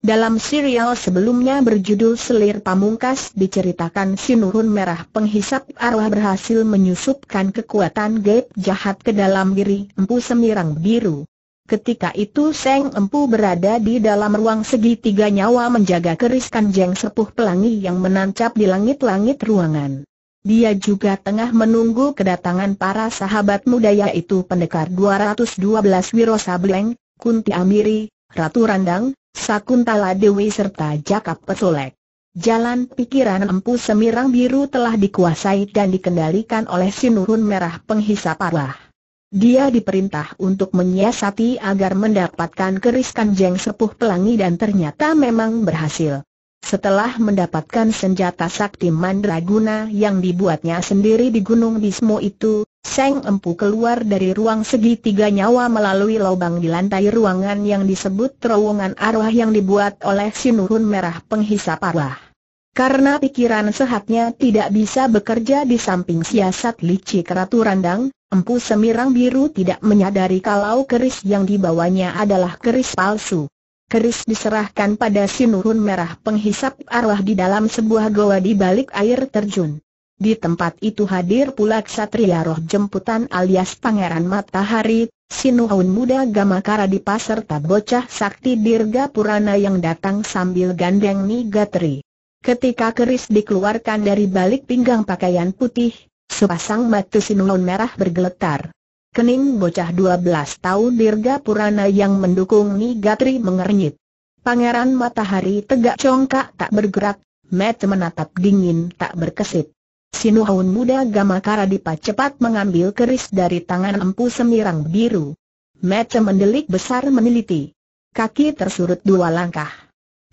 Dalam serial sebelumnya berjudul Selir Pamungkas diceritakan Sinurun Merah penghisap arwah berhasil menyusupkan kekuatan gaib jahat ke dalam diri Empu Semirang Biru. Ketika itu Seng Empu berada di dalam ruang segitiga nyawa menjaga keris kanjeng sepuh pelangi yang menancap di langit-langit ruangan. Dia juga tengah menunggu kedatangan para sahabat muda yaitu pendekar 212 Wiro Sableng, Kunti Amiri, Ratu Randang, Sakuntala Dewi serta Jaka Pesolek. Jalan pikiran Empu Semirang Biru telah dikuasai dan dikendalikan oleh Sinurun Merah Penghisap Arwah. Dia diperintah untuk menyiasati agar mendapatkan keris kanjeng sepuh pelangi dan ternyata memang berhasil. Setelah mendapatkan senjata sakti mandraguna yang dibuatnya sendiri di Gunung Bismo itu, Seng Empu keluar dari ruang segitiga nyawa melalui lubang di lantai ruangan yang disebut terowongan arwah yang dibuat oleh Sinurun Merah penghisap arwah. Karena pikiran sehatnya tidak bisa bekerja di samping siasat licik Ratu Randang, Empu Semirang Biru tidak menyadari kalau keris yang dibawanya adalah keris palsu. Keris diserahkan pada Sinurun Merah penghisap arwah di dalam sebuah goa di balik air terjun. Di tempat itu hadir pula Ksatria Roh Jemputan alias Pangeran Matahari, Sinuhun Muda Gamakara di pasar bocah sakti Dirga Purana yang datang sambil gandeng Ni Gatri. Ketika keris dikeluarkan dari balik pinggang pakaian putih, sepasang mata Sinuhun merah bergeletar. Kening bocah 12 tahun Dirga Purana yang mendukung Ni Gatri mengernyit. Pangeran Matahari tegak congkak tak bergerak, mata menatap dingin tak berkesit. Sinuhun muda Gamakara Dipa cepat mengambil keris dari tangan empu semirang biru. Mata mendelik besar meneliti. Kaki tersurut dua langkah.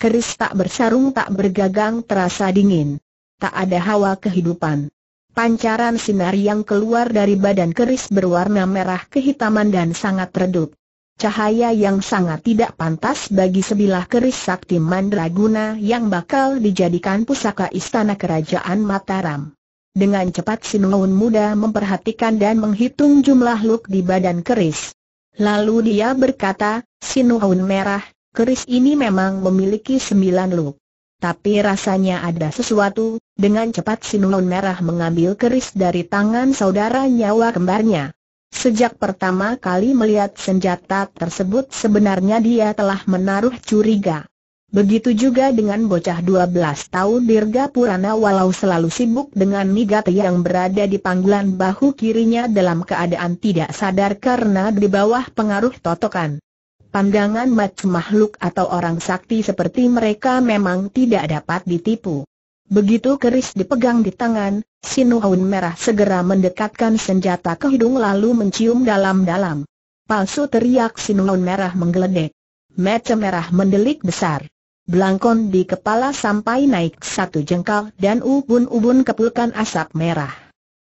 Keris tak bersarung tak bergagang terasa dingin. Tak ada hawa kehidupan. Pancaran sinar yang keluar dari badan keris berwarna merah kehitaman dan sangat redup. Cahaya yang sangat tidak pantas bagi sebilah keris sakti mandraguna yang bakal dijadikan pusaka istana kerajaan Mataram. Dengan cepat Simeon muda memperhatikan dan menghitung jumlah luk di badan keris. Lalu dia berkata, Sinuhun merah, keris ini memang memiliki sembilan luk. Tapi rasanya ada sesuatu, dengan cepat Sinuhun merah mengambil keris dari tangan saudara nyawa kembarnya. Sejak pertama kali melihat senjata tersebut sebenarnya dia telah menaruh curiga. Begitu juga dengan bocah 12 tahun Dirga Purana walau selalu sibuk dengan Nigata yang berada di panggulan bahu kirinya dalam keadaan tidak sadar karena di bawah pengaruh totokan. Pandangan macam makhluk atau orang sakti seperti mereka memang tidak dapat ditipu. Begitu keris dipegang di tangan, Sinuhun Merah segera mendekatkan senjata ke hidung lalu mencium dalam-dalam. Palsu teriak Sinuhun Merah menggeledek. Macam merah mendelik besar. Blangkon di kepala sampai naik satu jengkal dan ubun-ubun kepulkan asap merah.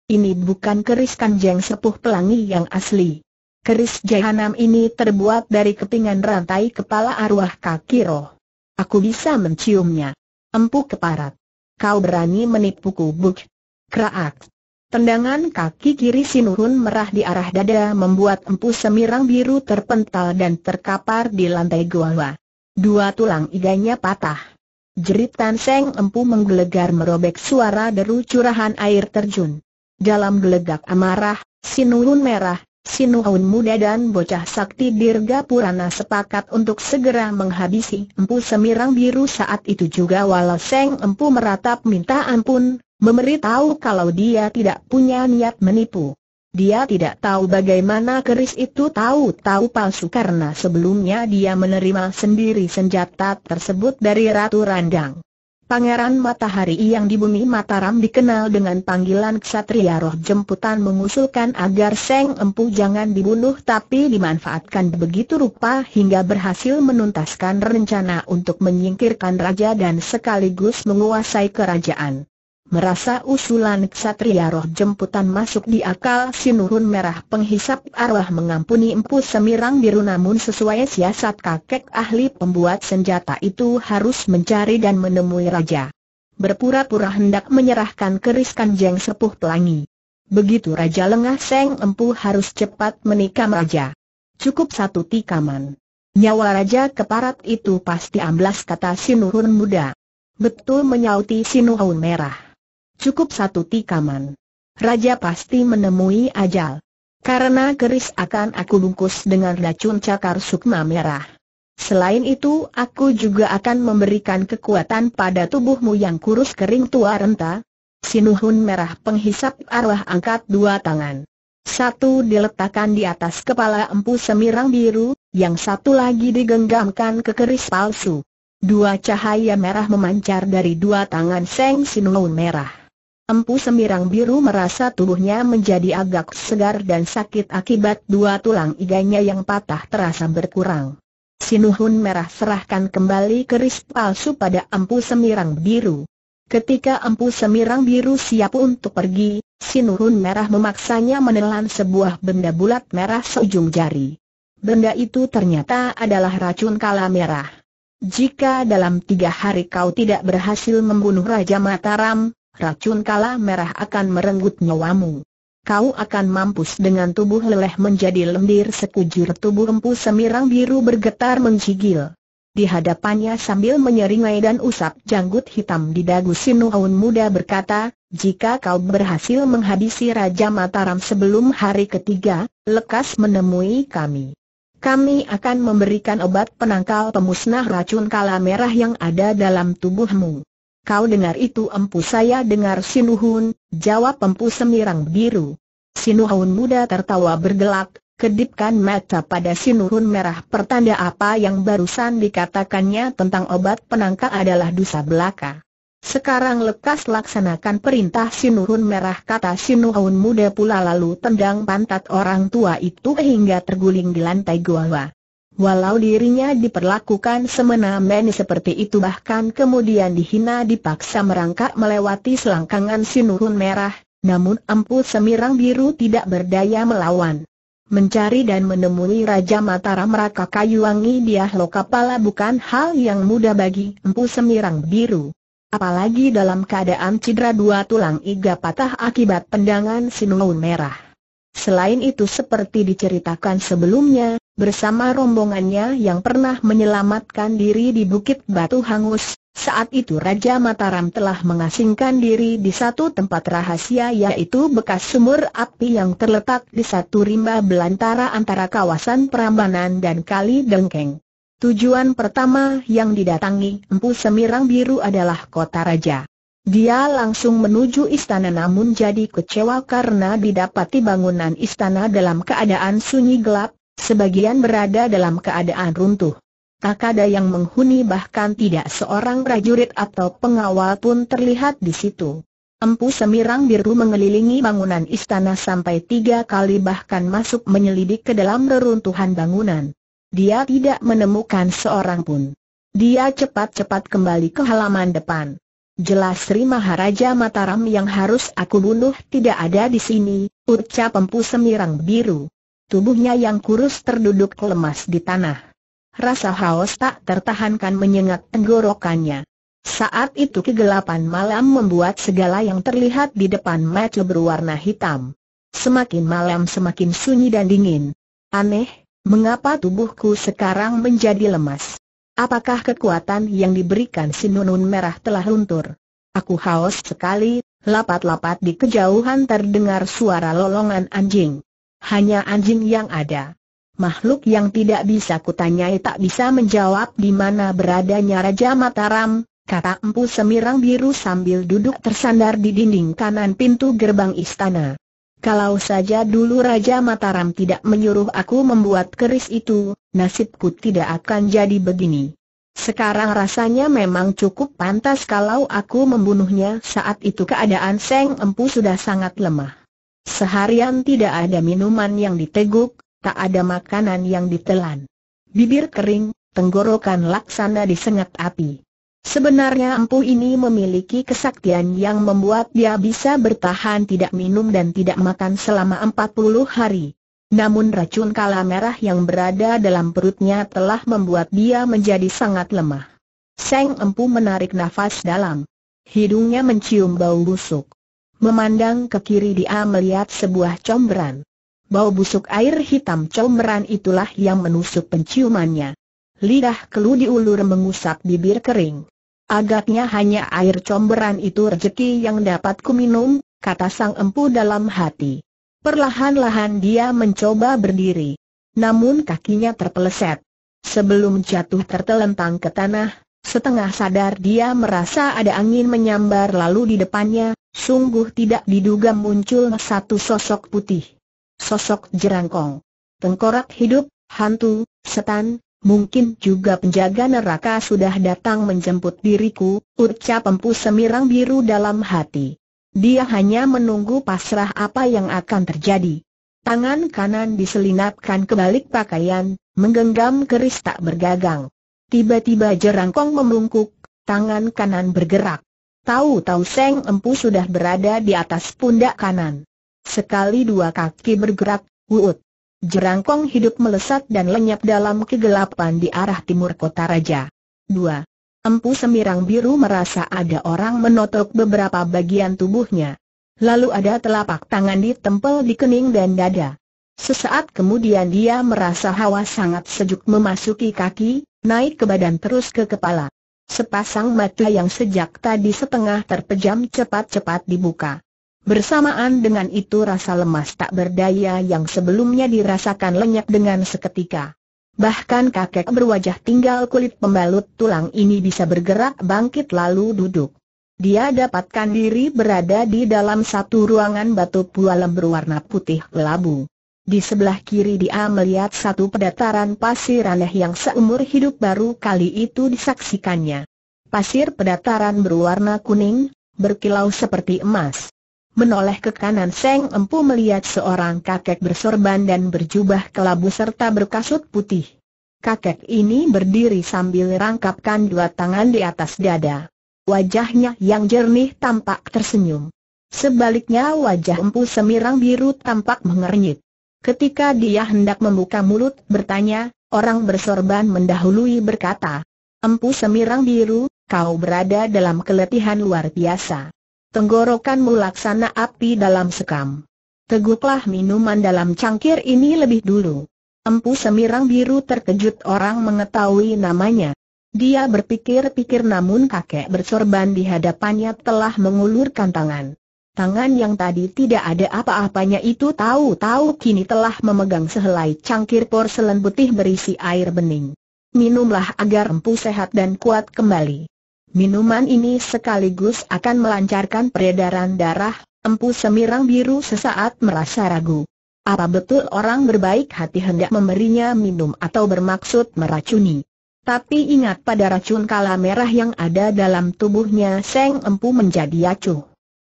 Ini bukan keris kanjeng sepuh pelangi yang asli. Keris jahanam ini terbuat dari kepingan rantai kepala arwah kaki roh. Aku bisa menciumnya. Empu keparat. Kau berani menipuku buk. Kraak. Tendangan kaki kiri Sinuhun merah di arah dada membuat empu semirang biru terpental dan terkapar di lantai gua. Dua tulang iganya patah. Jeritan Seng Empu menggelegar merobek suara deru curahan air terjun. Dalam gelegak amarah, sinuun Merah, sinuun Muda dan Bocah Sakti Dirga Purana sepakat untuk segera menghabisi Empu Semirang Biru saat itu juga walau Seng Empu meratap minta ampun, memberitahu kalau dia tidak punya niat menipu. Dia tidak tahu bagaimana keris itu tahu-tahu palsu karena sebelumnya dia menerima sendiri senjata tersebut dari Ratu Randang. Pangeran Matahari yang di bumi Mataram dikenal dengan panggilan Ksatria Roh Jemputan mengusulkan agar Seng Empu jangan dibunuh tapi dimanfaatkan begitu rupa hingga berhasil menuntaskan rencana untuk menyingkirkan raja dan sekaligus menguasai kerajaan. Merasa usulan Ksatria Roh jemputan masuk di akal sinurun merah penghisap arwah mengampuni empu semirang biru namun sesuai siasat kakek ahli pembuat senjata itu harus mencari dan menemui raja. Berpura-pura hendak menyerahkan keris kanjeng sepuh pelangi. Begitu raja lengah seng empu harus cepat menikam raja. Cukup satu tikaman. Nyawa raja keparat itu pasti amblas kata sinurun muda. Betul menyauti sinuhun merah. Cukup satu tikaman. Raja pasti menemui ajal. Karena keris akan aku bungkus dengan racun cakar sukma merah. Selain itu aku juga akan memberikan kekuatan pada tubuhmu yang kurus kering tua renta. Sinuhun merah penghisap arwah angkat dua tangan. Satu diletakkan di atas kepala empu semirang biru, yang satu lagi digenggamkan ke keris palsu. Dua cahaya merah memancar dari dua tangan Seng Sinuhun merah. Empu Semirang Biru merasa tubuhnya menjadi agak segar dan sakit akibat dua tulang iganya yang patah terasa berkurang. Sinuhun Merah serahkan kembali keris palsu pada Empu Semirang Biru. Ketika Empu Semirang Biru siap untuk pergi, Sinuhun Merah memaksanya menelan sebuah benda bulat merah seujung jari. Benda itu ternyata adalah racun kala merah. Jika dalam tiga hari kau tidak berhasil membunuh Raja Mataram, racun kala merah akan merenggut nyawamu. Kau akan mampus dengan tubuh leleh menjadi lendir sekujur tubuh empu semirang biru bergetar mencigil. Di hadapannya sambil menyeringai dan usap janggut hitam di dagu Sinuaun muda berkata, jika kau berhasil menghabisi Raja Mataram sebelum hari ketiga, lekas menemui kami. Kami akan memberikan obat penangkal pemusnah racun kala merah yang ada dalam tubuhmu. Kau dengar itu empu saya dengar Sinuhun, jawab empu semirang biru. Sinuhun muda tertawa bergelak, kedipkan mata pada Sinuhun merah pertanda apa yang barusan dikatakannya tentang obat penangkal adalah dosa belaka. Sekarang lekas laksanakan perintah Sinuhun Merah kata Sinuhun Muda pula lalu tendang pantat orang tua itu hingga terguling di lantai gua. Walau dirinya diperlakukan semena-mena seperti itu bahkan kemudian dihina dipaksa merangkak melewati selangkangan sinurun merah, namun empu semirang biru tidak berdaya melawan. Mencari dan menemui Raja Mataram Raka Kayuwangi Diahlo Kapala bukan hal yang mudah bagi empu semirang biru. Apalagi dalam keadaan cedera dua tulang iga patah akibat tendangan sinurun merah. Selain itu seperti diceritakan sebelumnya, bersama rombongannya yang pernah menyelamatkan diri di Bukit Batu Hangus. Saat itu Raja Mataram telah mengasingkan diri di satu tempat rahasia yaitu bekas sumur api yang terletak di satu rimba belantara antara kawasan Prambanan dan Kali Dengkeng. Tujuan pertama yang didatangi Empu Semirang Biru adalah kota raja. Dia langsung menuju istana namun jadi kecewa karena didapati bangunan istana dalam keadaan sunyi gelap, Sebagian berada dalam keadaan runtuh. Tak ada yang menghuni bahkan tidak seorang prajurit atau pengawal pun terlihat di situ. Empu Semirang Biru mengelilingi bangunan istana sampai tiga kali bahkan masuk menyelidik ke dalam reruntuhan bangunan. Dia tidak menemukan seorang pun. Dia cepat-cepat kembali ke halaman depan. Jelas Sri Maharaja Mataram yang harus aku bunuh tidak ada di sini, ucap Empu Semirang Biru. Tubuhnya yang kurus terduduk lemas di tanah. Rasa haus tak tertahankan menyengat tenggorokannya. Saat itu kegelapan malam membuat segala yang terlihat di depan mata berwarna hitam. Semakin malam semakin sunyi dan dingin. Aneh, mengapa tubuhku sekarang menjadi lemas? Apakah kekuatan yang diberikan si Nunun Merah telah luntur? Aku haus sekali, lapat-lapat di kejauhan terdengar suara lolongan anjing hanya anjing yang ada. Makhluk yang tidak bisa kutanyai tak bisa menjawab di mana beradanya Raja Mataram, kata Empu Semirang Biru sambil duduk tersandar di dinding kanan pintu gerbang istana. Kalau saja dulu Raja Mataram tidak menyuruh aku membuat keris itu, nasibku tidak akan jadi begini. Sekarang rasanya memang cukup pantas kalau aku membunuhnya saat itu keadaan Seng Empu sudah sangat lemah. Seharian tidak ada minuman yang diteguk, tak ada makanan yang ditelan. Bibir kering, tenggorokan laksana disengat api. Sebenarnya empu ini memiliki kesaktian yang membuat dia bisa bertahan tidak minum dan tidak makan selama 40 hari. Namun racun kala merah yang berada dalam perutnya telah membuat dia menjadi sangat lemah. Seng empu menarik nafas dalam. Hidungnya mencium bau busuk. Memandang ke kiri dia melihat sebuah comberan. Bau busuk air hitam comberan itulah yang menusuk penciumannya. Lidah kelu diulur mengusap bibir kering. Agaknya hanya air comberan itu rezeki yang dapat kuminum, kata sang empu dalam hati. Perlahan-lahan dia mencoba berdiri. Namun kakinya terpeleset. Sebelum jatuh tertelentang ke tanah, setengah sadar dia merasa ada angin menyambar lalu di depannya, sungguh tidak diduga muncul satu sosok putih. Sosok jerangkong. Tengkorak hidup, hantu, setan, mungkin juga penjaga neraka sudah datang menjemput diriku, ucap empu semirang biru dalam hati. Dia hanya menunggu pasrah apa yang akan terjadi. Tangan kanan diselinapkan ke balik pakaian, menggenggam keris tak bergagang. Tiba-tiba jerangkong membungkuk, tangan kanan bergerak. Tahu-tahu Seng Empu sudah berada di atas pundak kanan. Sekali dua kaki bergerak, wuut. Jerangkong hidup melesat dan lenyap dalam kegelapan di arah timur kota raja. 2. Empu Semirang Biru merasa ada orang menotok beberapa bagian tubuhnya. Lalu ada telapak tangan ditempel di kening dan dada. Sesaat kemudian dia merasa hawa sangat sejuk memasuki kaki, naik ke badan terus ke kepala. Sepasang mata yang sejak tadi setengah terpejam cepat-cepat dibuka. Bersamaan dengan itu rasa lemas tak berdaya yang sebelumnya dirasakan lenyap dengan seketika. Bahkan kakek berwajah tinggal kulit pembalut tulang ini bisa bergerak bangkit lalu duduk. Dia dapatkan diri berada di dalam satu ruangan batu pualam berwarna putih kelabu. Di sebelah kiri dia melihat satu pedataran pasir aneh yang seumur hidup baru kali itu disaksikannya. Pasir pedataran berwarna kuning, berkilau seperti emas. Menoleh ke kanan Seng Empu melihat seorang kakek bersorban dan berjubah kelabu serta berkasut putih. Kakek ini berdiri sambil rangkapkan dua tangan di atas dada. Wajahnya yang jernih tampak tersenyum. Sebaliknya wajah Empu Semirang Biru tampak mengernyit. Ketika dia hendak membuka mulut bertanya, orang bersorban mendahului berkata, Empu Semirang Biru, kau berada dalam keletihan luar biasa. Tenggorokanmu laksana api dalam sekam. Teguklah minuman dalam cangkir ini lebih dulu. Empu Semirang Biru terkejut orang mengetahui namanya. Dia berpikir-pikir namun kakek bersorban di hadapannya telah mengulurkan tangan. Tangan yang tadi tidak ada apa-apanya itu tahu-tahu kini telah memegang sehelai cangkir porselen putih berisi air bening. Minumlah agar empu sehat dan kuat kembali. Minuman ini sekaligus akan melancarkan peredaran darah, empu semirang biru sesaat merasa ragu. Apa betul orang berbaik hati hendak memberinya minum atau bermaksud meracuni? Tapi ingat pada racun kala merah yang ada dalam tubuhnya Seng Empu menjadi acuh.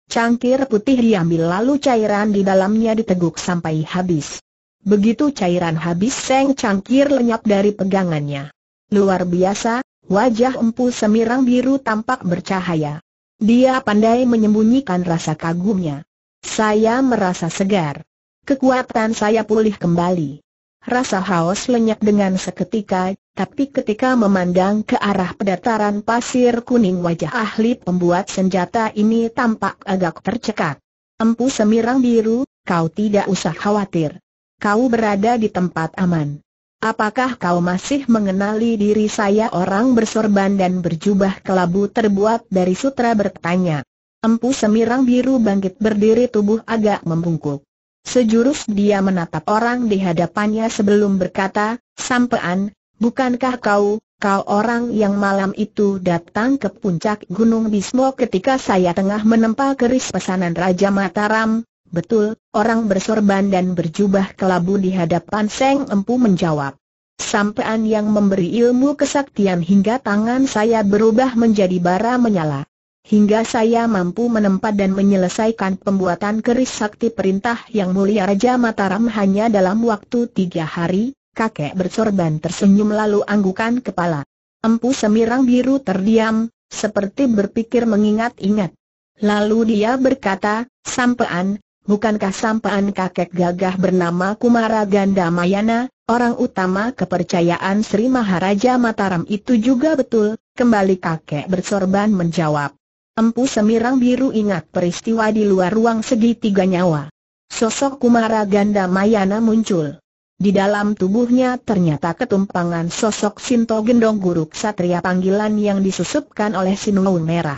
Cangkir putih diambil lalu cairan di dalamnya diteguk sampai habis. Begitu cairan habis seng cangkir lenyap dari pegangannya. Luar biasa, wajah empu semirang biru tampak bercahaya. Dia pandai menyembunyikan rasa kagumnya. Saya merasa segar. Kekuatan saya pulih kembali. Rasa haus lenyap dengan seketika, tapi ketika memandang ke arah pedataran pasir kuning wajah ahli pembuat senjata ini tampak agak tercekat. Empu semirang biru, kau tidak usah khawatir. Kau berada di tempat aman. Apakah kau masih mengenali diri saya orang bersorban dan berjubah kelabu terbuat dari sutra bertanya. Empu semirang biru bangkit berdiri tubuh agak membungkuk. Sejurus dia menatap orang di hadapannya sebelum berkata, Sampean, Bukankah kau, kau orang yang malam itu datang ke puncak Gunung Bismo ketika saya tengah menempa keris pesanan Raja Mataram? Betul, orang bersorban dan berjubah kelabu di hadapan Seng Empu menjawab. Sampean yang memberi ilmu kesaktian hingga tangan saya berubah menjadi bara menyala. Hingga saya mampu menempat dan menyelesaikan pembuatan keris sakti perintah yang mulia Raja Mataram hanya dalam waktu tiga hari, kakek bersorban tersenyum lalu anggukan kepala. Empu Semirang Biru terdiam, seperti berpikir mengingat-ingat. Lalu dia berkata, sampean, bukankah sampean kakek gagah bernama Kumara Ganda Mayana, orang utama kepercayaan Sri Maharaja Mataram itu juga betul? Kembali kakek bersorban menjawab. Empu Semirang Biru ingat peristiwa di luar ruang segitiga nyawa. Sosok Kumara Ganda Mayana muncul. Di dalam tubuhnya ternyata ketumpangan sosok Sinto Gendong Guru Ksatria panggilan yang disusupkan oleh Sinuun Merah.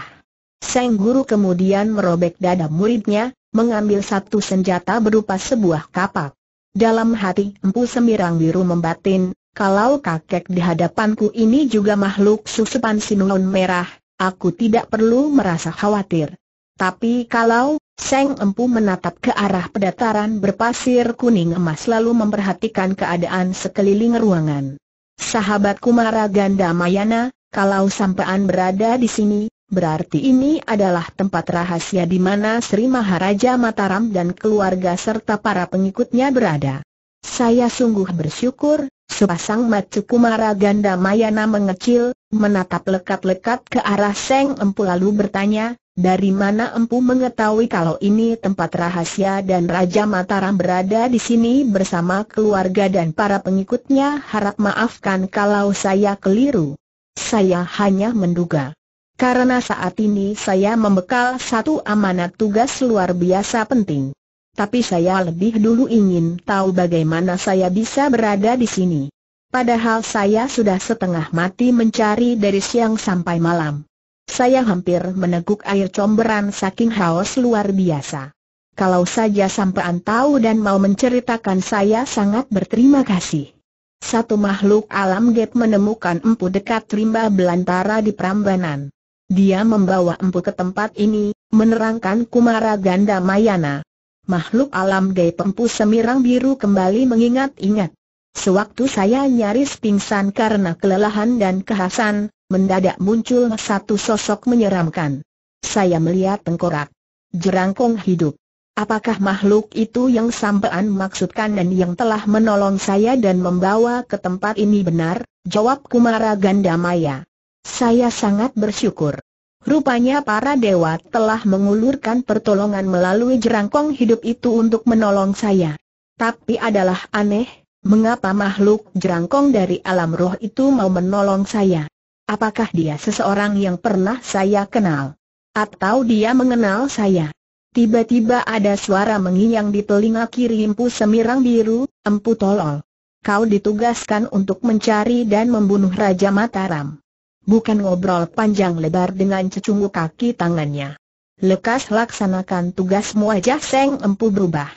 Seng Guru kemudian merobek dada muridnya, mengambil satu senjata berupa sebuah kapak. Dalam hati Empu Semirang Biru membatin, kalau kakek di hadapanku ini juga makhluk susupan Sinuun Merah, aku tidak perlu merasa khawatir. Tapi kalau Seng Empu menatap ke arah pedataran berpasir kuning emas lalu memperhatikan keadaan sekeliling ruangan. Sahabat Kumara Ganda Mayana, kalau sampean berada di sini, berarti ini adalah tempat rahasia di mana Sri Maharaja Mataram dan keluarga serta para pengikutnya berada. Saya sungguh bersyukur, sepasang mata Kumara Ganda Mayana mengecil, menatap lekat-lekat ke arah Seng Empu lalu bertanya, dari mana empu mengetahui kalau ini tempat rahasia dan Raja Mataram berada di sini bersama keluarga dan para pengikutnya harap maafkan kalau saya keliru. Saya hanya menduga. Karena saat ini saya membekal satu amanat tugas luar biasa penting. Tapi saya lebih dulu ingin tahu bagaimana saya bisa berada di sini. Padahal saya sudah setengah mati mencari dari siang sampai malam. Saya hampir meneguk air comberan saking haus luar biasa. Kalau saja Sampean tahu dan mau menceritakan saya sangat berterima kasih. Satu makhluk alam gap menemukan empu dekat rimba belantara di Prambanan. Dia membawa empu ke tempat ini, menerangkan Kumara Ganda Mayana. Makhluk alam gap empu semirang biru kembali mengingat-ingat. Sewaktu saya nyaris pingsan karena kelelahan dan kehasan, mendadak muncul satu sosok menyeramkan. Saya melihat tengkorak. Jerangkong hidup. Apakah makhluk itu yang sampean maksudkan dan yang telah menolong saya dan membawa ke tempat ini benar? Jawab Kumara Gandamaya. Saya sangat bersyukur. Rupanya para dewa telah mengulurkan pertolongan melalui jerangkong hidup itu untuk menolong saya. Tapi adalah aneh, mengapa makhluk jerangkong dari alam roh itu mau menolong saya? Apakah dia seseorang yang pernah saya kenal? Atau dia mengenal saya? Tiba-tiba ada suara mengiang di telinga kiri Empu Semirang Biru, Empu Tolol. Kau ditugaskan untuk mencari dan membunuh Raja Mataram. Bukan ngobrol panjang lebar dengan cecungu kaki tangannya. Lekas laksanakan tugasmu aja Seng Empu berubah.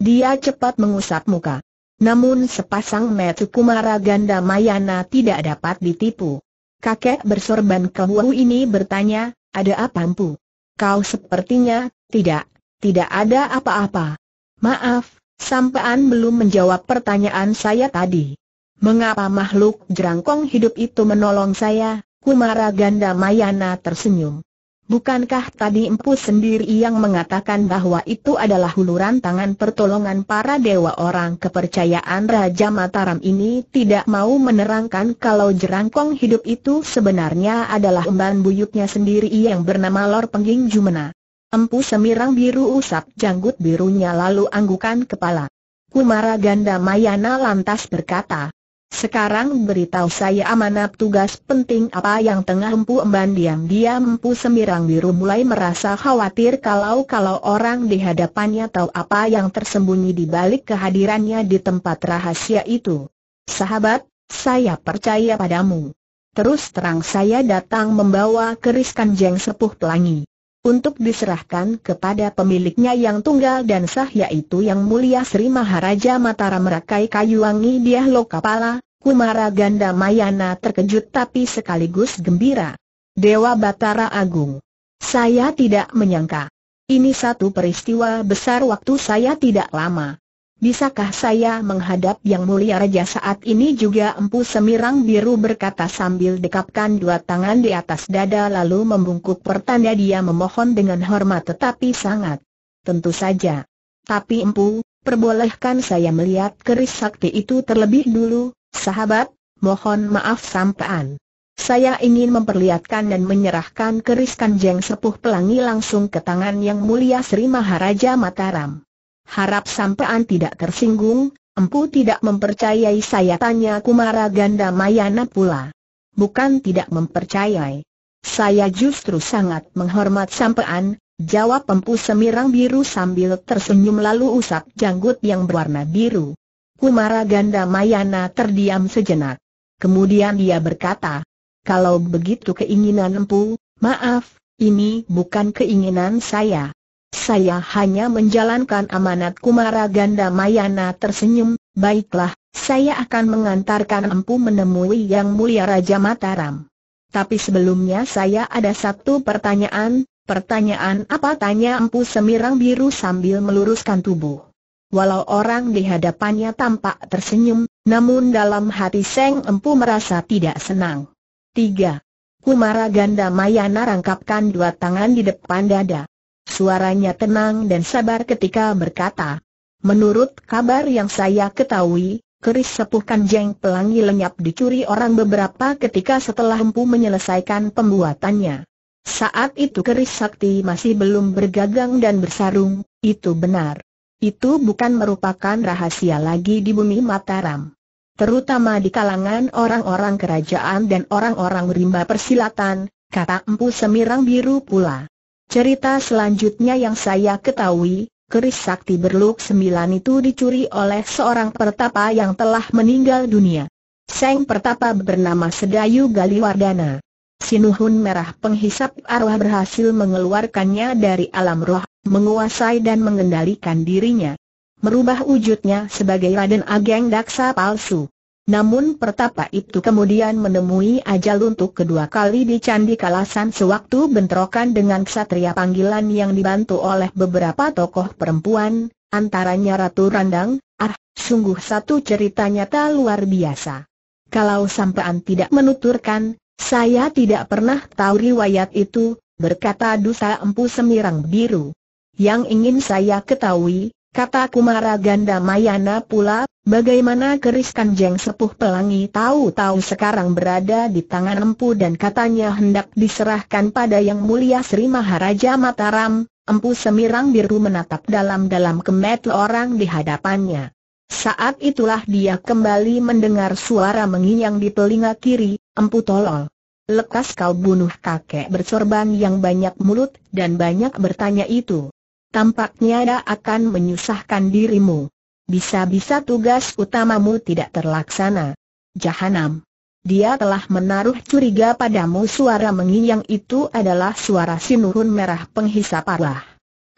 Dia cepat mengusap muka. Namun sepasang mata Kumara Ganda Mayana tidak dapat ditipu. Kakek bersorban kewu ini bertanya, ada apa mpu? Kau sepertinya, tidak, tidak ada apa-apa. Maaf, Sampaan belum menjawab pertanyaan saya tadi. Mengapa makhluk jerangkong hidup itu menolong saya? Kumara Ganda Mayana tersenyum. Bukankah tadi empu sendiri yang mengatakan bahwa itu adalah huluran tangan pertolongan para dewa orang kepercayaan Raja Mataram ini tidak mau menerangkan kalau jerangkong hidup itu sebenarnya adalah emban buyutnya sendiri yang bernama Lor Pengging Jumena. Empu semirang biru usap janggut birunya lalu anggukan kepala. Kumara Ganda Mayana lantas berkata, sekarang beritahu saya amanat tugas penting apa yang tengah empu emban diam-diam empu semirang biru mulai merasa khawatir kalau-kalau orang di hadapannya tahu apa yang tersembunyi di balik kehadirannya di tempat rahasia itu. Sahabat, saya percaya padamu. Terus terang saya datang membawa keris kanjeng sepuh pelangi untuk diserahkan kepada pemiliknya yang tunggal dan sah yaitu yang mulia Sri Maharaja Mataram Merakai Kayuwangi Diah Lokapala, Kumara Ganda Mayana terkejut tapi sekaligus gembira. Dewa Batara Agung. Saya tidak menyangka. Ini satu peristiwa besar waktu saya tidak lama. Bisakah saya menghadap yang mulia raja saat ini juga empu semirang biru berkata sambil dekapkan dua tangan di atas dada lalu membungkuk pertanda dia memohon dengan hormat tetapi sangat. Tentu saja. Tapi empu, perbolehkan saya melihat keris sakti itu terlebih dulu, sahabat, mohon maaf sampaan. Saya ingin memperlihatkan dan menyerahkan keris kanjeng sepuh pelangi langsung ke tangan yang mulia Sri Maharaja Mataram. Harap sampean tidak tersinggung, empu tidak mempercayai saya tanya Kumara Ganda Mayana pula. Bukan tidak mempercayai. Saya justru sangat menghormat sampean. jawab empu semirang biru sambil tersenyum lalu usap janggut yang berwarna biru. Kumara Ganda Mayana terdiam sejenak. Kemudian dia berkata, kalau begitu keinginan empu, maaf, ini bukan keinginan saya. Saya hanya menjalankan amanat Kumara Ganda Mayana tersenyum, baiklah, saya akan mengantarkan empu menemui Yang Mulia Raja Mataram. Tapi sebelumnya saya ada satu pertanyaan, pertanyaan apa tanya empu semirang biru sambil meluruskan tubuh. Walau orang di hadapannya tampak tersenyum, namun dalam hati Seng Empu merasa tidak senang. Tiga. Kumara Ganda Mayana rangkapkan dua tangan di depan dada. Suaranya tenang dan sabar ketika berkata, Menurut kabar yang saya ketahui, keris sepuh kanjeng pelangi lenyap dicuri orang beberapa ketika setelah empu menyelesaikan pembuatannya. Saat itu keris sakti masih belum bergagang dan bersarung, itu benar. Itu bukan merupakan rahasia lagi di bumi Mataram. Terutama di kalangan orang-orang kerajaan dan orang-orang rimba persilatan, kata Empu Semirang Biru pula. Cerita selanjutnya yang saya ketahui, keris sakti berluk sembilan itu dicuri oleh seorang pertapa yang telah meninggal dunia. Seng pertapa bernama Sedayu Galiwardana. Sinuhun merah penghisap arwah berhasil mengeluarkannya dari alam roh, menguasai dan mengendalikan dirinya. Merubah wujudnya sebagai Raden Ageng Daksa palsu. Namun pertapa itu kemudian menemui ajal untuk kedua kali di Candi Kalasan sewaktu bentrokan dengan ksatria panggilan yang dibantu oleh beberapa tokoh perempuan, antaranya Ratu Randang, ah, sungguh satu cerita nyata luar biasa. Kalau sampean tidak menuturkan, saya tidak pernah tahu riwayat itu, berkata Dusa Empu Semirang Biru. Yang ingin saya ketahui, Kata Kumara Ganda Mayana pula, bagaimana keris kanjeng sepuh pelangi tahu-tahu sekarang berada di tangan empu dan katanya hendak diserahkan pada yang mulia Sri Maharaja Mataram, empu semirang biru menatap dalam-dalam kemet orang di hadapannya. Saat itulah dia kembali mendengar suara menginyang di telinga kiri, empu tolol. Lekas kau bunuh kakek bersorban yang banyak mulut dan banyak bertanya itu. Tampaknya ia akan menyusahkan dirimu. Bisa-bisa tugas utamamu tidak terlaksana. Jahanam. Dia telah menaruh curiga padamu suara menginjang itu adalah suara sinurun merah penghisap arwah.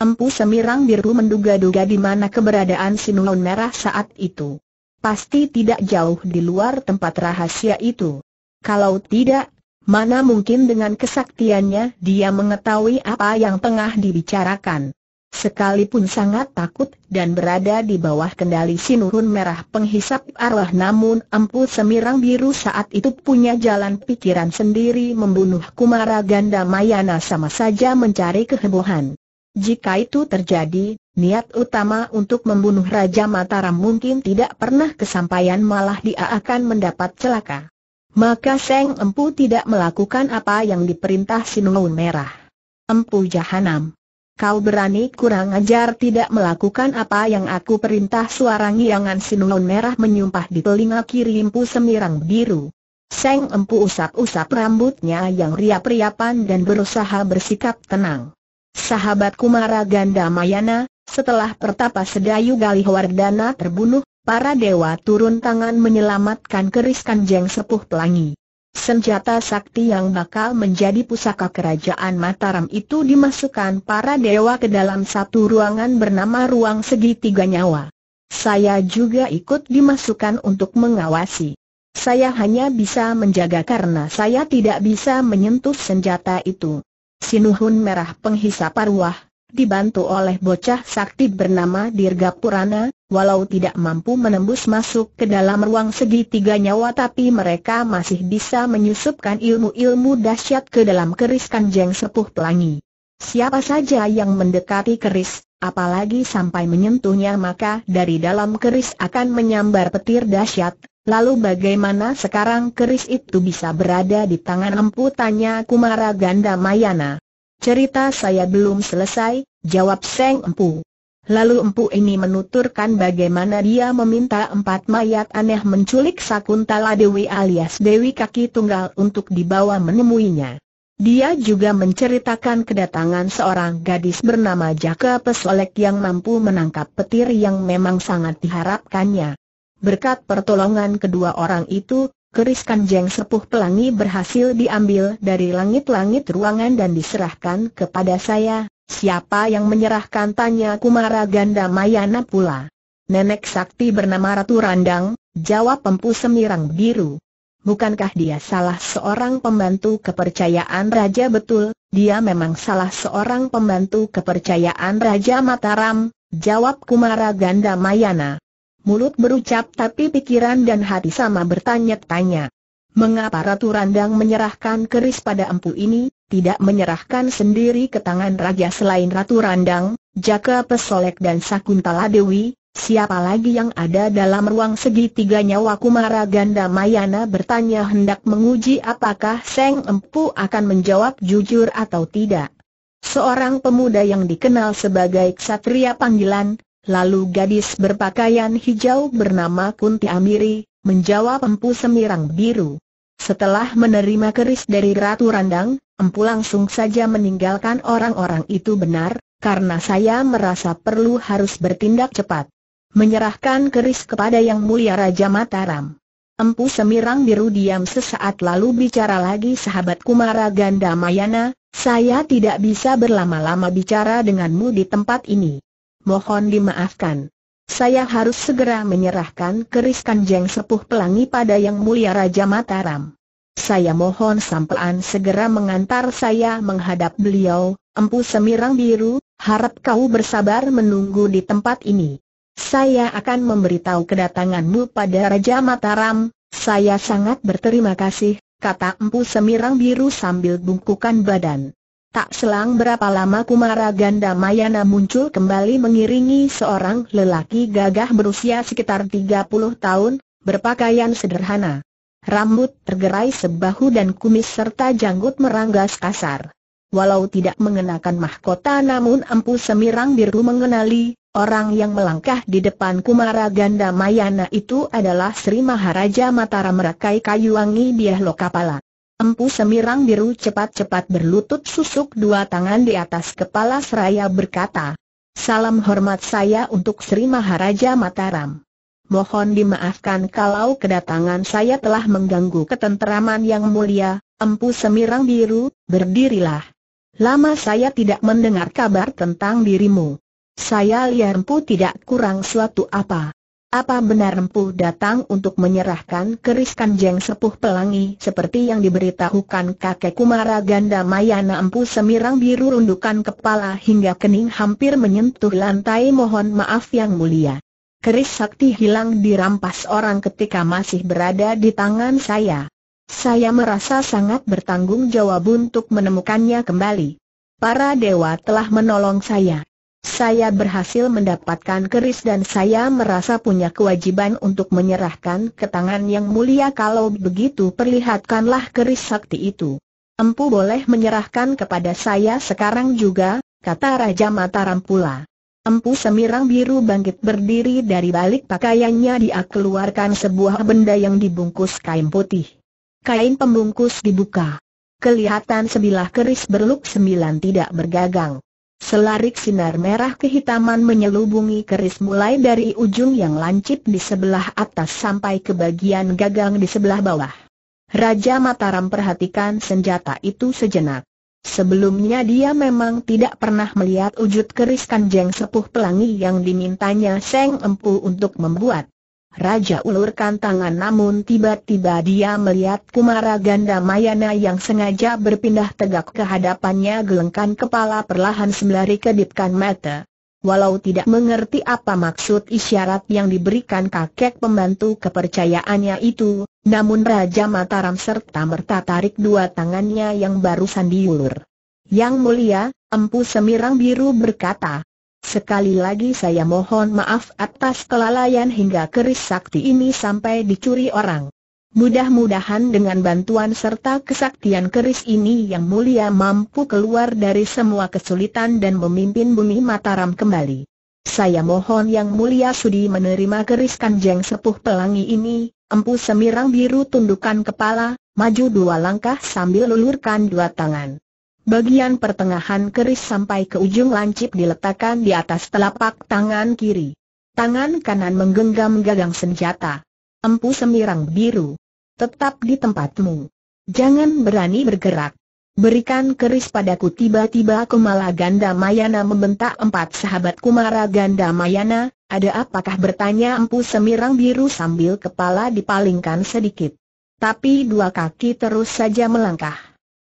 Empu Semirang Biru menduga-duga di mana keberadaan sinurun merah saat itu. Pasti tidak jauh di luar tempat rahasia itu. Kalau tidak, mana mungkin dengan kesaktiannya dia mengetahui apa yang tengah dibicarakan. Sekalipun sangat takut dan berada di bawah kendali sinurun merah penghisap arwah namun empu semirang biru saat itu punya jalan pikiran sendiri membunuh Kumara Ganda Mayana sama saja mencari kehebohan. Jika itu terjadi, niat utama untuk membunuh Raja Mataram mungkin tidak pernah kesampaian malah dia akan mendapat celaka. Maka Seng Empu tidak melakukan apa yang diperintah Sinurun Merah. Empu Jahanam Kau berani kurang ajar tidak melakukan apa yang aku perintah suara ngiangan sinulon merah menyumpah di telinga kiri impu Semirang Biru. Seng Empu usap-usap rambutnya yang riap-riapan dan berusaha bersikap tenang. Sahabat Kumara Ganda Mayana, setelah Pertapa Sedayu Galih Wardana terbunuh, para dewa turun tangan menyelamatkan keris kanjeng sepuh pelangi. Senjata sakti yang bakal menjadi pusaka kerajaan Mataram itu dimasukkan para dewa ke dalam satu ruangan bernama ruang segitiga nyawa. Saya juga ikut dimasukkan untuk mengawasi. Saya hanya bisa menjaga karena saya tidak bisa menyentuh senjata itu. Sinuhun merah penghisap arwah, dibantu oleh bocah sakti bernama Dirga Purana, Walau tidak mampu menembus masuk ke dalam ruang segitiga nyawa tapi mereka masih bisa menyusupkan ilmu-ilmu dahsyat ke dalam keris kanjeng sepuh pelangi. Siapa saja yang mendekati keris, apalagi sampai menyentuhnya maka dari dalam keris akan menyambar petir dahsyat. Lalu bagaimana sekarang keris itu bisa berada di tangan empu tanya Kumara Ganda Mayana. Cerita saya belum selesai, jawab Seng Empu. Lalu empu ini menuturkan bagaimana dia meminta empat mayat aneh menculik Sakuntala Dewi alias Dewi Kaki Tunggal untuk dibawa menemuinya. Dia juga menceritakan kedatangan seorang gadis bernama Jaka Pesolek yang mampu menangkap petir yang memang sangat diharapkannya. Berkat pertolongan kedua orang itu, keris kanjeng sepuh pelangi berhasil diambil dari langit-langit ruangan dan diserahkan kepada saya, Siapa yang menyerahkan tanya Kumara Ganda Mayana pula. Nenek sakti bernama Ratu Randang, jawab Empu Semirang Biru. Bukankah dia salah seorang pembantu kepercayaan Raja Betul? Dia memang salah seorang pembantu kepercayaan Raja Mataram, jawab Kumara Ganda Mayana. Mulut berucap tapi pikiran dan hati sama bertanya-tanya. Mengapa Ratu Randang menyerahkan keris pada empu ini? tidak menyerahkan sendiri ke tangan raja selain Ratu Randang, Jaka Pesolek dan Sakuntala Dewi, siapa lagi yang ada dalam ruang segitiga nyawa Kumara Ganda Mayana bertanya hendak menguji apakah Seng Empu akan menjawab jujur atau tidak. Seorang pemuda yang dikenal sebagai Ksatria Panggilan, lalu gadis berpakaian hijau bernama Kunti Amiri, menjawab Empu Semirang Biru. Setelah menerima keris dari Ratu Randang, Empu langsung saja meninggalkan orang-orang itu benar, karena saya merasa perlu harus bertindak cepat. Menyerahkan keris kepada Yang Mulia Raja Mataram. Empu Semirang Biru diam sesaat lalu bicara lagi sahabat Kumara Ganda Mayana, saya tidak bisa berlama-lama bicara denganmu di tempat ini. Mohon dimaafkan saya harus segera menyerahkan keris kanjeng sepuh pelangi pada yang mulia Raja Mataram. Saya mohon sampelan segera mengantar saya menghadap beliau, empu semirang biru, harap kau bersabar menunggu di tempat ini. Saya akan memberitahu kedatanganmu pada Raja Mataram, saya sangat berterima kasih, kata empu semirang biru sambil bungkukan badan. Tak selang berapa lama Kumara Ganda Mayana muncul kembali mengiringi seorang lelaki gagah berusia sekitar 30 tahun, berpakaian sederhana. Rambut tergerai sebahu dan kumis serta janggut meranggas kasar. Walau tidak mengenakan mahkota namun empu semirang biru mengenali, orang yang melangkah di depan Kumara Ganda Mayana itu adalah Sri Maharaja Mataram Rakai Kayuwangi Diahlo Kapala. Empu Semirang Biru cepat-cepat berlutut susuk dua tangan di atas kepala seraya berkata, Salam hormat saya untuk Sri Maharaja Mataram. Mohon dimaafkan kalau kedatangan saya telah mengganggu ketenteraman yang mulia, Empu Semirang Biru, berdirilah. Lama saya tidak mendengar kabar tentang dirimu. Saya Empu tidak kurang suatu apa. Apa benar empu datang untuk menyerahkan keris kanjeng sepuh pelangi seperti yang diberitahukan kakek Kumara Ganda Mayana empu semirang biru rundukan kepala hingga kening hampir menyentuh lantai mohon maaf yang mulia. Keris sakti hilang dirampas orang ketika masih berada di tangan saya. Saya merasa sangat bertanggung jawab untuk menemukannya kembali. Para dewa telah menolong saya. Saya berhasil mendapatkan keris dan saya merasa punya kewajiban untuk menyerahkan ke tangan yang mulia kalau begitu perlihatkanlah keris sakti itu. Empu boleh menyerahkan kepada saya sekarang juga, kata Raja Mataram pula. Empu Semirang Biru bangkit berdiri dari balik pakaiannya dia keluarkan sebuah benda yang dibungkus kain putih. Kain pembungkus dibuka. Kelihatan sebilah keris berluk sembilan tidak bergagang. Selarik sinar merah kehitaman menyelubungi keris mulai dari ujung yang lancip di sebelah atas sampai ke bagian gagang di sebelah bawah. Raja Mataram perhatikan senjata itu sejenak. Sebelumnya dia memang tidak pernah melihat wujud keris kanjeng sepuh pelangi yang dimintanya Seng Empu untuk membuat. Raja ulurkan tangan namun tiba-tiba dia melihat Kumara Ganda Mayana yang sengaja berpindah tegak ke hadapannya gelengkan kepala perlahan sembari kedipkan mata. Walau tidak mengerti apa maksud isyarat yang diberikan kakek pembantu kepercayaannya itu, namun Raja Mataram serta merta tarik dua tangannya yang barusan diulur. Yang mulia, Empu Semirang Biru berkata, Sekali lagi saya mohon maaf atas kelalaian hingga keris sakti ini sampai dicuri orang. Mudah-mudahan dengan bantuan serta kesaktian keris ini yang mulia mampu keluar dari semua kesulitan dan memimpin bumi Mataram kembali. Saya mohon yang mulia sudi menerima keris kanjeng sepuh pelangi ini, empu semirang biru tundukkan kepala, maju dua langkah sambil lulurkan dua tangan bagian pertengahan keris sampai ke ujung lancip diletakkan di atas telapak tangan kiri. Tangan kanan menggenggam gagang senjata. Empu semirang biru. Tetap di tempatmu. Jangan berani bergerak. Berikan keris padaku tiba-tiba Kumala Ganda Mayana membentak empat sahabat Kumara Ganda Mayana, ada apakah bertanya empu semirang biru sambil kepala dipalingkan sedikit. Tapi dua kaki terus saja melangkah.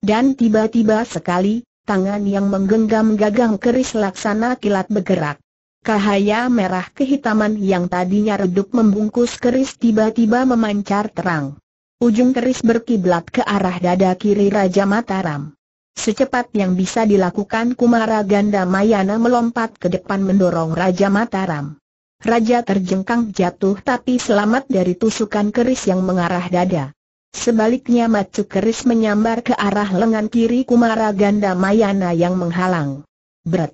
Dan tiba-tiba sekali, tangan yang menggenggam gagang keris laksana kilat bergerak. Cahaya merah kehitaman yang tadinya redup membungkus keris tiba-tiba memancar terang. Ujung keris berkiblat ke arah dada kiri Raja Mataram. Secepat yang bisa dilakukan Kumara Ganda Mayana melompat ke depan mendorong Raja Mataram. Raja terjengkang jatuh tapi selamat dari tusukan keris yang mengarah dada. Sebaliknya macu keris menyambar ke arah lengan kiri Kumara Ganda Mayana yang menghalang. Berat.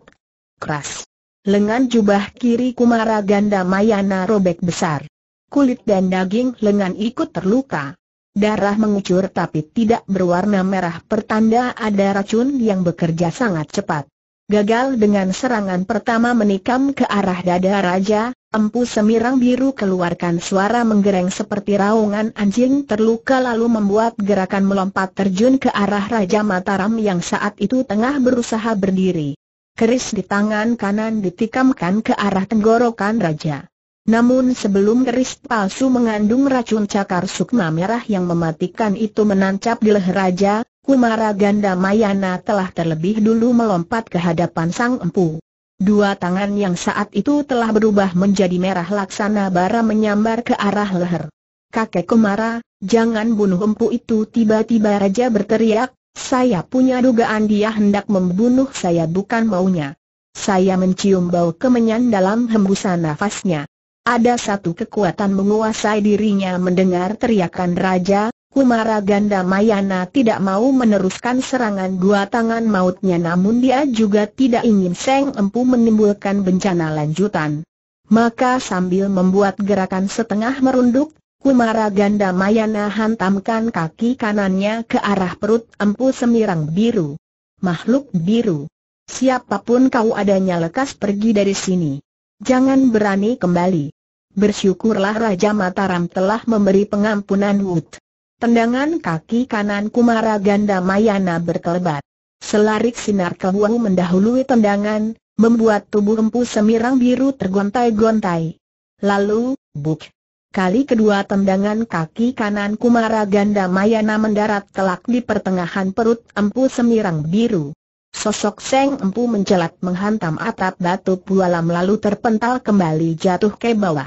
Keras. Lengan jubah kiri Kumara Ganda Mayana robek besar. Kulit dan daging lengan ikut terluka. Darah mengucur tapi tidak berwarna merah pertanda ada racun yang bekerja sangat cepat. Gagal dengan serangan pertama menikam ke arah dada raja, Empu Semirang Biru keluarkan suara menggereng seperti raungan anjing terluka lalu membuat gerakan melompat terjun ke arah Raja Mataram yang saat itu tengah berusaha berdiri. Keris di tangan kanan ditikamkan ke arah tenggorokan Raja. Namun sebelum keris palsu mengandung racun cakar sukma merah yang mematikan itu menancap di leher Raja, Kumara Ganda Mayana telah terlebih dulu melompat ke hadapan sang empu. Dua tangan yang saat itu telah berubah menjadi merah laksana bara menyambar ke arah leher. Kakek Kumara, jangan bunuh empu itu tiba-tiba raja berteriak, saya punya dugaan dia hendak membunuh saya bukan maunya. Saya mencium bau kemenyan dalam hembusan nafasnya. Ada satu kekuatan menguasai dirinya mendengar teriakan raja, Kumara Ganda Mayana tidak mau meneruskan serangan dua tangan mautnya namun dia juga tidak ingin Seng Empu menimbulkan bencana lanjutan. Maka sambil membuat gerakan setengah merunduk, Kumara Ganda Mayana hantamkan kaki kanannya ke arah perut Empu Semirang Biru. Makhluk biru. Siapapun kau adanya lekas pergi dari sini. Jangan berani kembali. Bersyukurlah Raja Mataram telah memberi pengampunan Wut. Tendangan kaki kanan Kumara Ganda Mayana berkelebat. Selarik sinar kebuahu mendahului tendangan, membuat tubuh empu semirang biru tergontai-gontai. Lalu, buk. Kali kedua tendangan kaki kanan Kumara Ganda Mayana mendarat telak di pertengahan perut empu semirang biru. Sosok Seng Empu mencelat menghantam atap batu pualam lalu terpental kembali jatuh ke bawah.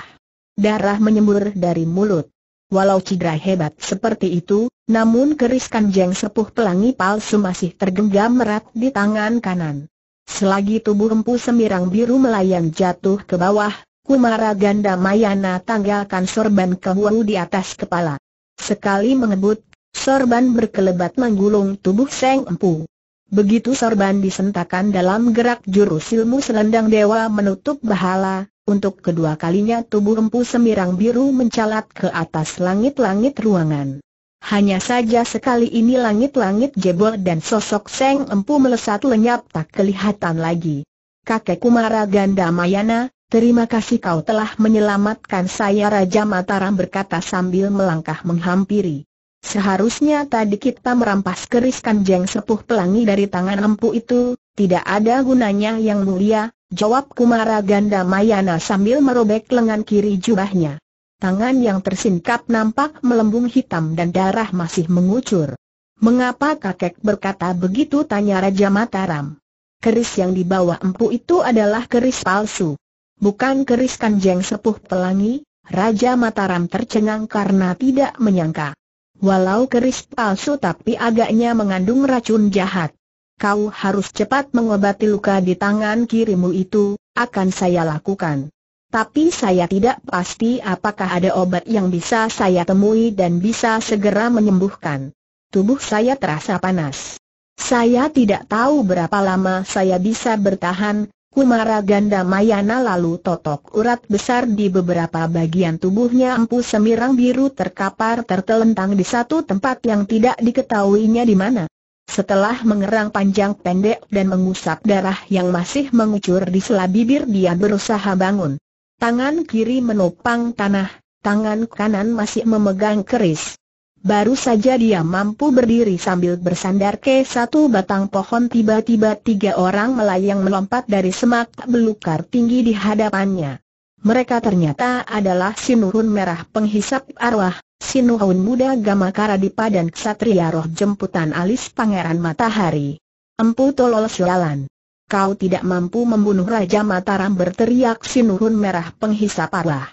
Darah menyembur dari mulut. Walau cedera hebat seperti itu, namun keris kanjeng sepuh pelangi palsu masih tergenggam erat di tangan kanan. Selagi tubuh empu semirang biru melayang jatuh ke bawah, Kumara Ganda Mayana tanggalkan sorban kehuau di atas kepala. Sekali mengebut, sorban berkelebat menggulung tubuh Seng Empu. Begitu sorban disentakan dalam gerak jurus ilmu selendang dewa menutup bahala, untuk kedua kalinya tubuh empu semirang biru mencalat ke atas langit-langit ruangan. Hanya saja sekali ini langit-langit jebol dan sosok Seng Empu melesat lenyap tak kelihatan lagi. Kakek Kumara Ganda Mayana, terima kasih kau telah menyelamatkan saya Raja Mataram berkata sambil melangkah menghampiri. Seharusnya tadi kita merampas keris kanjeng sepuh pelangi dari tangan empu itu, tidak ada gunanya yang mulia, Jawab Kumara Ganda Mayana sambil merobek lengan kiri jubahnya. Tangan yang tersingkap nampak melembung hitam dan darah masih mengucur. Mengapa kakek berkata begitu tanya Raja Mataram. Keris yang di bawah empu itu adalah keris palsu. Bukan keris kanjeng sepuh pelangi, Raja Mataram tercengang karena tidak menyangka. Walau keris palsu tapi agaknya mengandung racun jahat kau harus cepat mengobati luka di tangan kirimu itu, akan saya lakukan. Tapi saya tidak pasti apakah ada obat yang bisa saya temui dan bisa segera menyembuhkan. Tubuh saya terasa panas. Saya tidak tahu berapa lama saya bisa bertahan, Kumara Ganda Mayana lalu totok urat besar di beberapa bagian tubuhnya empu semirang biru terkapar tertelentang di satu tempat yang tidak diketahuinya di mana. Setelah mengerang panjang pendek dan mengusap darah yang masih mengucur di sela bibir dia berusaha bangun. Tangan kiri menopang tanah, tangan kanan masih memegang keris. Baru saja dia mampu berdiri sambil bersandar ke satu batang pohon tiba-tiba tiga orang melayang melompat dari semak belukar tinggi di hadapannya. Mereka ternyata adalah Sinuhun Merah Penghisap Arwah, Sinuhun Muda gamakaradipa dan Ksatria Roh Jemputan Alis Pangeran Matahari. Empu tolol sialan. Kau tidak mampu membunuh Raja Mataram berteriak Sinuhun Merah Penghisap Arwah.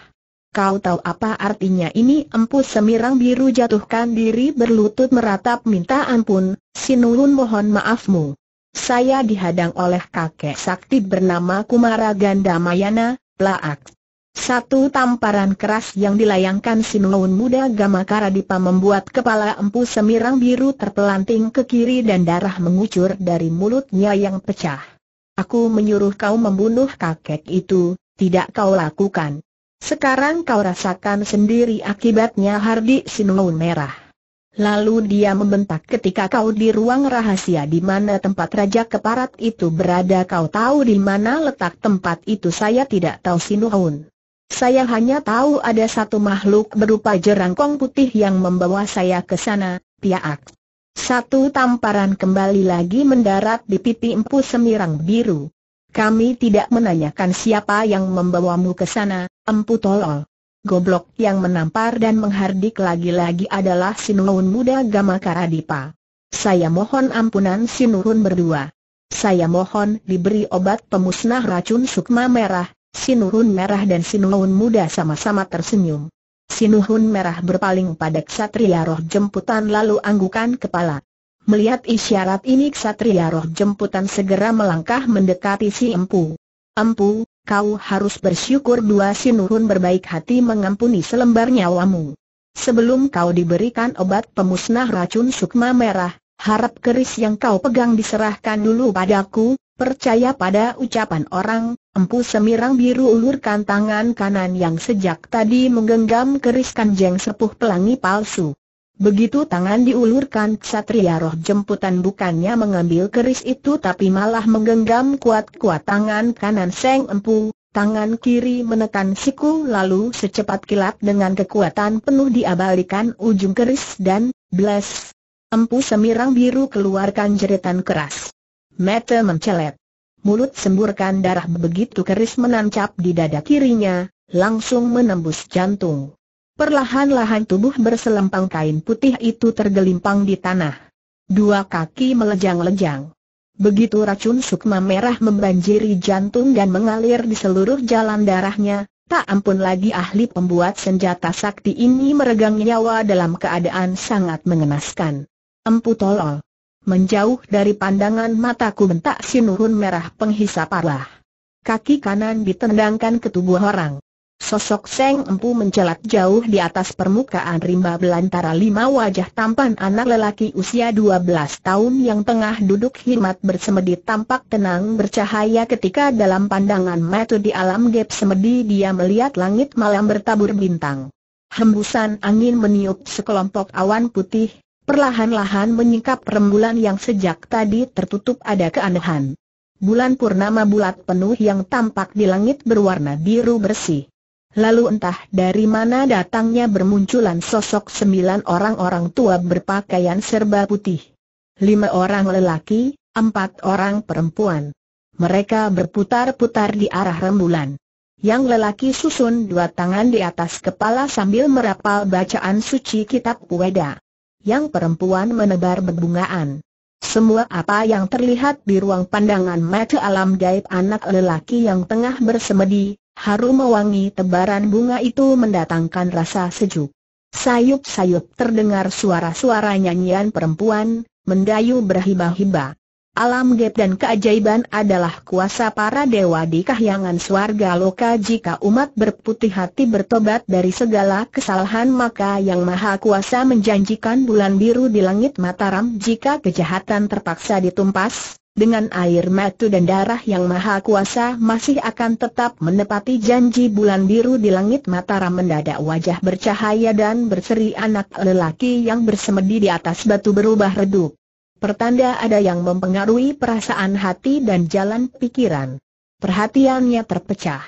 Kau tahu apa artinya ini empu semirang biru jatuhkan diri berlutut meratap minta ampun, Sinuhun mohon maafmu. Saya dihadang oleh kakek sakti bernama Kumara Gandamayana, plaak. Satu tamparan keras yang dilayangkan Simeon muda dipa membuat kepala empu semirang biru terpelanting ke kiri dan darah mengucur dari mulutnya yang pecah. Aku menyuruh kau membunuh kakek itu, tidak kau lakukan. Sekarang kau rasakan sendiri akibatnya Hardi Sinuun merah. Lalu dia membentak ketika kau di ruang rahasia di mana tempat Raja Keparat itu berada kau tahu di mana letak tempat itu saya tidak tahu Sinuun. Saya hanya tahu ada satu makhluk berupa jerangkong putih yang membawa saya ke sana, piaak. Satu tamparan kembali lagi mendarat di pipi empu semirang biru. Kami tidak menanyakan siapa yang membawamu ke sana, empu tolol. Goblok yang menampar dan menghardik lagi-lagi adalah sinuhun muda Karadipa. Saya mohon ampunan sinuhun berdua. Saya mohon diberi obat pemusnah racun sukma merah, Sinurun merah dan Sinuhun muda sama-sama tersenyum. Sinuhun merah berpaling pada Ksatria Roh Jemputan lalu anggukan kepala. Melihat isyarat ini Ksatria Roh Jemputan segera melangkah mendekati si Empu. Empu, kau harus bersyukur dua Sinuhun berbaik hati mengampuni selembar nyawamu. Sebelum kau diberikan obat pemusnah racun sukma merah, harap keris yang kau pegang diserahkan dulu padaku, percaya pada ucapan orang, Empu Semirang Biru ulurkan tangan kanan yang sejak tadi menggenggam keris kanjeng sepuh pelangi palsu. Begitu tangan diulurkan, Satria Roh jemputan bukannya mengambil keris itu tapi malah menggenggam kuat-kuat tangan kanan Seng Empu, tangan kiri menekan siku lalu secepat kilat dengan kekuatan penuh diabalikan ujung keris dan, bless! Empu Semirang Biru keluarkan jeritan keras. Mata mencelet mulut semburkan darah begitu keris menancap di dada kirinya, langsung menembus jantung. Perlahan-lahan tubuh berselempang kain putih itu tergelimpang di tanah. Dua kaki melejang-lejang. Begitu racun sukma merah membanjiri jantung dan mengalir di seluruh jalan darahnya, tak ampun lagi ahli pembuat senjata sakti ini meregang nyawa dalam keadaan sangat mengenaskan. Empu tolol menjauh dari pandangan mataku bentak sinurun merah penghisap arah. Kaki kanan ditendangkan ke tubuh orang. Sosok Seng Empu mencelat jauh di atas permukaan rimba belantara lima wajah tampan anak lelaki usia 12 tahun yang tengah duduk hikmat bersemedi tampak tenang bercahaya ketika dalam pandangan mata di alam gap semedi dia melihat langit malam bertabur bintang. Hembusan angin meniup sekelompok awan putih, perlahan-lahan menyingkap rembulan yang sejak tadi tertutup ada keanehan. Bulan purnama bulat penuh yang tampak di langit berwarna biru bersih. Lalu entah dari mana datangnya bermunculan sosok sembilan orang-orang tua berpakaian serba putih. Lima orang lelaki, empat orang perempuan. Mereka berputar-putar di arah rembulan. Yang lelaki susun dua tangan di atas kepala sambil merapal bacaan suci kitab Weda yang perempuan menebar berbungaan. Semua apa yang terlihat di ruang pandangan mata alam gaib anak lelaki yang tengah bersemedi, harum mewangi tebaran bunga itu mendatangkan rasa sejuk. Sayup-sayup terdengar suara-suara nyanyian perempuan, mendayu berhibah-hibah. Alam gap dan keajaiban adalah kuasa para dewa di kahyangan swarga loka jika umat berputih hati bertobat dari segala kesalahan maka yang maha kuasa menjanjikan bulan biru di langit Mataram jika kejahatan terpaksa ditumpas, dengan air mata dan darah yang maha kuasa masih akan tetap menepati janji bulan biru di langit Mataram mendadak wajah bercahaya dan berseri anak lelaki yang bersemedi di atas batu berubah redup. Pertanda ada yang mempengaruhi perasaan hati dan jalan pikiran. Perhatiannya terpecah.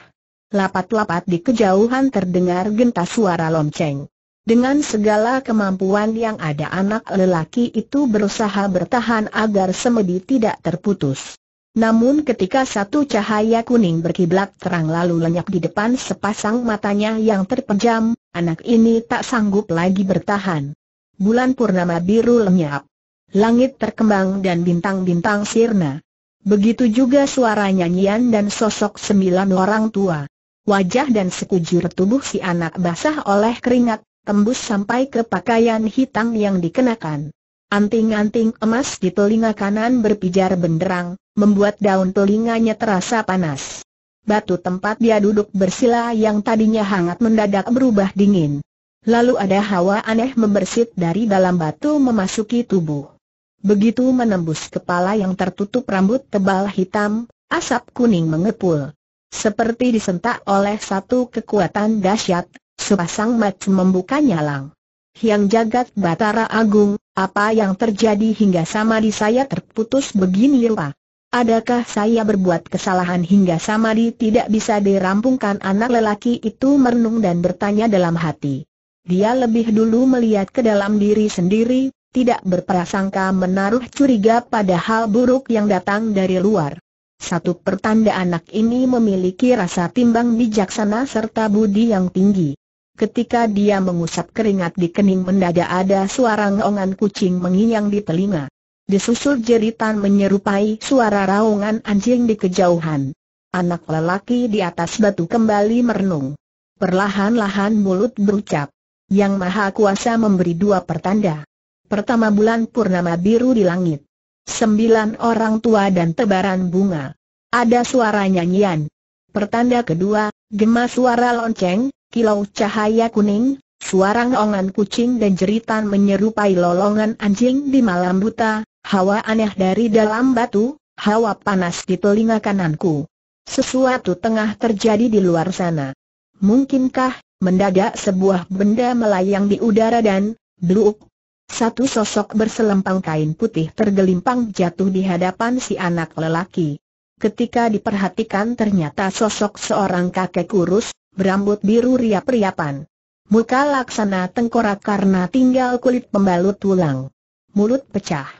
Lapat-lapat di kejauhan terdengar gentas suara lonceng. Dengan segala kemampuan yang ada anak lelaki itu berusaha bertahan agar semedi tidak terputus. Namun ketika satu cahaya kuning berkiblat terang lalu lenyap di depan sepasang matanya yang terpejam, anak ini tak sanggup lagi bertahan. Bulan purnama biru lenyap langit terkembang dan bintang-bintang sirna. Begitu juga suara nyanyian dan sosok sembilan orang tua. Wajah dan sekujur tubuh si anak basah oleh keringat, tembus sampai ke pakaian hitam yang dikenakan. Anting-anting emas di telinga kanan berpijar benderang, membuat daun telinganya terasa panas. Batu tempat dia duduk bersila yang tadinya hangat mendadak berubah dingin. Lalu ada hawa aneh membersit dari dalam batu memasuki tubuh. Begitu menembus kepala yang tertutup rambut tebal hitam, asap kuning mengepul. Seperti disentak oleh satu kekuatan dahsyat, sepasang mata membuka nyalang. Yang jagat Batara Agung, apa yang terjadi hingga samadi saya terputus begini lupa? Adakah saya berbuat kesalahan hingga samadi tidak bisa dirampungkan anak lelaki itu merenung dan bertanya dalam hati. Dia lebih dulu melihat ke dalam diri sendiri, tidak berprasangka menaruh curiga pada hal buruk yang datang dari luar. Satu pertanda anak ini memiliki rasa timbang bijaksana serta budi yang tinggi. Ketika dia mengusap keringat di kening mendadak ada suara ngongan kucing menginyang di telinga. Disusul jeritan menyerupai suara raungan anjing di kejauhan. Anak lelaki di atas batu kembali merenung. Perlahan-lahan mulut berucap. Yang Maha Kuasa memberi dua pertanda. Pertama bulan purnama biru di langit. Sembilan orang tua dan tebaran bunga. Ada suara nyanyian. Pertanda kedua, gemas suara lonceng, kilau cahaya kuning, suara ongan kucing dan jeritan menyerupai lolongan anjing di malam buta, hawa aneh dari dalam batu, hawa panas di telinga kananku. Sesuatu tengah terjadi di luar sana. Mungkinkah, mendadak sebuah benda melayang di udara dan, bluk, satu sosok berselempang kain putih tergelimpang jatuh di hadapan si anak lelaki. Ketika diperhatikan ternyata sosok seorang kakek kurus, berambut biru riap-riapan. Muka laksana tengkorak karena tinggal kulit pembalut tulang. Mulut pecah.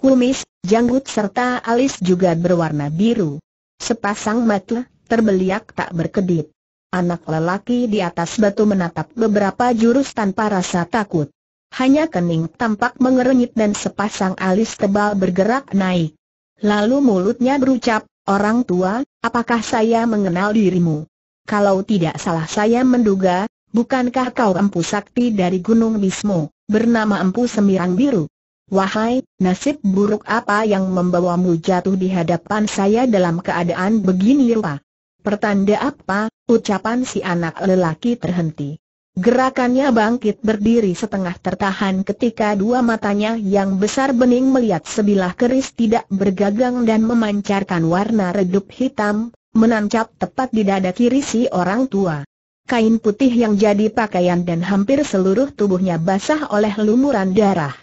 Kumis, janggut serta alis juga berwarna biru. Sepasang mata, terbeliak tak berkedip. Anak lelaki di atas batu menatap beberapa jurus tanpa rasa takut hanya kening tampak mengerenyit dan sepasang alis tebal bergerak naik. Lalu mulutnya berucap, Orang tua, apakah saya mengenal dirimu? Kalau tidak salah saya menduga, bukankah kau empu sakti dari Gunung Bismo, bernama empu Semirang Biru? Wahai, nasib buruk apa yang membawamu jatuh di hadapan saya dalam keadaan begini rupa? Pertanda apa? Ucapan si anak lelaki terhenti. Gerakannya bangkit berdiri setengah tertahan ketika dua matanya yang besar bening melihat sebilah keris tidak bergagang dan memancarkan warna redup hitam, menancap tepat di dada kiri si orang tua. Kain putih yang jadi pakaian dan hampir seluruh tubuhnya basah oleh lumuran darah.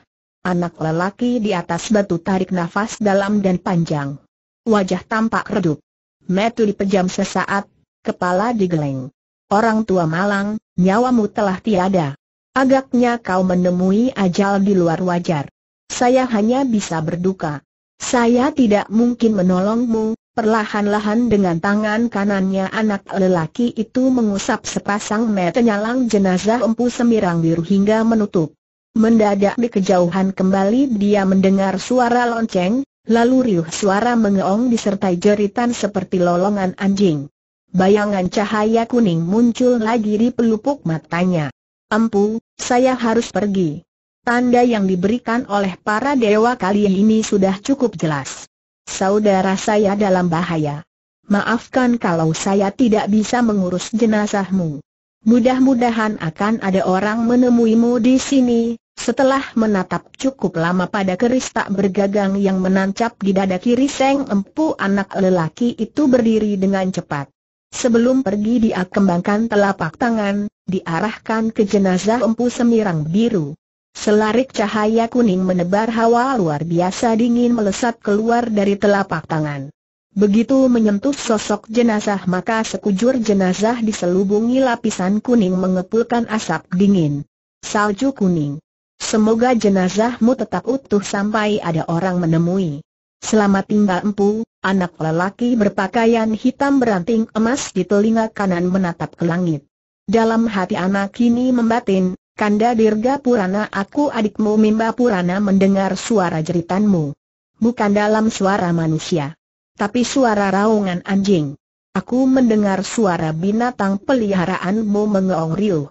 Anak lelaki di atas batu tarik nafas dalam dan panjang. Wajah tampak redup. Metu dipejam sesaat, kepala digeleng. Orang tua malang, nyawamu telah tiada. Agaknya kau menemui ajal di luar wajar. Saya hanya bisa berduka. Saya tidak mungkin menolongmu, Perlahan-lahan dengan tangan kanannya anak lelaki itu mengusap sepasang mata nyalang jenazah empu semirang biru hingga menutup. Mendadak di kejauhan kembali dia mendengar suara lonceng, lalu riuh suara mengeong disertai jeritan seperti lolongan anjing bayangan cahaya kuning muncul lagi di pelupuk matanya. Empu, saya harus pergi. Tanda yang diberikan oleh para dewa kali ini sudah cukup jelas. Saudara saya dalam bahaya. Maafkan kalau saya tidak bisa mengurus jenazahmu. Mudah-mudahan akan ada orang menemuimu di sini. Setelah menatap cukup lama pada keris tak bergagang yang menancap di dada kiri Seng Empu anak lelaki itu berdiri dengan cepat. Sebelum pergi dia kembangkan telapak tangan, diarahkan ke jenazah empu semirang biru. Selarik cahaya kuning menebar hawa luar biasa dingin melesat keluar dari telapak tangan. Begitu menyentuh sosok jenazah maka sekujur jenazah diselubungi lapisan kuning mengepulkan asap dingin. Salju kuning. Semoga jenazahmu tetap utuh sampai ada orang menemui. Selamat tinggal empu, anak lelaki berpakaian hitam beranting emas di telinga kanan menatap ke langit. Dalam hati anak ini membatin, Kanda Dirga Purana aku adikmu Mimba Purana mendengar suara jeritanmu. Bukan dalam suara manusia. Tapi suara raungan anjing. Aku mendengar suara binatang peliharaanmu mengeong riuh.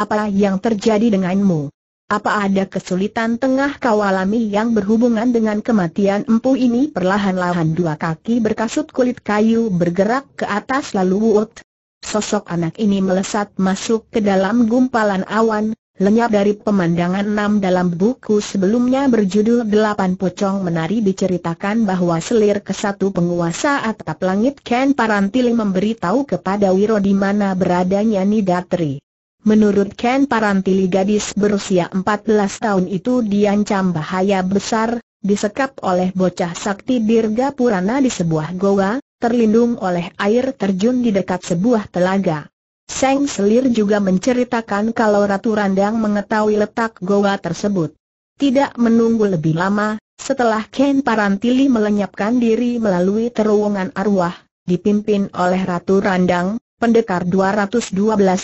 Apa yang terjadi denganmu? Apa ada kesulitan tengah kau alami yang berhubungan dengan kematian empu ini? Perlahan-lahan dua kaki berkasut kulit kayu bergerak ke atas lalu wut. Sosok anak ini melesat masuk ke dalam gumpalan awan, lenyap dari pemandangan enam dalam buku sebelumnya berjudul Delapan Pocong Menari diceritakan bahwa selir ke satu penguasa atap langit Ken Parantili memberitahu kepada Wiro di mana beradanya Nidatri. Menurut Ken Parantili gadis berusia 14 tahun itu diancam bahaya besar, disekap oleh bocah sakti Dirga Purana di sebuah goa, terlindung oleh air terjun di dekat sebuah telaga. Seng Selir juga menceritakan kalau Ratu Randang mengetahui letak goa tersebut. Tidak menunggu lebih lama, setelah Ken Parantili melenyapkan diri melalui terowongan arwah, dipimpin oleh Ratu Randang, Pendekar 212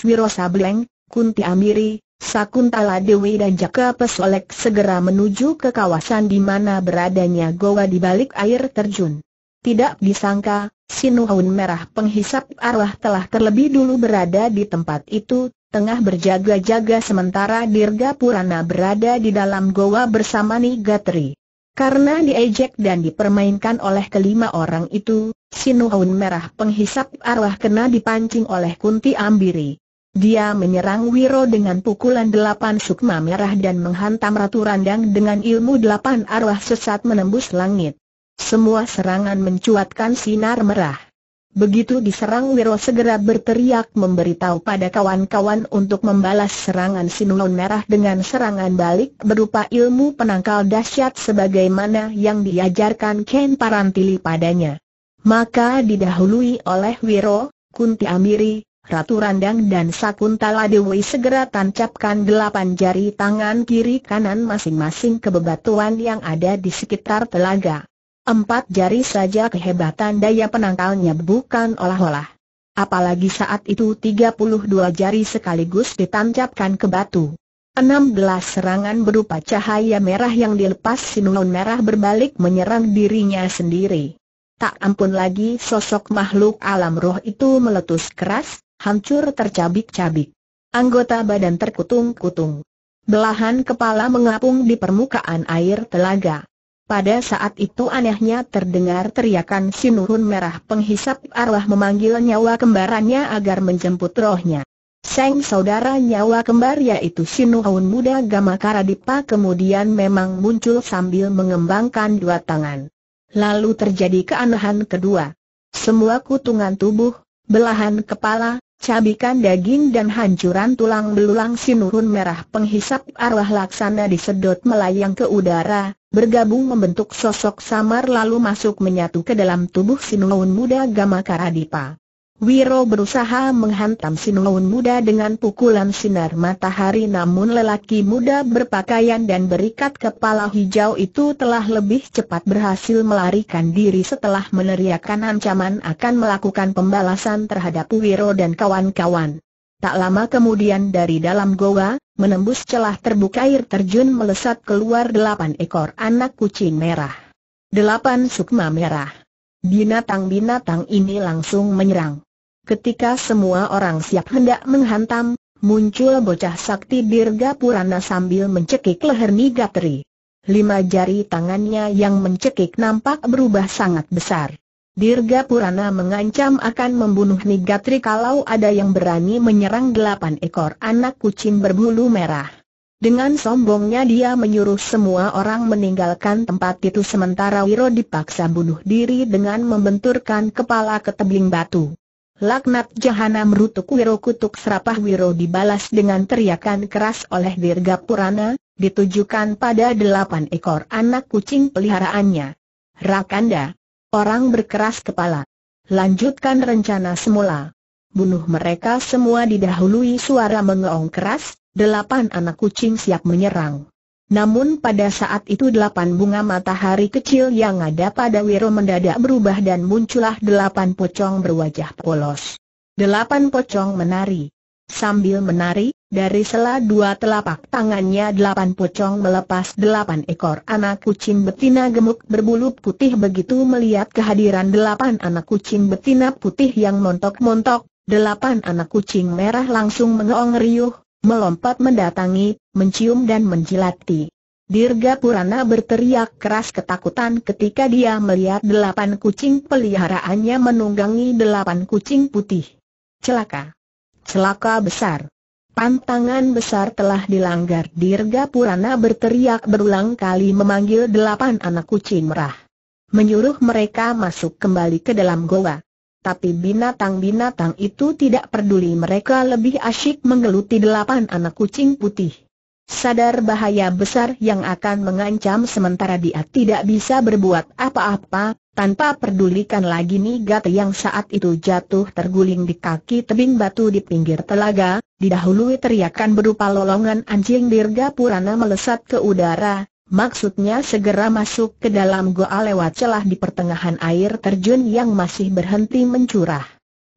Wiro Sableng, Kunti Amiri, Sakuntala Dewi dan Jaka Pesolek segera menuju ke kawasan di mana beradanya goa di balik air terjun. Tidak disangka, Sinuhun Merah penghisap arwah telah terlebih dulu berada di tempat itu, tengah berjaga-jaga sementara Dirga Purana berada di dalam goa bersama Nigatri. Karena diejek dan dipermainkan oleh kelima orang itu, Sinuhun merah penghisap arwah kena dipancing oleh Kunti Ambiri. Dia menyerang Wiro dengan pukulan delapan sukma merah dan menghantam Ratu Randang dengan ilmu delapan arwah sesat menembus langit. Semua serangan mencuatkan sinar merah. Begitu diserang Wiro segera berteriak memberitahu pada kawan-kawan untuk membalas serangan Sinulon Merah dengan serangan balik berupa ilmu penangkal dahsyat sebagaimana yang diajarkan Ken Parantili padanya. Maka didahului oleh Wiro, Kunti Amiri, Ratu Randang dan Sakuntala Dewi segera tancapkan delapan jari tangan kiri kanan masing-masing ke bebatuan yang ada di sekitar telaga. Empat jari saja kehebatan daya penangkalnya bukan olah-olah. Apalagi saat itu 32 jari sekaligus ditancapkan ke batu. 16 serangan berupa cahaya merah yang dilepas sinulan merah berbalik menyerang dirinya sendiri. Tak ampun lagi sosok makhluk alam roh itu meletus keras, hancur tercabik-cabik. Anggota badan terkutung-kutung. Belahan kepala mengapung di permukaan air telaga. Pada saat itu anehnya terdengar teriakan sinurun merah penghisap arwah memanggil nyawa kembarannya agar menjemput rohnya. Seng saudara nyawa kembar yaitu Sinuhun muda Gamakara kemudian memang muncul sambil mengembangkan dua tangan. Lalu terjadi keanehan kedua. Semua kutungan tubuh, belahan kepala, Cabikan daging dan hancuran tulang belulang sinurun merah penghisap arwah laksana disedot melayang ke udara, bergabung membentuk sosok samar lalu masuk menyatu ke dalam tubuh sinurun muda Gamakaradipa. Wiro berusaha menghantam Sinuun muda dengan pukulan sinar matahari namun lelaki muda berpakaian dan berikat kepala hijau itu telah lebih cepat berhasil melarikan diri setelah meneriakan ancaman akan melakukan pembalasan terhadap Wiro dan kawan-kawan. Tak lama kemudian dari dalam goa, menembus celah terbuka air terjun melesat keluar delapan ekor anak kucing merah. Delapan sukma merah. Binatang-binatang ini langsung menyerang. Ketika semua orang siap hendak menghantam, muncul bocah sakti Dirga Purana sambil mencekik leher Nigatri. Lima jari tangannya yang mencekik nampak berubah sangat besar. Dirga Purana mengancam akan membunuh Nigatri kalau ada yang berani menyerang delapan ekor anak kucing berbulu merah. Dengan sombongnya dia menyuruh semua orang meninggalkan tempat itu sementara Wiro dipaksa bunuh diri dengan membenturkan kepala ke tebing batu. Laknat jahanam rutuk wiro kutuk serapah wiro dibalas dengan teriakan keras oleh Dirga Purana, ditujukan pada delapan ekor anak kucing peliharaannya. Rakanda, orang berkeras kepala. Lanjutkan rencana semula. Bunuh mereka semua didahului suara mengeong keras, delapan anak kucing siap menyerang. Namun pada saat itu delapan bunga matahari kecil yang ada pada Wiro mendadak berubah dan muncullah delapan pocong berwajah polos. Delapan pocong menari. Sambil menari, dari sela dua telapak tangannya delapan pocong melepas delapan ekor anak kucing betina gemuk berbulu putih begitu melihat kehadiran delapan anak kucing betina putih yang montok-montok, delapan anak kucing merah langsung mengeong riuh, melompat mendatangi, mencium dan menjilati. Dirga Purana berteriak keras ketakutan ketika dia melihat delapan kucing peliharaannya menunggangi delapan kucing putih. Celaka. Celaka besar. Pantangan besar telah dilanggar Dirga Purana berteriak berulang kali memanggil delapan anak kucing merah. Menyuruh mereka masuk kembali ke dalam goa tapi binatang-binatang itu tidak peduli mereka lebih asyik menggeluti delapan anak kucing putih. Sadar bahaya besar yang akan mengancam sementara dia tidak bisa berbuat apa-apa, tanpa pedulikan lagi Nigat yang saat itu jatuh terguling di kaki tebing batu di pinggir telaga, didahului teriakan berupa lolongan anjing dirga purana melesat ke udara, Maksudnya segera masuk ke dalam goa lewat celah di pertengahan air terjun yang masih berhenti mencurah.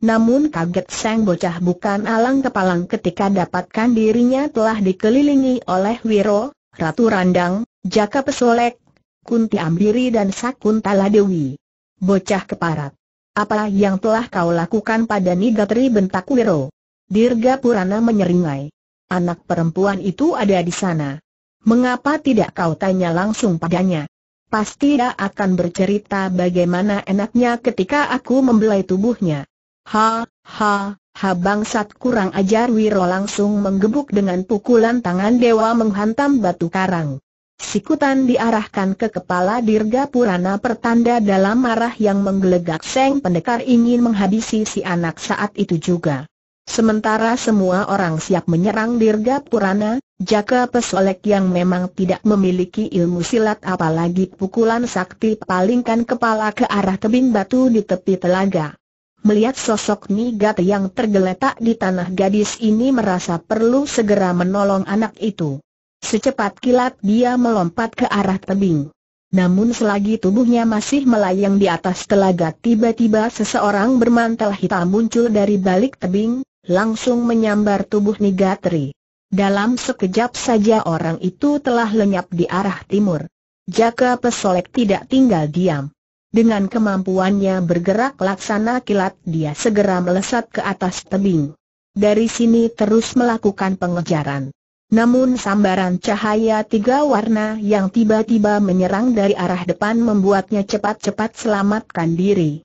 Namun kaget sang bocah bukan alang kepalang ketika dapatkan dirinya telah dikelilingi oleh Wiro, Ratu Randang, Jaka Pesolek, Kunti Ambiri dan Sakuntala Dewi. Bocah keparat. Apa yang telah kau lakukan pada Nigatri bentak Wiro? Dirga Purana menyeringai. Anak perempuan itu ada di sana. Mengapa tidak kau tanya langsung padanya? Pasti dia akan bercerita bagaimana enaknya ketika aku membelai tubuhnya. Ha, ha, ha bangsat kurang ajar Wiro langsung menggebuk dengan pukulan tangan dewa menghantam batu karang. Sikutan diarahkan ke kepala Dirga Purana pertanda dalam marah yang menggelegak Seng Pendekar ingin menghabisi si anak saat itu juga. Sementara semua orang siap menyerang Dirga Purana, Jaka Pesolek yang memang tidak memiliki ilmu silat apalagi pukulan sakti palingkan kepala ke arah tebing batu di tepi telaga. Melihat sosok Nigat yang tergeletak di tanah gadis ini merasa perlu segera menolong anak itu. Secepat kilat dia melompat ke arah tebing. Namun selagi tubuhnya masih melayang di atas telaga tiba-tiba seseorang bermantel hitam muncul dari balik tebing, langsung menyambar tubuh Nigatri. Dalam sekejap saja orang itu telah lenyap di arah timur. Jaka Pesolek tidak tinggal diam. Dengan kemampuannya bergerak laksana kilat dia segera melesat ke atas tebing. Dari sini terus melakukan pengejaran. Namun sambaran cahaya tiga warna yang tiba-tiba menyerang dari arah depan membuatnya cepat-cepat selamatkan diri.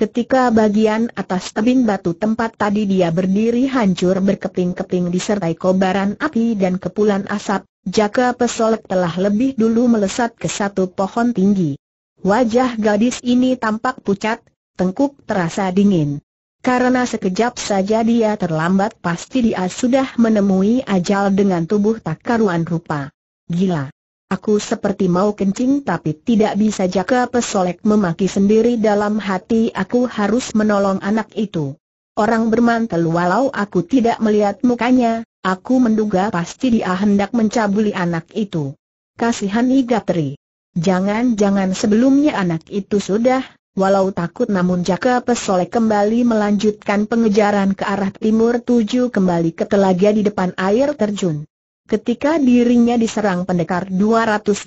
Ketika bagian atas tebing batu tempat tadi dia berdiri hancur berkeping-keping disertai kobaran api dan kepulan asap, Jaka Pesolek telah lebih dulu melesat ke satu pohon tinggi. Wajah gadis ini tampak pucat, tengkuk terasa dingin. Karena sekejap saja dia terlambat pasti dia sudah menemui ajal dengan tubuh tak karuan rupa. Gila. Aku seperti mau kencing tapi tidak bisa jaga pesolek memaki sendiri dalam hati aku harus menolong anak itu. Orang bermantel walau aku tidak melihat mukanya, aku menduga pasti dia hendak mencabuli anak itu. Kasihan Iga Tri. Jangan-jangan sebelumnya anak itu sudah, walau takut namun Jaka Pesolek kembali melanjutkan pengejaran ke arah timur tujuh kembali ke telaga di depan air terjun. Ketika dirinya diserang pendekar 212,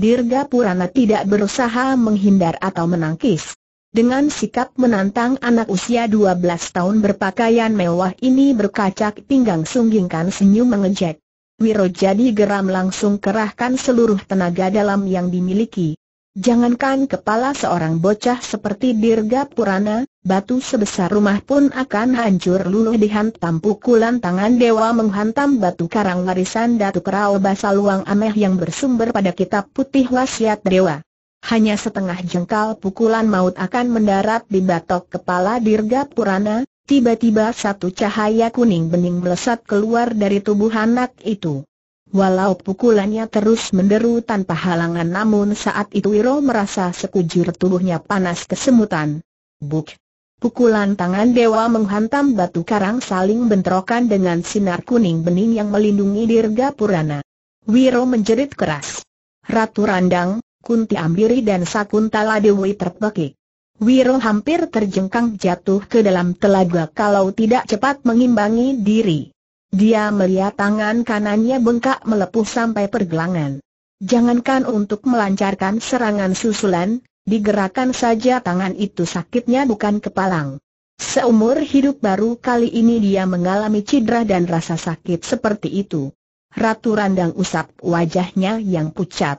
Dirga Purana tidak berusaha menghindar atau menangkis. Dengan sikap menantang anak usia 12 tahun berpakaian mewah ini berkacak pinggang sunggingkan senyum mengejek. Wiro jadi geram langsung kerahkan seluruh tenaga dalam yang dimiliki. Jangankan kepala seorang bocah seperti Dirga Purana, batu sebesar rumah pun akan hancur luluh dihantam pukulan tangan dewa menghantam batu karang warisan Datu Kerao Basaluang Ameh yang bersumber pada kitab putih wasiat dewa. Hanya setengah jengkal pukulan maut akan mendarat di batok kepala Dirga Purana, tiba-tiba satu cahaya kuning bening melesat keluar dari tubuh anak itu. Walau pukulannya terus menderu tanpa halangan namun saat itu Wiro merasa sekujur tubuhnya panas kesemutan. Buk! Pukulan tangan dewa menghantam batu karang saling bentrokan dengan sinar kuning bening yang melindungi Dirga Purana. Wiro menjerit keras. Ratu Randang, Kunti Ambiri dan Sakuntala Dewi terpekik. Wiro hampir terjengkang jatuh ke dalam telaga kalau tidak cepat mengimbangi diri. Dia melihat tangan kanannya bengkak melepuh sampai pergelangan. Jangankan untuk melancarkan serangan susulan, Digerakkan saja tangan itu sakitnya bukan kepalang. Seumur hidup baru kali ini dia mengalami cedera dan rasa sakit seperti itu. Ratu Randang usap wajahnya yang pucat.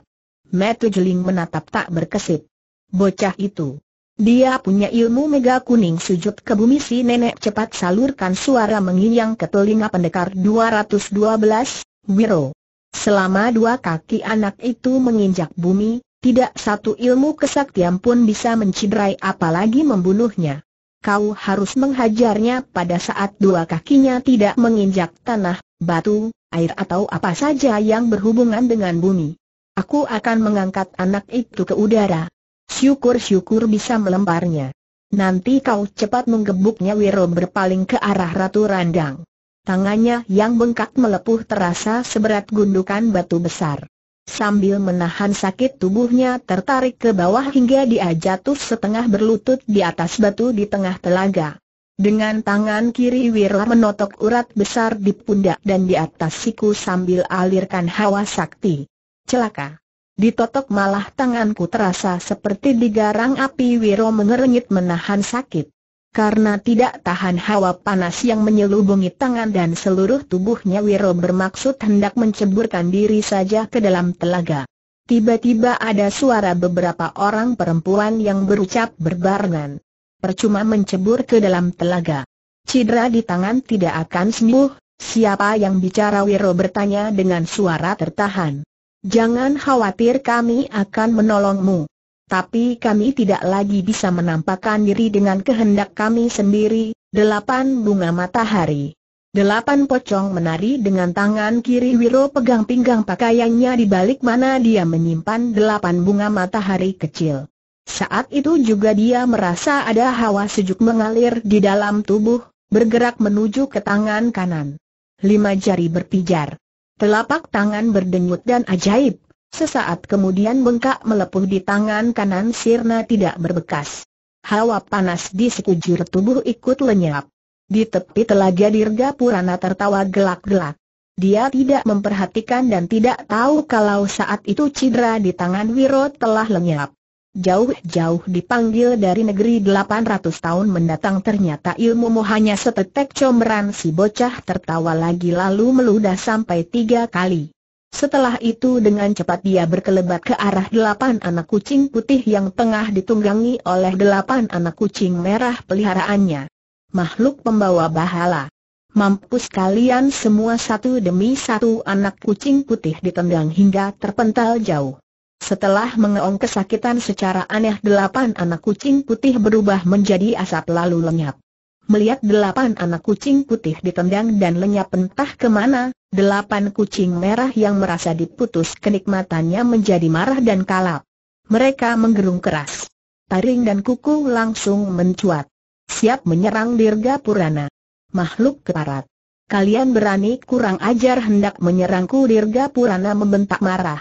Metu Jeling menatap tak berkesip. Bocah itu. Dia punya ilmu mega kuning sujud ke bumi si nenek cepat salurkan suara menginyang ke telinga pendekar 212, Wiro. Selama dua kaki anak itu menginjak bumi, tidak satu ilmu kesaktian pun bisa menciderai apalagi membunuhnya. Kau harus menghajarnya pada saat dua kakinya tidak menginjak tanah, batu, air atau apa saja yang berhubungan dengan bumi. Aku akan mengangkat anak itu ke udara. Syukur-syukur bisa melemparnya. Nanti kau cepat menggebuknya Wiro berpaling ke arah Ratu Randang. Tangannya yang bengkak melepuh terasa seberat gundukan batu besar. Sambil menahan sakit tubuhnya tertarik ke bawah hingga dia jatuh setengah berlutut di atas batu di tengah telaga. Dengan tangan kiri Wira menotok urat besar di pundak dan di atas siku sambil alirkan hawa sakti. Celaka. Ditotok malah tanganku terasa seperti digarang api Wiro mengerengit menahan sakit. Karena tidak tahan hawa panas yang menyelubungi tangan dan seluruh tubuhnya Wiro bermaksud hendak menceburkan diri saja ke dalam telaga. Tiba-tiba ada suara beberapa orang perempuan yang berucap berbarengan. Percuma mencebur ke dalam telaga. Cidra di tangan tidak akan sembuh, siapa yang bicara Wiro bertanya dengan suara tertahan. Jangan khawatir kami akan menolongmu tapi kami tidak lagi bisa menampakkan diri dengan kehendak kami sendiri. Delapan bunga matahari. Delapan pocong menari dengan tangan kiri Wiro pegang pinggang pakaiannya di balik mana dia menyimpan delapan bunga matahari kecil. Saat itu juga dia merasa ada hawa sejuk mengalir di dalam tubuh, bergerak menuju ke tangan kanan. Lima jari berpijar. Telapak tangan berdenyut dan ajaib. Sesaat kemudian bengkak melepuh di tangan kanan sirna tidak berbekas. Hawa panas di sekujur tubuh ikut lenyap. Di tepi telaga Dirga Purana tertawa gelak-gelak. Dia tidak memperhatikan dan tidak tahu kalau saat itu cedera di tangan Wiro telah lenyap. Jauh-jauh dipanggil dari negeri 800 tahun mendatang ternyata ilmu mu hanya setetek comberan si bocah tertawa lagi lalu meludah sampai tiga kali. Setelah itu dengan cepat dia berkelebat ke arah delapan anak kucing putih yang tengah ditunggangi oleh delapan anak kucing merah peliharaannya. Makhluk pembawa bahala. Mampus kalian semua satu demi satu anak kucing putih ditendang hingga terpental jauh. Setelah mengeong kesakitan secara aneh delapan anak kucing putih berubah menjadi asap lalu lenyap melihat delapan anak kucing putih ditendang dan lenyap entah kemana, delapan kucing merah yang merasa diputus kenikmatannya menjadi marah dan kalap. Mereka menggerung keras. Taring dan kuku langsung mencuat. Siap menyerang Dirga Purana. Makhluk keparat. Kalian berani kurang ajar hendak menyerangku Dirga Purana membentak marah.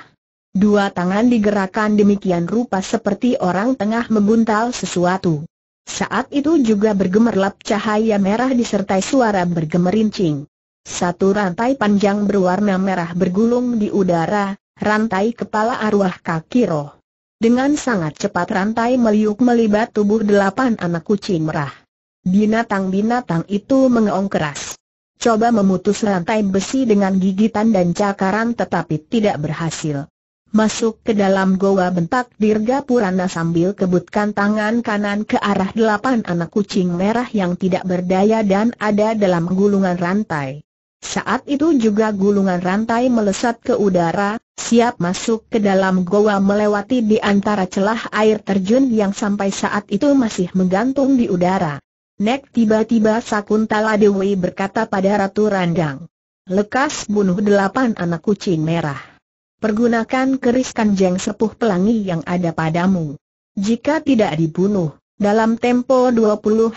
Dua tangan digerakkan demikian rupa seperti orang tengah membuntal sesuatu. Saat itu juga bergemerlap cahaya merah disertai suara bergemerincing. Satu rantai panjang berwarna merah bergulung di udara, rantai kepala arwah Kakiro. Dengan sangat cepat rantai meliuk melibat tubuh delapan anak kucing merah. Binatang-binatang itu mengeong keras. Coba memutus rantai besi dengan gigitan dan cakaran tetapi tidak berhasil. Masuk ke dalam goa bentak Dirga Purana sambil kebutkan tangan kanan ke arah delapan anak kucing merah yang tidak berdaya dan ada dalam gulungan rantai. Saat itu juga gulungan rantai melesat ke udara, siap masuk ke dalam goa melewati di antara celah air terjun yang sampai saat itu masih menggantung di udara. Nek tiba-tiba Sakuntala Dewi berkata pada Ratu Randang, lekas bunuh delapan anak kucing merah pergunakan keris kanjeng sepuh pelangi yang ada padamu. Jika tidak dibunuh, dalam tempo 21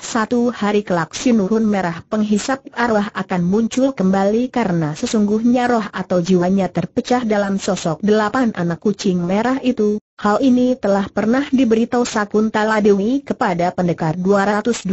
hari kelak sinurun merah penghisap arwah akan muncul kembali karena sesungguhnya roh atau jiwanya terpecah dalam sosok delapan anak kucing merah itu. Hal ini telah pernah diberitahu Sakuntala Dewi kepada pendekar 212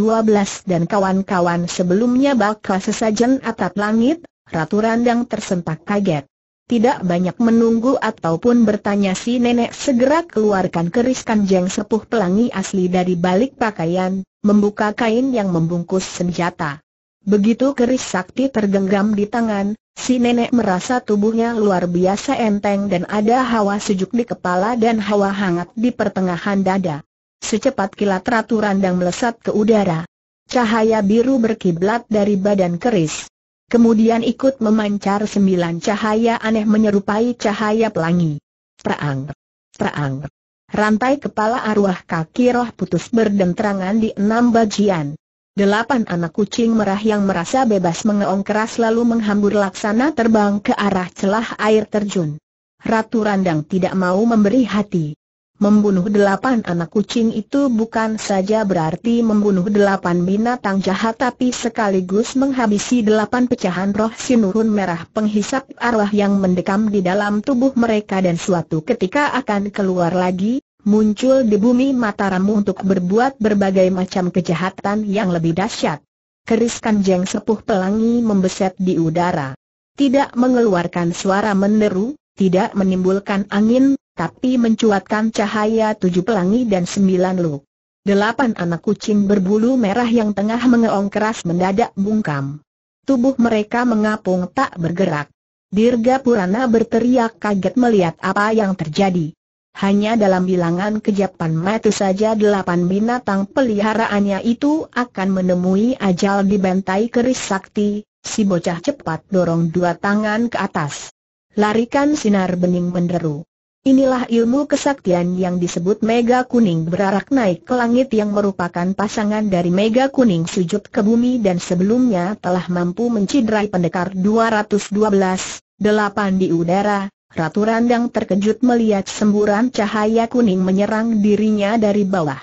dan kawan-kawan sebelumnya bakal sesajen atap langit, Ratu Randang tersentak kaget. Tidak banyak menunggu ataupun bertanya si nenek segera keluarkan keris kanjeng sepuh pelangi asli dari balik pakaian, membuka kain yang membungkus senjata. Begitu keris sakti tergenggam di tangan, si nenek merasa tubuhnya luar biasa enteng dan ada hawa sejuk di kepala dan hawa hangat di pertengahan dada. Secepat kilat ratu randang melesat ke udara. Cahaya biru berkiblat dari badan keris. Kemudian ikut memancar sembilan cahaya aneh menyerupai cahaya pelangi. Terang, terang. Rantai kepala arwah kaki roh putus berdenterangan di enam bagian. Delapan anak kucing merah yang merasa bebas mengeong keras lalu menghambur laksana terbang ke arah celah air terjun. Ratu Randang tidak mau memberi hati. Membunuh delapan anak kucing itu bukan saja berarti membunuh delapan binatang jahat tapi sekaligus menghabisi delapan pecahan roh sinurun merah penghisap arwah yang mendekam di dalam tubuh mereka dan suatu ketika akan keluar lagi, muncul di bumi Mataramu untuk berbuat berbagai macam kejahatan yang lebih dahsyat. Keris kanjeng sepuh pelangi membeset di udara. Tidak mengeluarkan suara meneru, tidak menimbulkan angin, tapi mencuatkan cahaya tujuh pelangi dan sembilan lu. Delapan anak kucing berbulu merah yang tengah mengeong keras mendadak bungkam. Tubuh mereka mengapung tak bergerak. Dirga Purana berteriak kaget melihat apa yang terjadi. Hanya dalam bilangan kejapan mata saja delapan binatang peliharaannya itu akan menemui ajal di bantai keris sakti, si bocah cepat dorong dua tangan ke atas. Larikan sinar bening menderu. Inilah ilmu kesaktian yang disebut Mega Kuning berarak naik ke langit yang merupakan pasangan dari Mega Kuning sujud ke bumi dan sebelumnya telah mampu menciderai pendekar 212, 8 di udara. Ratu Randang terkejut melihat semburan cahaya kuning menyerang dirinya dari bawah.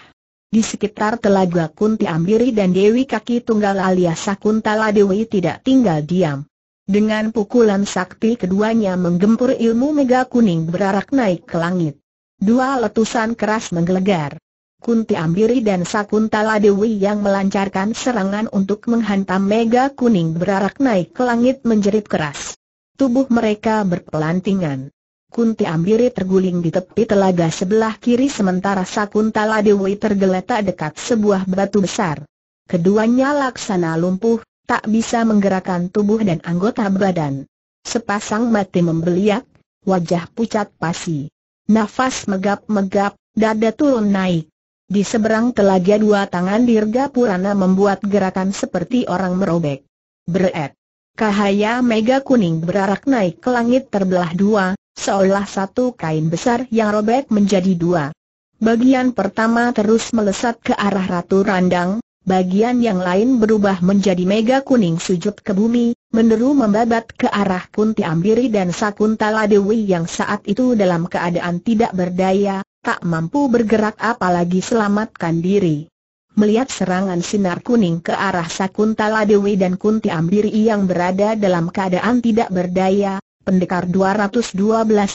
Di sekitar telaga Kunti Ambiri dan Dewi Kaki Tunggal alias Sakuntala Dewi tidak tinggal diam. Dengan pukulan sakti keduanya menggempur ilmu mega kuning berarak naik ke langit. Dua letusan keras menggelegar. Kunti Ambiri dan Sakuntala Dewi yang melancarkan serangan untuk menghantam mega kuning berarak naik ke langit menjerit keras. Tubuh mereka berpelantingan. Kunti Ambiri terguling di tepi telaga sebelah kiri sementara Sakuntala Dewi tergeletak dekat sebuah batu besar. Keduanya laksana lumpuh, tak bisa menggerakkan tubuh dan anggota badan. Sepasang mata membeliak, wajah pucat pasi. Nafas megap-megap, dada turun naik. Di seberang telaga dua tangan Dirga Purana membuat gerakan seperti orang merobek. Beret. Kahaya mega kuning berarak naik ke langit terbelah dua, seolah satu kain besar yang robek menjadi dua. Bagian pertama terus melesat ke arah Ratu Randang, Bagian yang lain berubah menjadi mega kuning sujud ke bumi, meneru membabat ke arah Kunti Ambiri dan Sakuntala Dewi yang saat itu dalam keadaan tidak berdaya, tak mampu bergerak apalagi selamatkan diri. Melihat serangan sinar kuning ke arah Sakuntala Dewi dan Kunti Ambiri yang berada dalam keadaan tidak berdaya, pendekar 212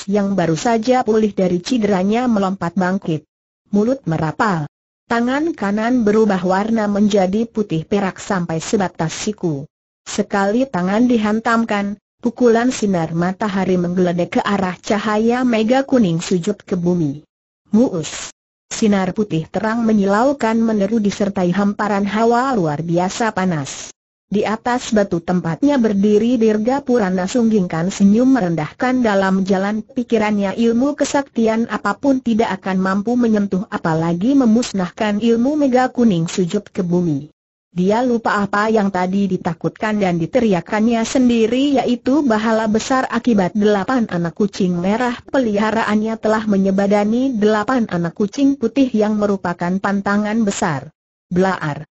yang baru saja pulih dari cederanya melompat bangkit. Mulut merapal. Tangan kanan berubah warna menjadi putih perak sampai sebatas siku. Sekali tangan dihantamkan, pukulan sinar matahari menggeledek ke arah cahaya mega kuning sujud ke bumi. Muus. Sinar putih terang menyilaukan meneru disertai hamparan hawa luar biasa panas. Di atas batu tempatnya berdiri Dirga Purana sunggingkan senyum merendahkan dalam jalan pikirannya ilmu kesaktian apapun tidak akan mampu menyentuh apalagi memusnahkan ilmu mega kuning sujud ke bumi. Dia lupa apa yang tadi ditakutkan dan diteriakannya sendiri yaitu bahala besar akibat delapan anak kucing merah peliharaannya telah menyebadani delapan anak kucing putih yang merupakan pantangan besar. Blaar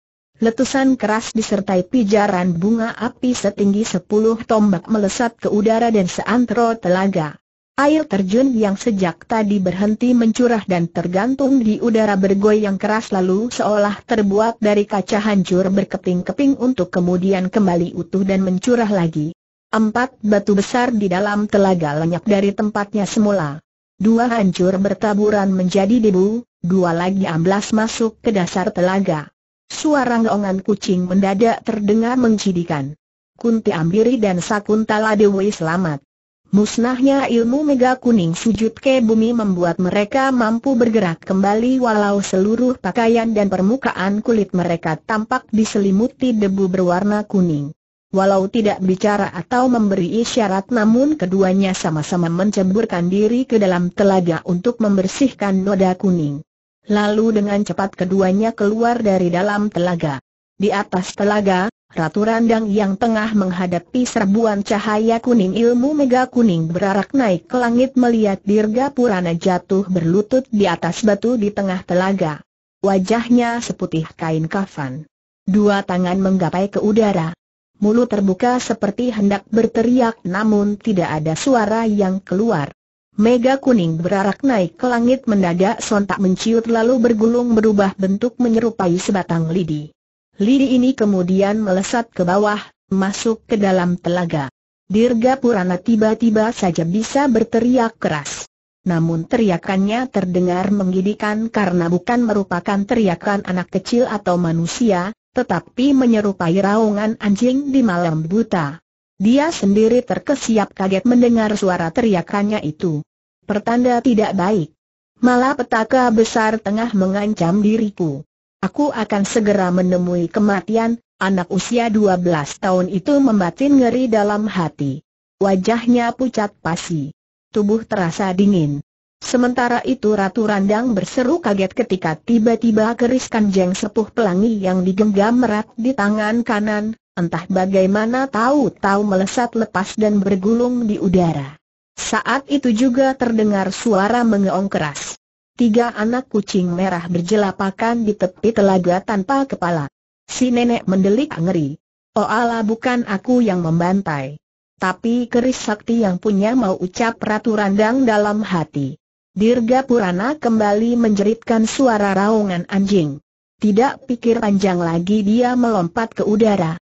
Letusan keras disertai pijaran bunga api setinggi sepuluh tombak melesat ke udara dan seantero telaga. Air terjun yang sejak tadi berhenti mencurah dan tergantung di udara bergoyang keras lalu seolah terbuat dari kaca hancur berkeping-keping untuk kemudian kembali utuh dan mencurah lagi. Empat batu besar di dalam telaga lenyap dari tempatnya semula. Dua hancur bertaburan menjadi debu, dua lagi amblas masuk ke dasar telaga. Suara ngeongan kucing mendadak terdengar mencidikan. Kunti Ambiri dan Sakuntala Dewi selamat. Musnahnya ilmu mega kuning sujud ke bumi membuat mereka mampu bergerak kembali walau seluruh pakaian dan permukaan kulit mereka tampak diselimuti debu berwarna kuning. Walau tidak bicara atau memberi isyarat namun keduanya sama-sama menceburkan diri ke dalam telaga untuk membersihkan noda kuning. Lalu dengan cepat keduanya keluar dari dalam telaga. Di atas telaga, Ratu Randang yang tengah menghadapi serbuan cahaya kuning ilmu mega kuning berarak naik ke langit melihat Dirga Purana jatuh berlutut di atas batu di tengah telaga. Wajahnya seputih kain kafan. Dua tangan menggapai ke udara. Mulut terbuka seperti hendak berteriak namun tidak ada suara yang keluar. Mega kuning berarak naik ke langit mendadak sontak menciut lalu bergulung berubah bentuk menyerupai sebatang lidi. Lidi ini kemudian melesat ke bawah, masuk ke dalam telaga. Dirga Purana tiba-tiba saja bisa berteriak keras. Namun teriakannya terdengar menggidikan karena bukan merupakan teriakan anak kecil atau manusia, tetapi menyerupai raungan anjing di malam buta. Dia sendiri terkesiap kaget mendengar suara teriakannya itu. Pertanda tidak baik. Malah petaka besar tengah mengancam diriku. Aku akan segera menemui kematian, anak usia 12 tahun itu membatin ngeri dalam hati. Wajahnya pucat pasi. Tubuh terasa dingin. Sementara itu Ratu Randang berseru kaget ketika tiba-tiba keris kanjeng sepuh pelangi yang digenggam erat di tangan kanan, entah bagaimana tahu-tahu melesat lepas dan bergulung di udara. Saat itu juga terdengar suara mengeong keras. Tiga anak kucing merah berjelapakan di tepi telaga tanpa kepala. Si nenek mendelik ngeri. Oh Allah bukan aku yang membantai. Tapi keris sakti yang punya mau ucap Ratu Randang dalam hati. Dirga Purana kembali menjeritkan suara raungan anjing. Tidak pikir panjang lagi dia melompat ke udara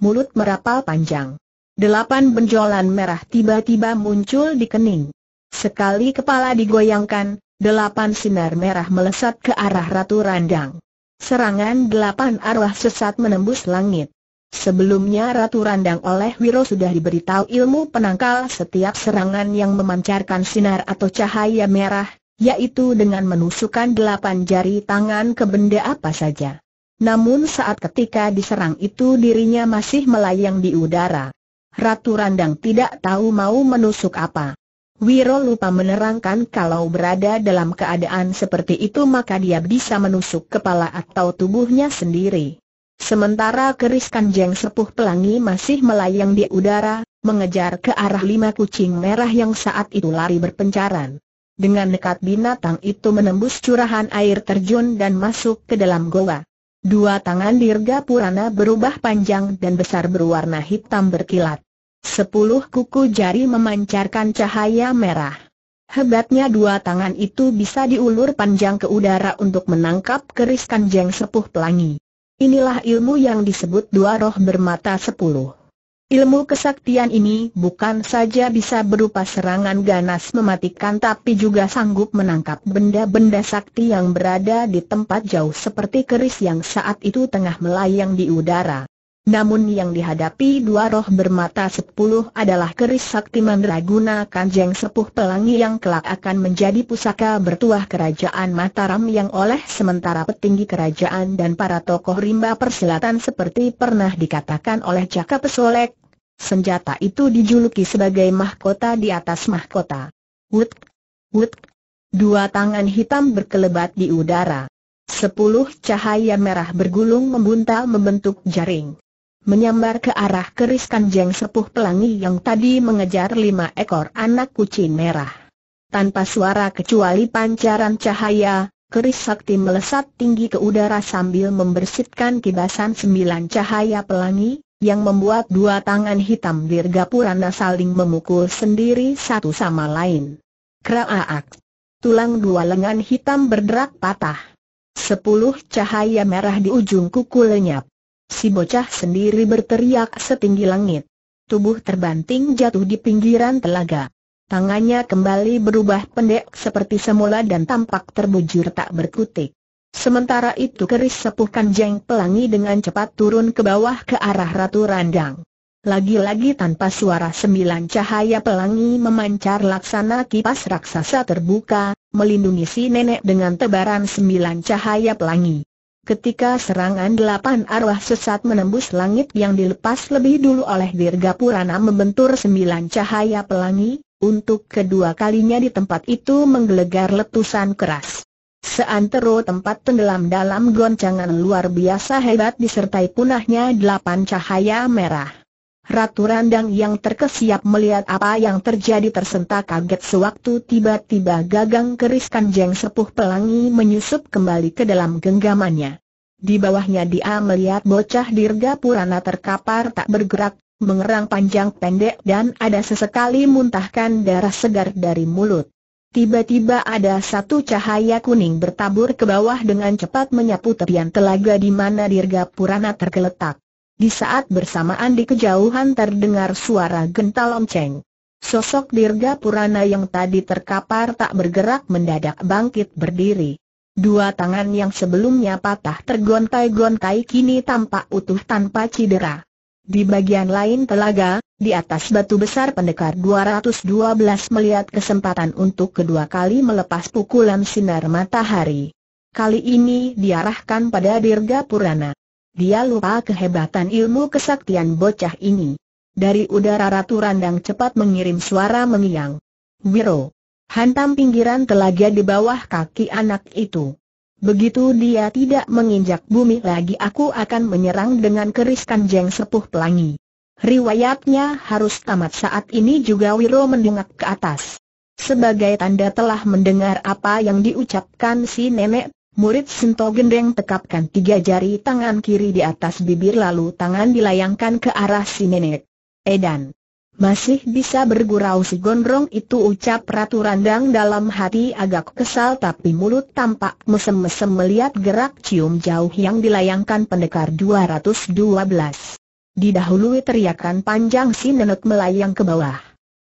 mulut merapal panjang. Delapan benjolan merah tiba-tiba muncul di kening. Sekali kepala digoyangkan, delapan sinar merah melesat ke arah Ratu Randang. Serangan delapan arwah sesat menembus langit. Sebelumnya Ratu Randang oleh Wiro sudah diberitahu ilmu penangkal setiap serangan yang memancarkan sinar atau cahaya merah, yaitu dengan menusukkan delapan jari tangan ke benda apa saja. Namun saat ketika diserang itu dirinya masih melayang di udara. Ratu Randang tidak tahu mau menusuk apa. Wiro lupa menerangkan kalau berada dalam keadaan seperti itu maka dia bisa menusuk kepala atau tubuhnya sendiri. Sementara keris kanjeng sepuh pelangi masih melayang di udara, mengejar ke arah lima kucing merah yang saat itu lari berpencaran. Dengan nekat binatang itu menembus curahan air terjun dan masuk ke dalam goa. Dua tangan Dirga Purana berubah panjang dan besar berwarna hitam berkilat. Sepuluh kuku jari memancarkan cahaya merah. Hebatnya dua tangan itu bisa diulur panjang ke udara untuk menangkap keris kanjeng sepuh pelangi. Inilah ilmu yang disebut dua roh bermata sepuluh. Ilmu kesaktian ini bukan saja bisa berupa serangan ganas mematikan tapi juga sanggup menangkap benda-benda sakti yang berada di tempat jauh seperti keris yang saat itu tengah melayang di udara. Namun yang dihadapi dua roh bermata sepuluh adalah keris sakti mandraguna kanjeng sepuh pelangi yang kelak akan menjadi pusaka bertuah kerajaan Mataram yang oleh sementara petinggi kerajaan dan para tokoh rimba persilatan seperti pernah dikatakan oleh Jaka Pesolek, Senjata itu dijuluki sebagai mahkota di atas mahkota. Wut, wut, dua tangan hitam berkelebat di udara. Sepuluh cahaya merah bergulung membuntal membentuk jaring. Menyambar ke arah keris kanjeng sepuh pelangi yang tadi mengejar lima ekor anak kucing merah. Tanpa suara kecuali pancaran cahaya, keris sakti melesat tinggi ke udara sambil membersihkan kibasan sembilan cahaya pelangi, yang membuat dua tangan hitam Dirgapurana saling memukul sendiri satu sama lain. Kraaak! Tulang dua lengan hitam berderak patah. Sepuluh cahaya merah di ujung kuku lenyap. Si bocah sendiri berteriak setinggi langit. Tubuh terbanting jatuh di pinggiran telaga. Tangannya kembali berubah pendek seperti semula dan tampak terbujur tak berkutik. Sementara itu keris sepuh kanjeng pelangi dengan cepat turun ke bawah ke arah Ratu Randang. Lagi-lagi tanpa suara sembilan cahaya pelangi memancar laksana kipas raksasa terbuka, melindungi si nenek dengan tebaran sembilan cahaya pelangi. Ketika serangan delapan arwah sesat menembus langit yang dilepas lebih dulu oleh Dirga Purana membentur sembilan cahaya pelangi, untuk kedua kalinya di tempat itu menggelegar letusan keras. Seantero tempat tenggelam dalam goncangan luar biasa hebat disertai punahnya delapan cahaya merah. Ratu Randang yang terkesiap melihat apa yang terjadi tersentak kaget sewaktu tiba-tiba gagang keris kanjeng sepuh pelangi menyusup kembali ke dalam genggamannya. Di bawahnya dia melihat bocah dirga Purana terkapar tak bergerak, mengerang panjang pendek dan ada sesekali muntahkan darah segar dari mulut. Tiba-tiba ada satu cahaya kuning bertabur ke bawah dengan cepat menyapu tepian telaga di mana Dirga Purana tergeletak. Di saat bersamaan di kejauhan terdengar suara gental lonceng. Sosok Dirga Purana yang tadi terkapar tak bergerak mendadak bangkit berdiri. Dua tangan yang sebelumnya patah tergontai-gontai kini tampak utuh tanpa cedera. Di bagian lain telaga, di atas batu besar pendekar 212 melihat kesempatan untuk kedua kali melepas pukulan sinar matahari. Kali ini diarahkan pada Dirga Purana. Dia lupa kehebatan ilmu kesaktian bocah ini. Dari udara Ratu Randang cepat mengirim suara mengiang. Wiro! Hantam pinggiran telaga di bawah kaki anak itu. Begitu dia tidak menginjak bumi lagi aku akan menyerang dengan keris kanjeng sepuh pelangi. Riwayatnya harus tamat saat ini juga Wiro mendengak ke atas. Sebagai tanda telah mendengar apa yang diucapkan si nenek, murid Sento Gendeng tekapkan tiga jari tangan kiri di atas bibir lalu tangan dilayangkan ke arah si nenek. Edan. Masih bisa bergurau si gondrong itu ucap Ratu Randang dalam hati agak kesal tapi mulut tampak mesem-mesem melihat gerak cium jauh yang dilayangkan pendekar 212. Didahului teriakan panjang si nenek melayang ke bawah.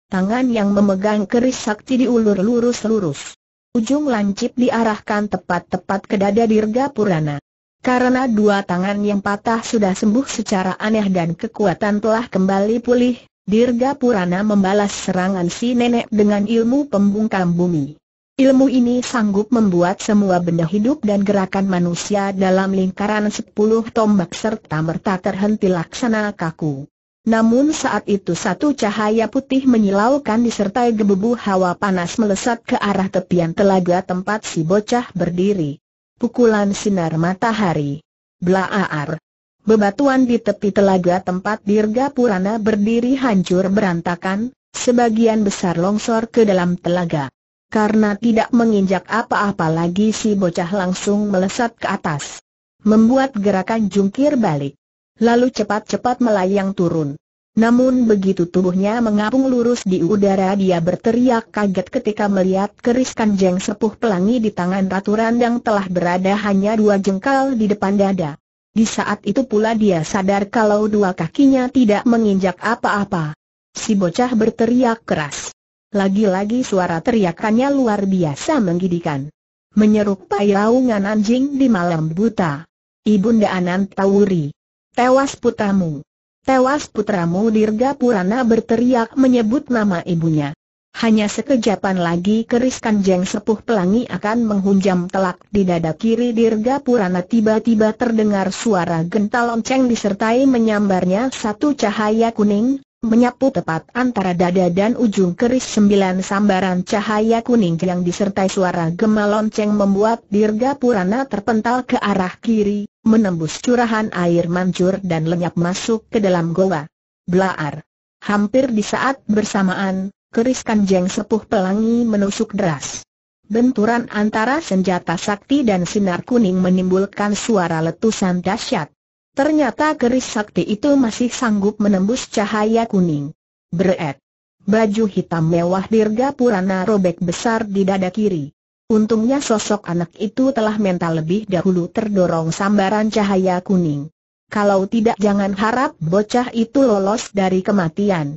Tangan yang memegang keris sakti diulur lurus-lurus. Ujung lancip diarahkan tepat-tepat ke dada Dirga Purana. Karena dua tangan yang patah sudah sembuh secara aneh dan kekuatan telah kembali pulih, Dirga Purana membalas serangan si nenek dengan ilmu pembungkam bumi. Ilmu ini sanggup membuat semua benda hidup dan gerakan manusia dalam lingkaran sepuluh tombak serta merta terhenti laksana kaku. Namun saat itu satu cahaya putih menyilaukan disertai gebubu hawa panas melesat ke arah tepian telaga tempat si bocah berdiri. Pukulan sinar matahari. Blaaar. Bebatuan di tepi telaga tempat Dirga Purana berdiri hancur berantakan, sebagian besar longsor ke dalam telaga. Karena tidak menginjak apa-apa lagi si bocah langsung melesat ke atas. Membuat gerakan jungkir balik. Lalu cepat-cepat melayang turun. Namun begitu tubuhnya mengapung lurus di udara dia berteriak kaget ketika melihat keris kanjeng sepuh pelangi di tangan Ratu Randang telah berada hanya dua jengkal di depan dada. Di saat itu pula dia sadar kalau dua kakinya tidak menginjak apa-apa. Si bocah berteriak keras. Lagi-lagi suara teriakannya luar biasa menggidikan. Menyerupai raungan anjing di malam buta. Ibunda Anant Tauri. Tewas putramu, Tewas putramu Dirga Purana berteriak menyebut nama ibunya. Hanya sekejapan lagi keris kanjeng sepuh pelangi akan menghunjam telak di dada kiri Dirga Purana tiba-tiba terdengar suara gental lonceng disertai menyambarnya satu cahaya kuning, menyapu tepat antara dada dan ujung keris sembilan sambaran cahaya kuning yang disertai suara gema lonceng membuat Dirga Purana terpental ke arah kiri, menembus curahan air mancur dan lenyap masuk ke dalam goa. Blaar. Hampir di saat bersamaan, keris kanjeng sepuh pelangi menusuk deras. Benturan antara senjata sakti dan sinar kuning menimbulkan suara letusan dahsyat. Ternyata keris sakti itu masih sanggup menembus cahaya kuning. Beret. Baju hitam mewah Dirga Purana robek besar di dada kiri. Untungnya sosok anak itu telah mental lebih dahulu terdorong sambaran cahaya kuning. Kalau tidak jangan harap bocah itu lolos dari kematian.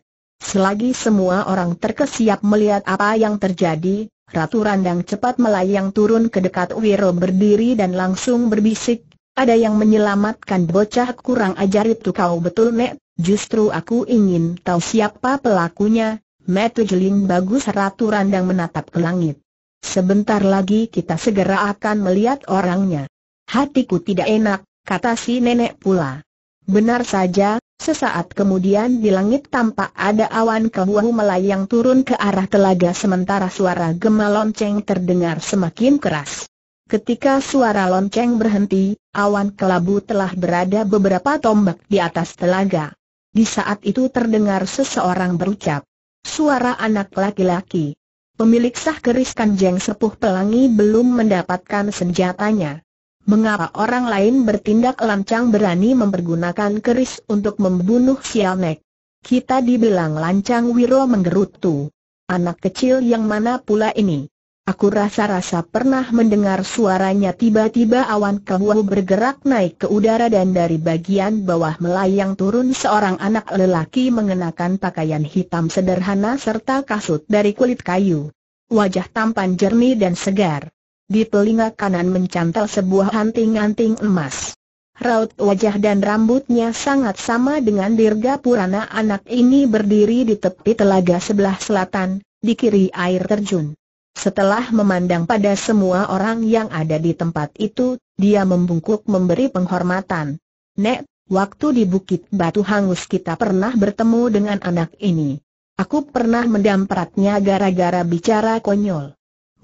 Selagi semua orang terkesiap melihat apa yang terjadi, Ratu Randang cepat melayang turun ke dekat Wiro berdiri dan langsung berbisik, ada yang menyelamatkan bocah kurang ajar itu kau betul Nek, justru aku ingin tahu siapa pelakunya, Metu Jeling bagus Ratu Randang menatap ke langit. Sebentar lagi kita segera akan melihat orangnya. Hatiku tidak enak, kata si nenek pula. Benar saja, Sesaat kemudian di langit tampak ada awan kebuahu melayang turun ke arah telaga sementara suara gema lonceng terdengar semakin keras. Ketika suara lonceng berhenti, awan kelabu telah berada beberapa tombak di atas telaga. Di saat itu terdengar seseorang berucap. Suara anak laki-laki. Pemilik sah keris kanjeng sepuh pelangi belum mendapatkan senjatanya. Mengapa orang lain bertindak lancang berani mempergunakan keris untuk membunuh Sialnek? Kita dibilang lancang Wiro menggerutu. Anak kecil yang mana pula ini? Aku rasa-rasa pernah mendengar suaranya tiba-tiba awan kehuau bergerak naik ke udara dan dari bagian bawah melayang turun seorang anak lelaki mengenakan pakaian hitam sederhana serta kasut dari kulit kayu. Wajah tampan jernih dan segar. Di telinga kanan mencantel sebuah anting-anting emas. Raut wajah dan rambutnya sangat sama dengan Dirga Purana anak ini berdiri di tepi telaga sebelah selatan, di kiri air terjun. Setelah memandang pada semua orang yang ada di tempat itu, dia membungkuk memberi penghormatan. Nek, waktu di Bukit Batu Hangus kita pernah bertemu dengan anak ini. Aku pernah mendampratnya gara-gara bicara konyol.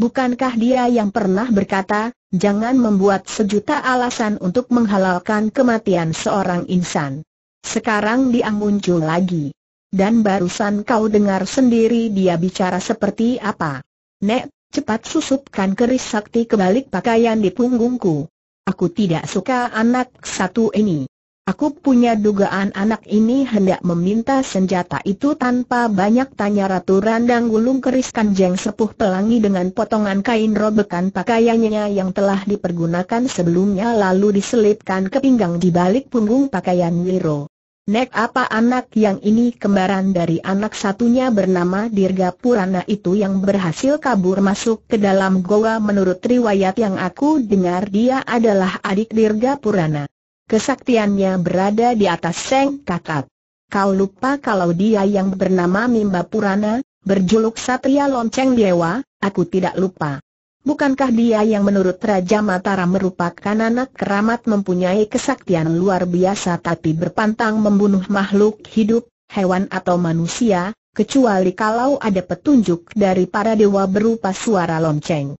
Bukankah dia yang pernah berkata, jangan membuat sejuta alasan untuk menghalalkan kematian seorang insan. Sekarang dia muncul lagi. Dan barusan kau dengar sendiri dia bicara seperti apa. Nek, cepat susupkan keris sakti kebalik pakaian di punggungku. Aku tidak suka anak satu ini. Aku punya dugaan anak ini hendak meminta senjata itu tanpa banyak tanya Ratu Randang Gulung keriskan jeng sepuh pelangi dengan potongan kain robekan pakaiannya yang telah dipergunakan sebelumnya lalu diselipkan ke pinggang di balik punggung pakaian Wiro. Nek apa anak yang ini kembaran dari anak satunya bernama Dirga Purana itu yang berhasil kabur masuk ke dalam goa menurut riwayat yang aku dengar dia adalah adik Dirga Purana. Kesaktiannya berada di atas Seng Kakat. Kau lupa kalau dia yang bernama Mimba Purana, berjuluk Satria Lonceng Dewa, aku tidak lupa. Bukankah dia yang menurut Raja Mataram merupakan anak keramat mempunyai kesaktian luar biasa tapi berpantang membunuh makhluk hidup, hewan atau manusia, kecuali kalau ada petunjuk dari para dewa berupa suara lonceng.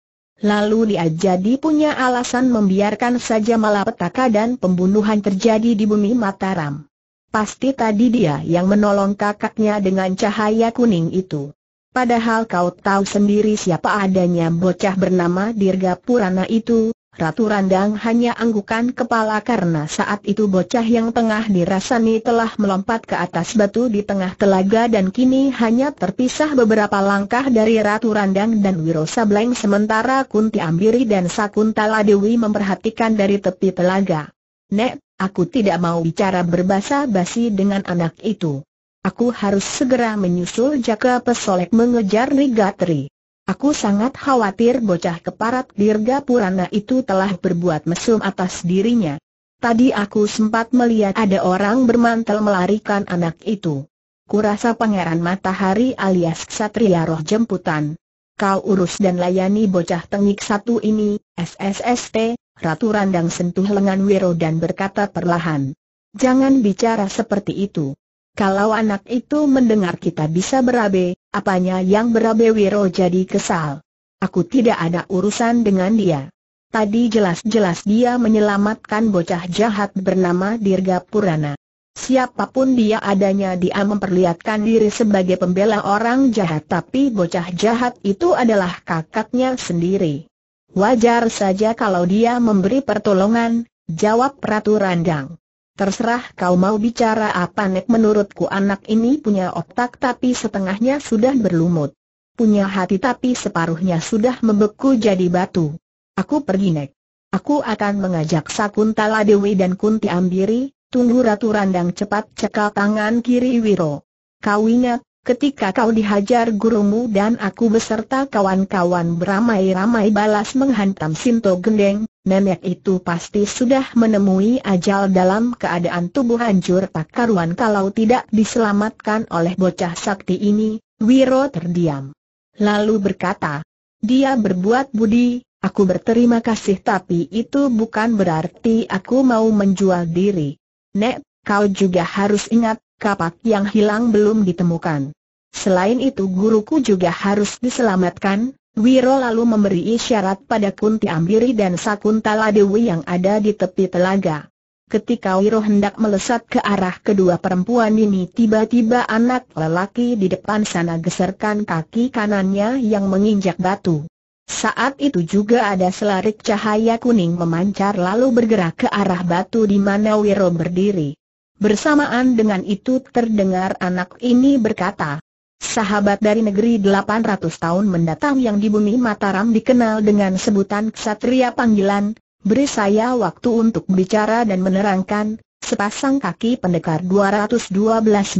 Lalu dia jadi punya alasan membiarkan saja malapetaka dan pembunuhan terjadi di bumi Mataram. Pasti tadi dia yang menolong kakaknya dengan cahaya kuning itu. Padahal kau tahu sendiri siapa adanya bocah bernama Dirga Purana itu, Ratu Randang hanya anggukan kepala karena saat itu bocah yang tengah dirasani telah melompat ke atas batu di tengah telaga dan kini hanya terpisah beberapa langkah dari Ratu Randang dan Wiro Sableng sementara Kunti Ambiri dan Sakuntala Dewi memperhatikan dari tepi telaga. Nek, aku tidak mau bicara berbahasa basi dengan anak itu. Aku harus segera menyusul Jaka Pesolek mengejar Nigatri. Aku sangat khawatir bocah keparat Dirga Purana itu telah berbuat mesum atas dirinya. Tadi aku sempat melihat ada orang bermantel melarikan anak itu. Kurasa Pangeran Matahari alias Satria Roh Jemputan. Kau urus dan layani bocah tengik satu ini, SSST, Ratu Randang sentuh lengan Wiro dan berkata perlahan. Jangan bicara seperti itu. Kalau anak itu mendengar kita bisa berabe, apanya yang berabe Wiro jadi kesal. Aku tidak ada urusan dengan dia. Tadi jelas-jelas dia menyelamatkan bocah jahat bernama Dirga Purana. Siapapun dia adanya dia memperlihatkan diri sebagai pembela orang jahat tapi bocah jahat itu adalah kakaknya sendiri. Wajar saja kalau dia memberi pertolongan, jawab Ratu Randang. Terserah kau mau bicara apa nek menurutku anak ini punya otak tapi setengahnya sudah berlumut. Punya hati tapi separuhnya sudah membeku jadi batu. Aku pergi nek. Aku akan mengajak Sakuntala Dewi dan Kunti Ambiri, tunggu Ratu Randang cepat cekal tangan kiri Wiro. Kau ingat, ketika kau dihajar gurumu dan aku beserta kawan-kawan beramai-ramai balas menghantam Sinto Gendeng, nenek itu pasti sudah menemui ajal dalam keadaan tubuh hancur tak karuan kalau tidak diselamatkan oleh bocah sakti ini, Wiro terdiam. Lalu berkata, dia berbuat budi, aku berterima kasih tapi itu bukan berarti aku mau menjual diri. Nek, kau juga harus ingat, kapak yang hilang belum ditemukan. Selain itu guruku juga harus diselamatkan, Wiro lalu memberi isyarat pada Kunti Ambiri dan Sakuntala Dewi yang ada di tepi telaga. Ketika Wiro hendak melesat ke arah kedua perempuan ini tiba-tiba anak lelaki di depan sana geserkan kaki kanannya yang menginjak batu. Saat itu juga ada selarik cahaya kuning memancar lalu bergerak ke arah batu di mana Wiro berdiri. Bersamaan dengan itu terdengar anak ini berkata, Sahabat dari negeri 800 tahun mendatang yang di bumi Mataram dikenal dengan sebutan Ksatria Panggilan, beri saya waktu untuk bicara dan menerangkan, sepasang kaki pendekar 212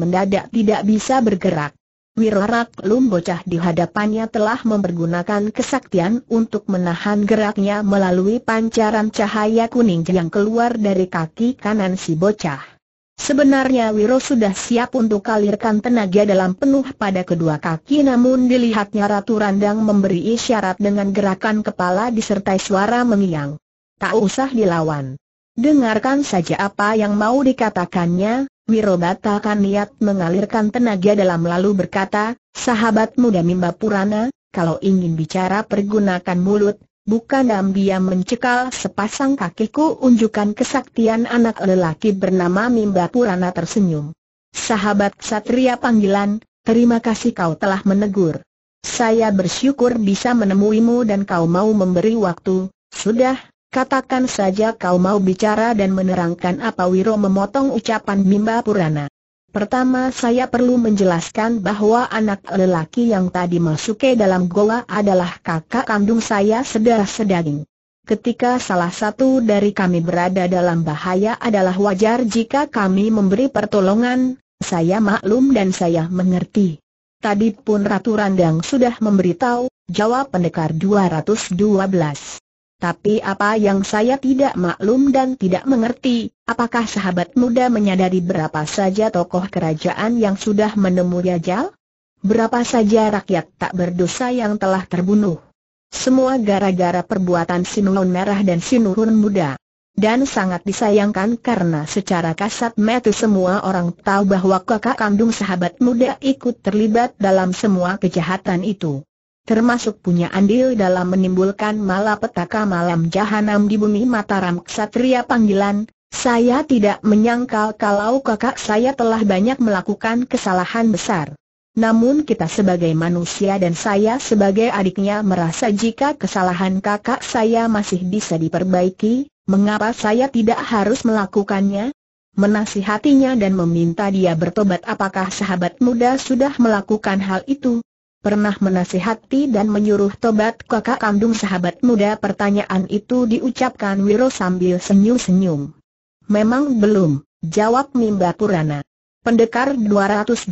mendadak tidak bisa bergerak. Wirarak Lum bocah di hadapannya telah mempergunakan kesaktian untuk menahan geraknya melalui pancaran cahaya kuning yang keluar dari kaki kanan si bocah. Sebenarnya Wiro sudah siap untuk alirkan tenaga dalam penuh pada kedua kaki namun dilihatnya Ratu Randang memberi isyarat dengan gerakan kepala disertai suara mengiang. Tak usah dilawan. Dengarkan saja apa yang mau dikatakannya, Wiro batalkan niat mengalirkan tenaga dalam lalu berkata, sahabat muda Mimba Purana, kalau ingin bicara pergunakan mulut, Bukan dia mencekal sepasang kakiku unjukkan kesaktian anak lelaki bernama Mimba Purana tersenyum. Sahabat Satria Panggilan, terima kasih kau telah menegur. Saya bersyukur bisa menemuimu dan kau mau memberi waktu, sudah, katakan saja kau mau bicara dan menerangkan apa Wiro memotong ucapan Mimba Purana. Pertama saya perlu menjelaskan bahwa anak lelaki yang tadi masuk ke dalam goa adalah kakak kandung saya sedah sedaging. Ketika salah satu dari kami berada dalam bahaya adalah wajar jika kami memberi pertolongan, saya maklum dan saya mengerti. Tadi pun Ratu Randang sudah memberitahu, jawab pendekar 212. Tapi apa yang saya tidak maklum dan tidak mengerti, apakah sahabat muda menyadari berapa saja tokoh kerajaan yang sudah menemui ajal? Berapa saja rakyat tak berdosa yang telah terbunuh? Semua gara-gara perbuatan Sinurun Merah dan Sinurun Muda. Dan sangat disayangkan karena secara kasat mata semua orang tahu bahwa kakak kandung sahabat muda ikut terlibat dalam semua kejahatan itu termasuk punya andil dalam menimbulkan malapetaka malam jahanam di bumi Mataram Ksatria panggilan, saya tidak menyangkal kalau kakak saya telah banyak melakukan kesalahan besar. Namun kita sebagai manusia dan saya sebagai adiknya merasa jika kesalahan kakak saya masih bisa diperbaiki, mengapa saya tidak harus melakukannya? Menasihatinya dan meminta dia bertobat apakah sahabat muda sudah melakukan hal itu? pernah menasihati dan menyuruh tobat kakak kandung sahabat muda pertanyaan itu diucapkan Wiro sambil senyum-senyum. Memang belum, jawab Mimba Purana. Pendekar 212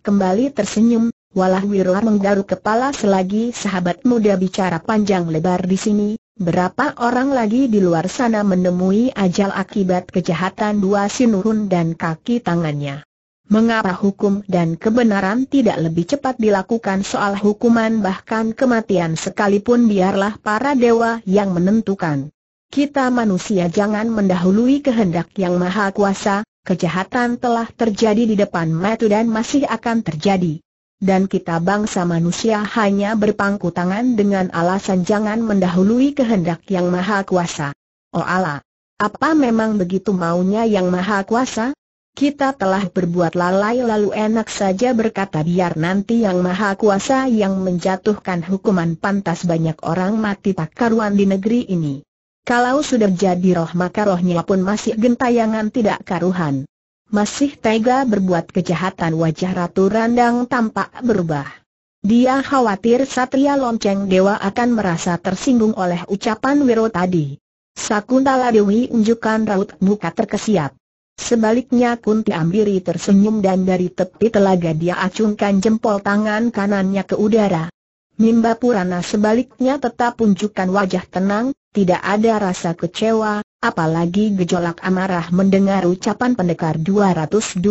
kembali tersenyum, walah Wiro menggaruk kepala selagi sahabat muda bicara panjang lebar di sini, berapa orang lagi di luar sana menemui ajal akibat kejahatan dua sinurun dan kaki tangannya. Mengapa hukum dan kebenaran tidak lebih cepat dilakukan soal hukuman bahkan kematian sekalipun biarlah para dewa yang menentukan. Kita manusia jangan mendahului kehendak yang maha kuasa, kejahatan telah terjadi di depan mata dan masih akan terjadi. Dan kita bangsa manusia hanya berpangku tangan dengan alasan jangan mendahului kehendak yang maha kuasa. Oh Allah! Apa memang begitu maunya yang maha kuasa? kita telah berbuat lalai lalu enak saja berkata biar nanti yang maha kuasa yang menjatuhkan hukuman pantas banyak orang mati tak karuan di negeri ini. Kalau sudah jadi roh maka rohnya pun masih gentayangan tidak karuhan. Masih tega berbuat kejahatan wajah Ratu Randang tampak berubah. Dia khawatir Satria Lonceng Dewa akan merasa tersinggung oleh ucapan Wiro tadi. Sakuntala Dewi unjukkan raut muka terkesiap. Sebaliknya Kunti Ambiri tersenyum dan dari tepi telaga dia acungkan jempol tangan kanannya ke udara. Nimba Purana sebaliknya tetap tunjukkan wajah tenang, tidak ada rasa kecewa, apalagi gejolak amarah mendengar ucapan pendekar 212.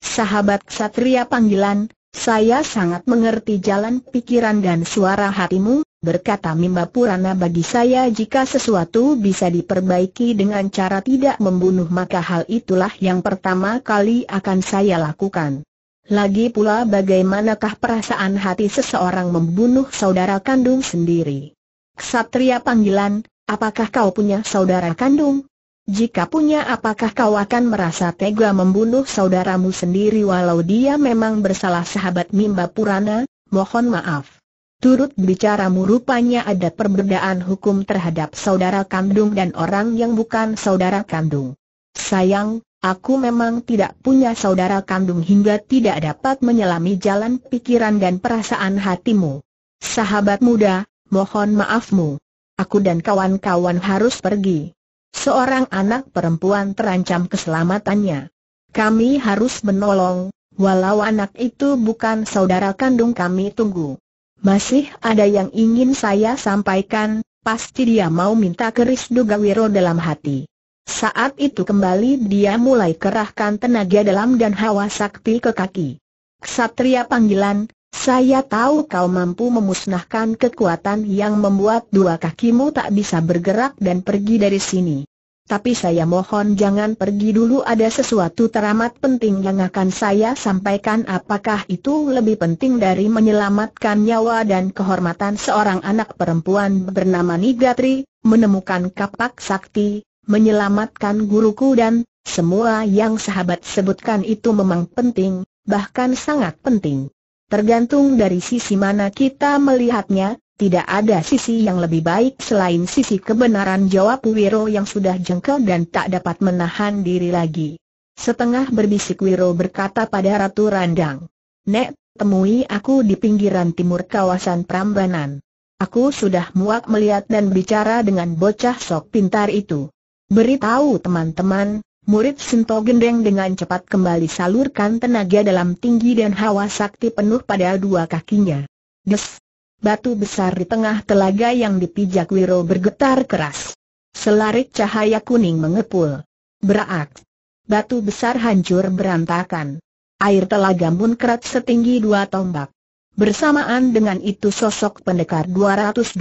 Sahabat Satria Panggilan, saya sangat mengerti jalan pikiran dan suara hatimu, berkata Mimba Purana bagi saya jika sesuatu bisa diperbaiki dengan cara tidak membunuh maka hal itulah yang pertama kali akan saya lakukan. Lagi pula bagaimanakah perasaan hati seseorang membunuh saudara kandung sendiri? Ksatria panggilan, apakah kau punya saudara kandung? Jika punya apakah kau akan merasa tega membunuh saudaramu sendiri walau dia memang bersalah sahabat Mimba Purana, mohon maaf. Turut bicaramu rupanya ada perbedaan hukum terhadap saudara kandung dan orang yang bukan saudara kandung. Sayang, aku memang tidak punya saudara kandung hingga tidak dapat menyelami jalan pikiran dan perasaan hatimu. Sahabat muda, mohon maafmu. Aku dan kawan-kawan harus pergi. Seorang anak perempuan terancam keselamatannya. Kami harus menolong, walau anak itu bukan saudara kandung kami tunggu. Masih ada yang ingin saya sampaikan, pasti dia mau minta keris Dugawiro dalam hati. Saat itu kembali dia mulai kerahkan tenaga dalam dan hawa sakti ke kaki. Ksatria panggilan, saya tahu kau mampu memusnahkan kekuatan yang membuat dua kakimu tak bisa bergerak dan pergi dari sini. Tapi saya mohon jangan pergi dulu ada sesuatu teramat penting yang akan saya sampaikan apakah itu lebih penting dari menyelamatkan nyawa dan kehormatan seorang anak perempuan bernama Nigatri, menemukan kapak sakti, menyelamatkan guruku dan semua yang sahabat sebutkan itu memang penting, bahkan sangat penting. Tergantung dari sisi mana kita melihatnya, tidak ada sisi yang lebih baik selain sisi kebenaran jawab Wiro yang sudah jengkel dan tak dapat menahan diri lagi. Setengah berbisik Wiro berkata pada Ratu Randang. Nek, temui aku di pinggiran timur kawasan Prambanan. Aku sudah muak melihat dan bicara dengan bocah sok pintar itu. Beritahu teman-teman, Murid Sinto Gendeng dengan cepat kembali salurkan tenaga dalam tinggi dan hawa sakti penuh pada dua kakinya. Des! Batu besar di tengah telaga yang dipijak Wiro bergetar keras. Selarik cahaya kuning mengepul. Berak! Batu besar hancur berantakan. Air telaga munkrat setinggi dua tombak. Bersamaan dengan itu sosok pendekar 212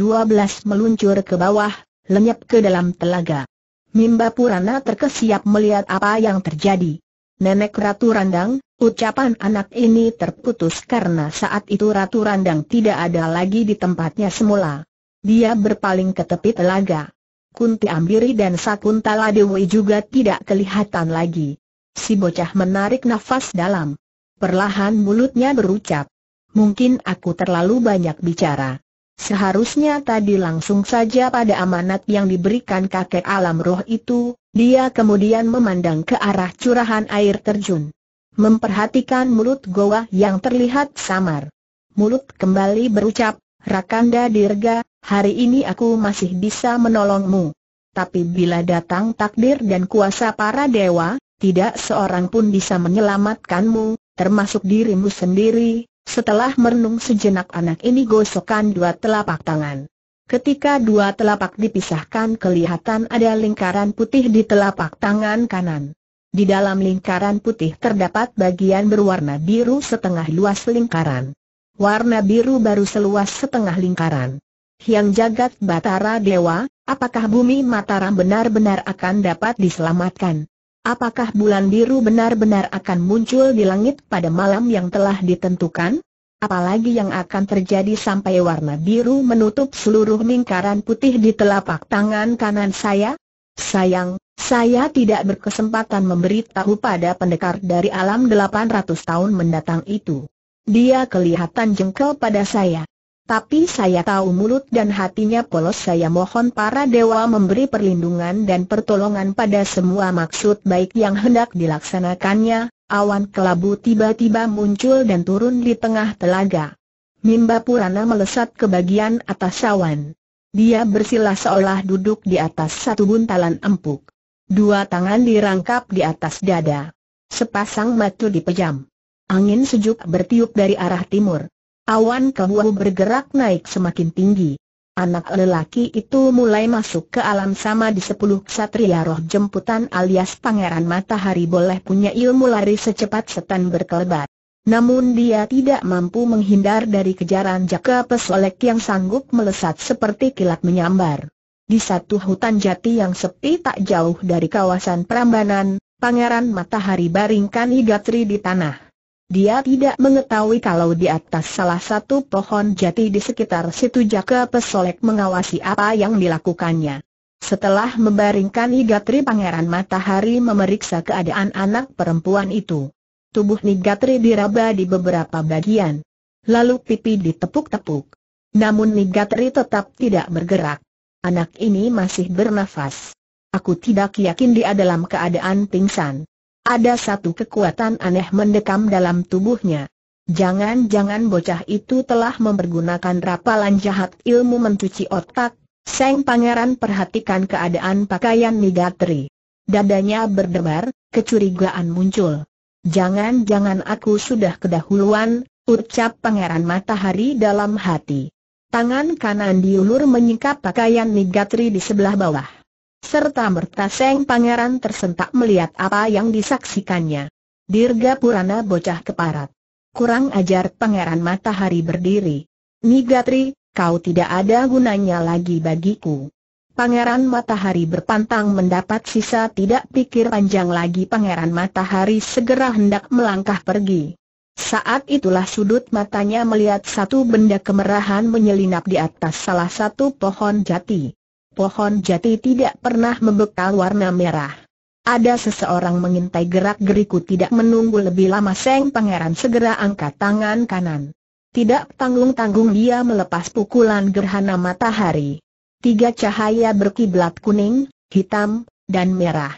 meluncur ke bawah, lenyap ke dalam telaga. Mimba Purana terkesiap melihat apa yang terjadi. Nenek Ratu Randang, ucapan anak ini terputus karena saat itu Ratu Randang tidak ada lagi di tempatnya semula. Dia berpaling ke tepi telaga. Kunti Ambiri dan Sakuntala Dewi juga tidak kelihatan lagi. Si bocah menarik nafas dalam. Perlahan mulutnya berucap. Mungkin aku terlalu banyak bicara. Seharusnya tadi langsung saja pada amanat yang diberikan kakek alam roh itu, dia kemudian memandang ke arah curahan air terjun. Memperhatikan mulut goa yang terlihat samar. Mulut kembali berucap, Rakanda Dirga, hari ini aku masih bisa menolongmu. Tapi bila datang takdir dan kuasa para dewa, tidak seorang pun bisa menyelamatkanmu, termasuk dirimu sendiri, setelah merenung sejenak anak ini gosokkan dua telapak tangan. Ketika dua telapak dipisahkan kelihatan ada lingkaran putih di telapak tangan kanan. Di dalam lingkaran putih terdapat bagian berwarna biru setengah luas lingkaran. Warna biru baru seluas setengah lingkaran. Yang jagat Batara Dewa, apakah bumi Mataram benar-benar akan dapat diselamatkan? Apakah bulan biru benar-benar akan muncul di langit pada malam yang telah ditentukan? Apalagi yang akan terjadi sampai warna biru menutup seluruh lingkaran putih di telapak tangan kanan saya? Sayang, saya tidak berkesempatan memberitahu pada pendekar dari alam 800 tahun mendatang itu. Dia kelihatan jengkel pada saya. Tapi saya tahu mulut dan hatinya polos saya mohon para dewa memberi perlindungan dan pertolongan pada semua maksud baik yang hendak dilaksanakannya, awan kelabu tiba-tiba muncul dan turun di tengah telaga. Mimba Purana melesat ke bagian atas awan. Dia bersila seolah duduk di atas satu buntalan empuk. Dua tangan dirangkap di atas dada. Sepasang mata dipejam. Angin sejuk bertiup dari arah timur. Awan kehuau bergerak naik semakin tinggi. Anak lelaki itu mulai masuk ke alam sama di sepuluh ksatria roh jemputan alias Pangeran Matahari boleh punya ilmu lari secepat setan berkelebat. Namun dia tidak mampu menghindar dari kejaran jaka pesolek yang sanggup melesat seperti kilat menyambar. Di satu hutan jati yang sepi tak jauh dari kawasan perambanan, Pangeran Matahari baringkan higatri di tanah. Dia tidak mengetahui kalau di atas salah satu pohon jati di sekitar situ Jaka Pesolek mengawasi apa yang dilakukannya. Setelah membaringkan Nigatri Pangeran Matahari memeriksa keadaan anak perempuan itu. Tubuh Nigatri diraba di beberapa bagian. Lalu pipi ditepuk-tepuk. Namun Nigatri tetap tidak bergerak. Anak ini masih bernafas. Aku tidak yakin dia dalam keadaan pingsan. Ada satu kekuatan aneh mendekam dalam tubuhnya. Jangan-jangan bocah itu telah mempergunakan rapalan jahat ilmu mencuci otak, Seng Pangeran perhatikan keadaan pakaian Nigatri. Dadanya berdebar, kecurigaan muncul. Jangan-jangan aku sudah kedahuluan, ucap Pangeran Matahari dalam hati. Tangan kanan diulur menyingkap pakaian Nigatri di sebelah bawah serta merta seng pangeran tersentak melihat apa yang disaksikannya. Dirga Purana bocah keparat. Kurang ajar pangeran matahari berdiri. Nigatri, kau tidak ada gunanya lagi bagiku. Pangeran Matahari berpantang mendapat sisa tidak pikir panjang lagi Pangeran Matahari segera hendak melangkah pergi. Saat itulah sudut matanya melihat satu benda kemerahan menyelinap di atas salah satu pohon jati pohon jati tidak pernah membekal warna merah. Ada seseorang mengintai gerak-geriku tidak menunggu lebih lama Seng Pangeran segera angkat tangan kanan. Tidak tanggung-tanggung dia melepas pukulan gerhana matahari. Tiga cahaya berkiblat kuning, hitam, dan merah.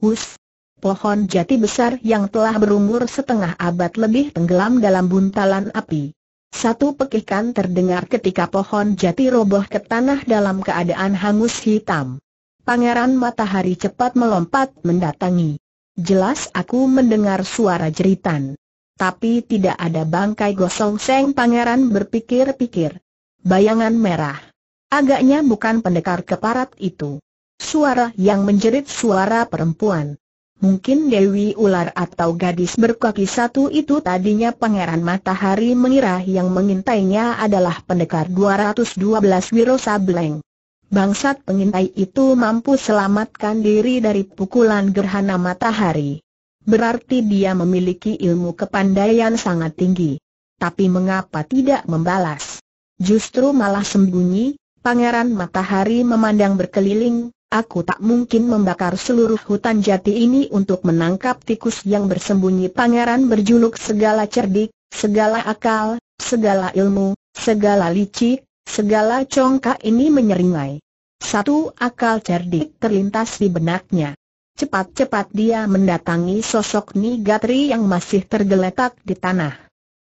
Hus! Pohon jati besar yang telah berumur setengah abad lebih tenggelam dalam buntalan api. Satu pekikan terdengar ketika pohon jati roboh ke tanah dalam keadaan hangus hitam. Pangeran Matahari cepat melompat mendatangi. Jelas aku mendengar suara jeritan. Tapi tidak ada bangkai gosong seng pangeran berpikir-pikir. Bayangan merah. Agaknya bukan pendekar keparat itu. Suara yang menjerit suara perempuan. Mungkin Dewi Ular atau gadis berkaki satu itu tadinya Pangeran Matahari mengira yang mengintainya adalah pendekar 212 Wiro Sableng. Bangsat pengintai itu mampu selamatkan diri dari pukulan gerhana matahari. Berarti dia memiliki ilmu kepandaian sangat tinggi. Tapi mengapa tidak membalas? Justru malah sembunyi, Pangeran Matahari memandang berkeliling, Aku tak mungkin membakar seluruh hutan jati ini untuk menangkap tikus yang bersembunyi pangeran berjuluk segala cerdik, segala akal, segala ilmu, segala licik, segala congkak ini menyeringai. Satu akal cerdik terlintas di benaknya. Cepat-cepat dia mendatangi sosok Nigatri yang masih tergeletak di tanah.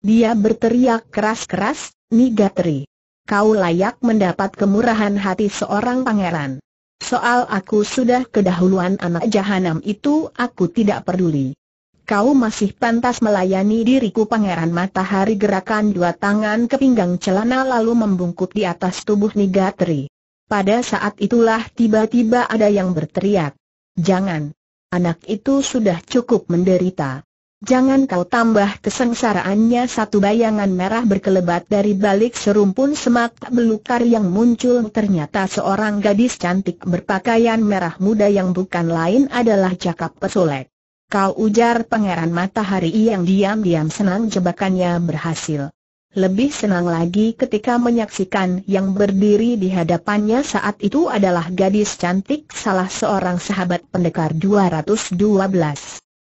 Dia berteriak keras-keras, Nigatri. Kau layak mendapat kemurahan hati seorang pangeran. Soal aku sudah kedahuluan anak jahanam itu aku tidak peduli. Kau masih pantas melayani diriku Pangeran Matahari gerakan dua tangan ke pinggang celana lalu membungkuk di atas tubuh Nigatri. Pada saat itulah tiba-tiba ada yang berteriak. Jangan. Anak itu sudah cukup menderita. Jangan kau tambah kesengsaraannya satu bayangan merah berkelebat dari balik serumpun semak belukar yang muncul ternyata seorang gadis cantik berpakaian merah muda yang bukan lain adalah cakap pesolek. Kau ujar pangeran matahari yang diam-diam senang jebakannya berhasil. Lebih senang lagi ketika menyaksikan yang berdiri di hadapannya saat itu adalah gadis cantik salah seorang sahabat pendekar 212.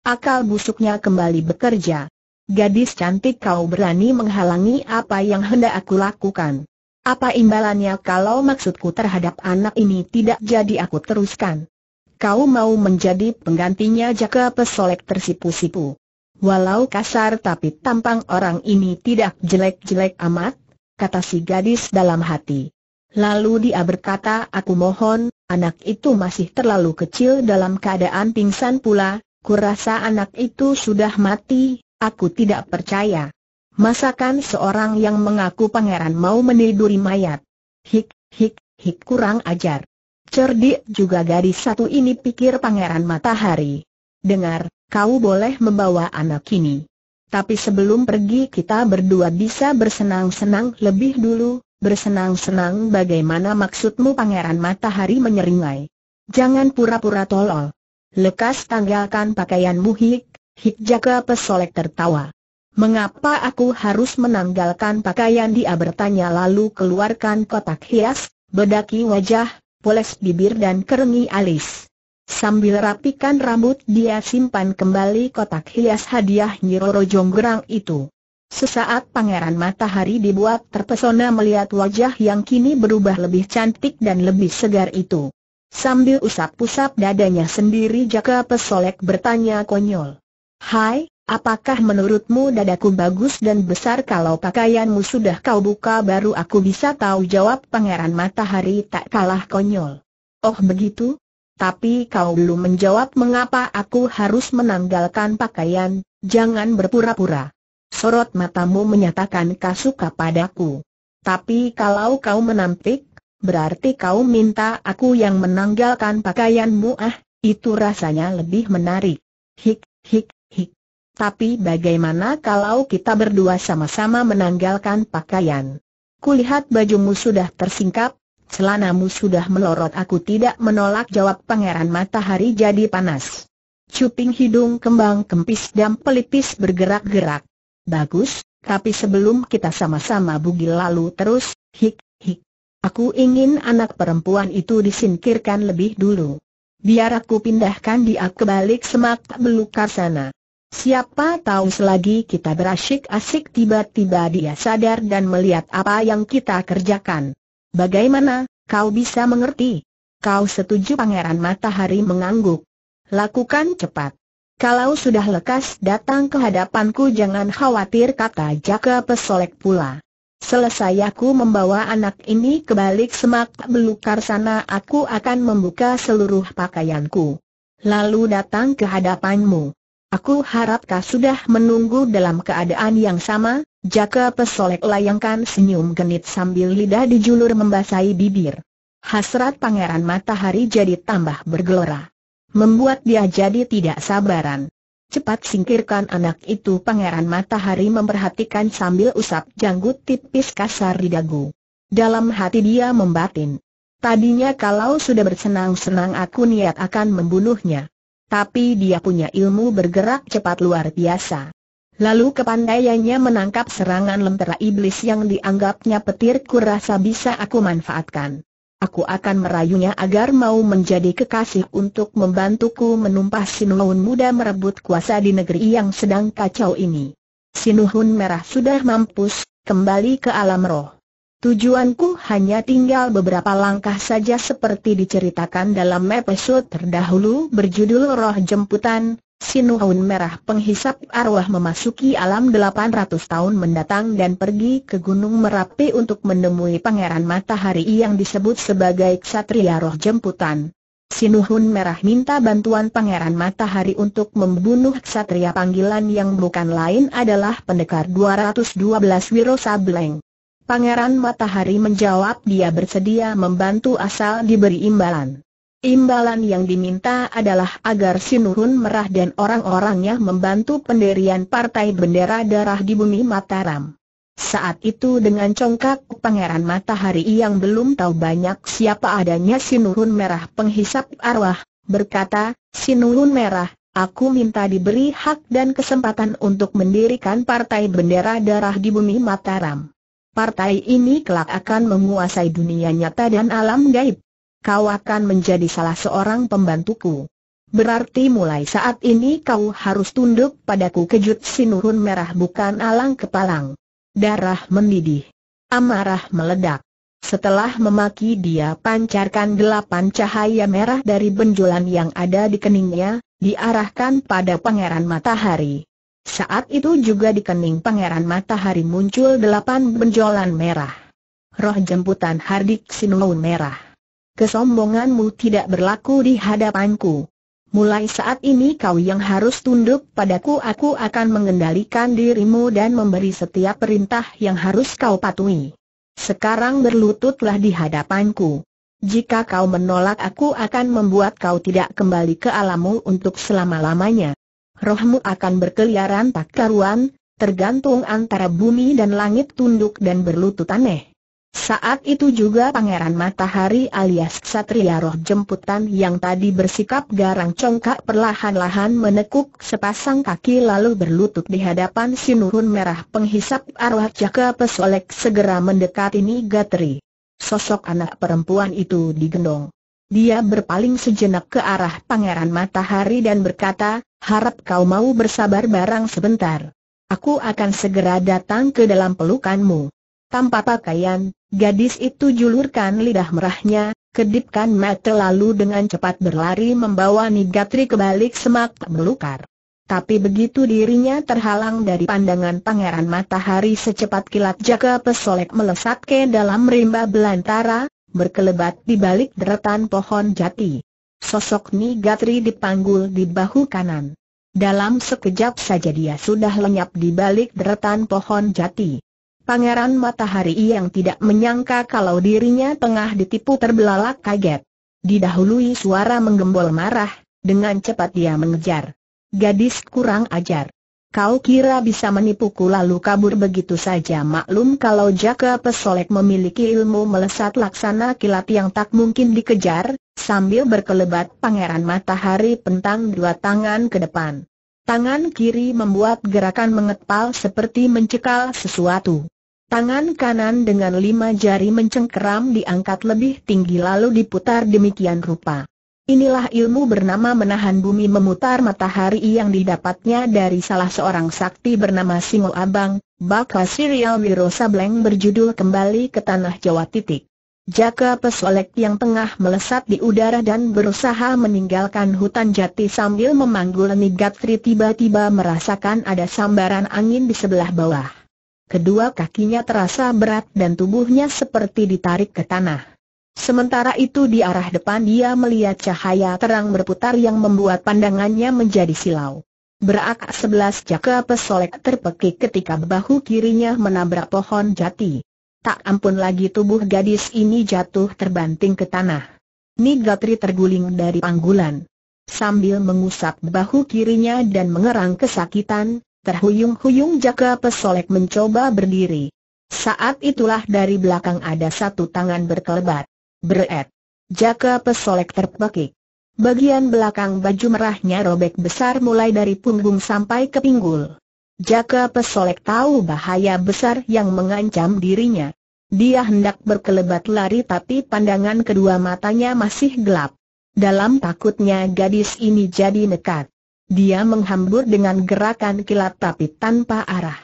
Akal busuknya kembali bekerja. Gadis cantik kau berani menghalangi apa yang hendak aku lakukan. Apa imbalannya kalau maksudku terhadap anak ini tidak jadi aku teruskan? Kau mau menjadi penggantinya Jaka Pesolek tersipu-sipu. Walau kasar tapi tampang orang ini tidak jelek-jelek amat, kata si gadis dalam hati. Lalu dia berkata aku mohon, anak itu masih terlalu kecil dalam keadaan pingsan pula, Kurasa anak itu sudah mati, aku tidak percaya. Masakan seorang yang mengaku pangeran mau meniduri mayat. Hik, hik, hik kurang ajar. Cerdik juga gadis satu ini pikir pangeran matahari. Dengar, kau boleh membawa anak ini. Tapi sebelum pergi kita berdua bisa bersenang-senang lebih dulu, bersenang-senang bagaimana maksudmu pangeran matahari menyeringai. Jangan pura-pura tolol. Lekas tanggalkan pakaianmu Hik, Hik jaga Pesolek tertawa. Mengapa aku harus menanggalkan pakaian dia bertanya lalu keluarkan kotak hias, bedaki wajah, poles bibir dan kerengi alis. Sambil rapikan rambut dia simpan kembali kotak hias hadiah Nyiroro Jonggrang itu. Sesaat Pangeran Matahari dibuat terpesona melihat wajah yang kini berubah lebih cantik dan lebih segar itu. Sambil usap-usap dadanya sendiri Jaka Pesolek bertanya konyol. Hai, apakah menurutmu dadaku bagus dan besar kalau pakaianmu sudah kau buka baru aku bisa tahu jawab Pangeran Matahari tak kalah konyol. Oh begitu? Tapi kau belum menjawab mengapa aku harus menanggalkan pakaian, jangan berpura-pura. Sorot matamu menyatakan kasuka padaku. Tapi kalau kau menampik, berarti kau minta aku yang menanggalkan pakaianmu ah, itu rasanya lebih menarik. Hik, hik, hik. Tapi bagaimana kalau kita berdua sama-sama menanggalkan pakaian? Kulihat bajumu sudah tersingkap, celanamu sudah melorot aku tidak menolak jawab pangeran matahari jadi panas. Cuping hidung kembang kempis dan pelipis bergerak-gerak. Bagus, tapi sebelum kita sama-sama bugil lalu terus, hik, Aku ingin anak perempuan itu disingkirkan lebih dulu. Biar aku pindahkan dia ke balik semak belukar sana. Siapa tahu selagi kita berasik-asik tiba-tiba dia sadar dan melihat apa yang kita kerjakan. Bagaimana, kau bisa mengerti? Kau setuju Pangeran Matahari mengangguk. Lakukan cepat. Kalau sudah lekas datang ke hadapanku jangan khawatir kata Jaka Pesolek pula. Selesai aku membawa anak ini ke balik semak belukar sana aku akan membuka seluruh pakaianku. Lalu datang ke hadapanmu. Aku harap kau sudah menunggu dalam keadaan yang sama, Jaka Pesolek layangkan senyum genit sambil lidah dijulur membasahi bibir. Hasrat pangeran matahari jadi tambah bergelora. Membuat dia jadi tidak sabaran. Cepat singkirkan anak itu Pangeran Matahari memperhatikan sambil usap janggut tipis kasar di dagu. Dalam hati dia membatin. Tadinya kalau sudah bersenang-senang aku niat akan membunuhnya. Tapi dia punya ilmu bergerak cepat luar biasa. Lalu kepandaiannya menangkap serangan lentera iblis yang dianggapnya petir kurasa bisa aku manfaatkan aku akan merayunya agar mau menjadi kekasih untuk membantuku menumpas Sinuhun muda merebut kuasa di negeri yang sedang kacau ini. Sinuhun merah sudah mampus, kembali ke alam roh. Tujuanku hanya tinggal beberapa langkah saja seperti diceritakan dalam episode terdahulu berjudul Roh Jemputan, Sinuhun merah penghisap arwah memasuki alam 800 tahun mendatang dan pergi ke Gunung Merapi untuk menemui Pangeran Matahari yang disebut sebagai Ksatria Roh Jemputan. Sinuhun merah minta bantuan Pangeran Matahari untuk membunuh Ksatria panggilan yang bukan lain adalah pendekar 212 Wiro Sableng. Pangeran Matahari menjawab dia bersedia membantu asal diberi imbalan. Imbalan yang diminta adalah agar Sinuhun Merah dan orang-orangnya membantu pendirian Partai Bendera Darah di bumi Mataram. Saat itu dengan congkak Pangeran Matahari yang belum tahu banyak siapa adanya Sinuhun Merah penghisap arwah, berkata, Sinuhun Merah, Aku minta diberi hak dan kesempatan untuk mendirikan Partai Bendera Darah di Bumi Mataram. Partai ini kelak akan menguasai dunia nyata dan alam gaib kau akan menjadi salah seorang pembantuku. Berarti mulai saat ini kau harus tunduk padaku kejut sinurun merah bukan alang kepalang. Darah mendidih. Amarah meledak. Setelah memaki dia pancarkan delapan cahaya merah dari benjolan yang ada di keningnya, diarahkan pada pangeran matahari. Saat itu juga di kening pangeran matahari muncul delapan benjolan merah. Roh jemputan Hardik Sinuun merah kesombonganmu tidak berlaku di hadapanku. Mulai saat ini kau yang harus tunduk padaku aku akan mengendalikan dirimu dan memberi setiap perintah yang harus kau patuhi. Sekarang berlututlah di hadapanku. Jika kau menolak aku akan membuat kau tidak kembali ke alammu untuk selama-lamanya. Rohmu akan berkeliaran tak karuan, tergantung antara bumi dan langit tunduk dan berlutut aneh. Saat itu juga Pangeran Matahari alias Satria Roh Jemputan yang tadi bersikap garang congkak perlahan-lahan menekuk sepasang kaki lalu berlutut di hadapan si Nurun merah penghisap arwah Jaka Pesolek segera mendekati Nigatri. Sosok anak perempuan itu digendong. Dia berpaling sejenak ke arah Pangeran Matahari dan berkata, harap kau mau bersabar barang sebentar. Aku akan segera datang ke dalam pelukanmu tanpa pakaian, gadis itu julurkan lidah merahnya, kedipkan mata lalu dengan cepat berlari membawa Nigatri ke balik semak melukar. Tapi begitu dirinya terhalang dari pandangan pangeran matahari secepat kilat jaga pesolek melesat ke dalam rimba belantara, berkelebat di balik deretan pohon jati. Sosok Nigatri dipanggul di bahu kanan. Dalam sekejap saja dia sudah lenyap di balik deretan pohon jati. Pangeran Matahari yang tidak menyangka kalau dirinya tengah ditipu terbelalak kaget. Didahului suara menggembol marah, dengan cepat dia mengejar. Gadis kurang ajar. Kau kira bisa menipuku lalu kabur begitu saja maklum kalau Jaka Pesolek memiliki ilmu melesat laksana kilat yang tak mungkin dikejar, sambil berkelebat pangeran matahari pentang dua tangan ke depan. Tangan kiri membuat gerakan mengepal seperti mencekal sesuatu. Tangan kanan dengan lima jari mencengkeram diangkat lebih tinggi lalu diputar demikian rupa. Inilah ilmu bernama menahan bumi memutar matahari yang didapatnya dari salah seorang sakti bernama Singo Abang, baka serial Sableng berjudul Kembali ke Tanah Jawa titik. Jaka pesolek yang tengah melesat di udara dan berusaha meninggalkan hutan jati sambil memanggul Nigatri tiba-tiba merasakan ada sambaran angin di sebelah bawah kedua kakinya terasa berat dan tubuhnya seperti ditarik ke tanah. Sementara itu di arah depan dia melihat cahaya terang berputar yang membuat pandangannya menjadi silau. Berak sebelas jaka pesolek terpekik ketika bahu kirinya menabrak pohon jati. Tak ampun lagi tubuh gadis ini jatuh terbanting ke tanah. Nigatri terguling dari panggulan. Sambil mengusap bahu kirinya dan mengerang kesakitan, Terhuyung-huyung Jaka Pesolek mencoba berdiri. Saat itulah dari belakang ada satu tangan berkelebat. Beret. Jaka Pesolek terpekik. Bagian belakang baju merahnya robek besar mulai dari punggung sampai ke pinggul. Jaka Pesolek tahu bahaya besar yang mengancam dirinya. Dia hendak berkelebat lari tapi pandangan kedua matanya masih gelap. Dalam takutnya gadis ini jadi nekat. Dia menghambur dengan gerakan kilat tapi tanpa arah.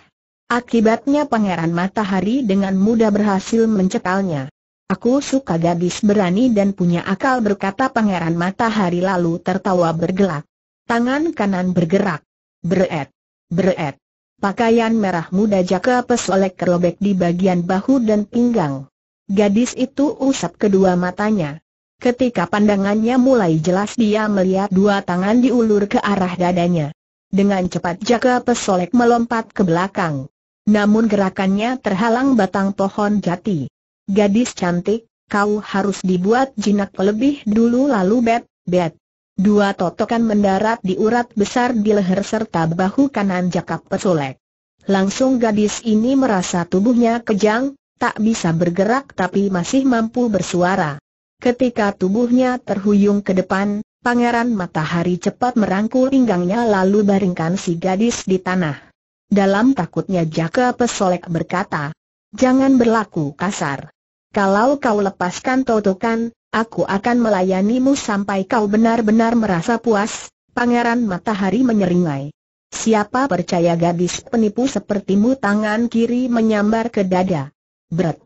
Akibatnya Pangeran Matahari dengan mudah berhasil mencekalnya. Aku suka gadis berani dan punya akal berkata Pangeran Matahari lalu tertawa bergelak. Tangan kanan bergerak. Beret. Beret. Pakaian merah muda jaka pesolek kerobek di bagian bahu dan pinggang. Gadis itu usap kedua matanya. Ketika pandangannya mulai jelas dia melihat dua tangan diulur ke arah dadanya. Dengan cepat Jaka Pesolek melompat ke belakang. Namun gerakannya terhalang batang pohon jati. Gadis cantik, kau harus dibuat jinak lebih dulu lalu bet, bet. Dua totokan mendarat di urat besar di leher serta bahu kanan Jaka Pesolek. Langsung gadis ini merasa tubuhnya kejang, tak bisa bergerak tapi masih mampu bersuara. Ketika tubuhnya terhuyung ke depan, Pangeran Matahari cepat merangkul pinggangnya lalu baringkan si gadis di tanah. Dalam takutnya Jaka Pesolek berkata, Jangan berlaku kasar. Kalau kau lepaskan totokan, aku akan melayanimu sampai kau benar-benar merasa puas, Pangeran Matahari menyeringai. Siapa percaya gadis penipu sepertimu tangan kiri menyambar ke dada. Berat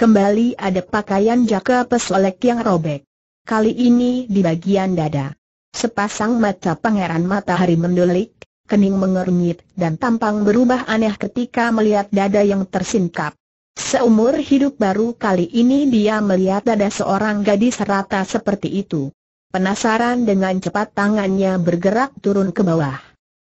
Kembali ada pakaian jaka pesolek yang robek. Kali ini di bagian dada. Sepasang mata pangeran matahari mendulik, kening mengernyit dan tampang berubah aneh ketika melihat dada yang tersingkap. Seumur hidup baru kali ini dia melihat dada seorang gadis rata seperti itu. Penasaran dengan cepat tangannya bergerak turun ke bawah.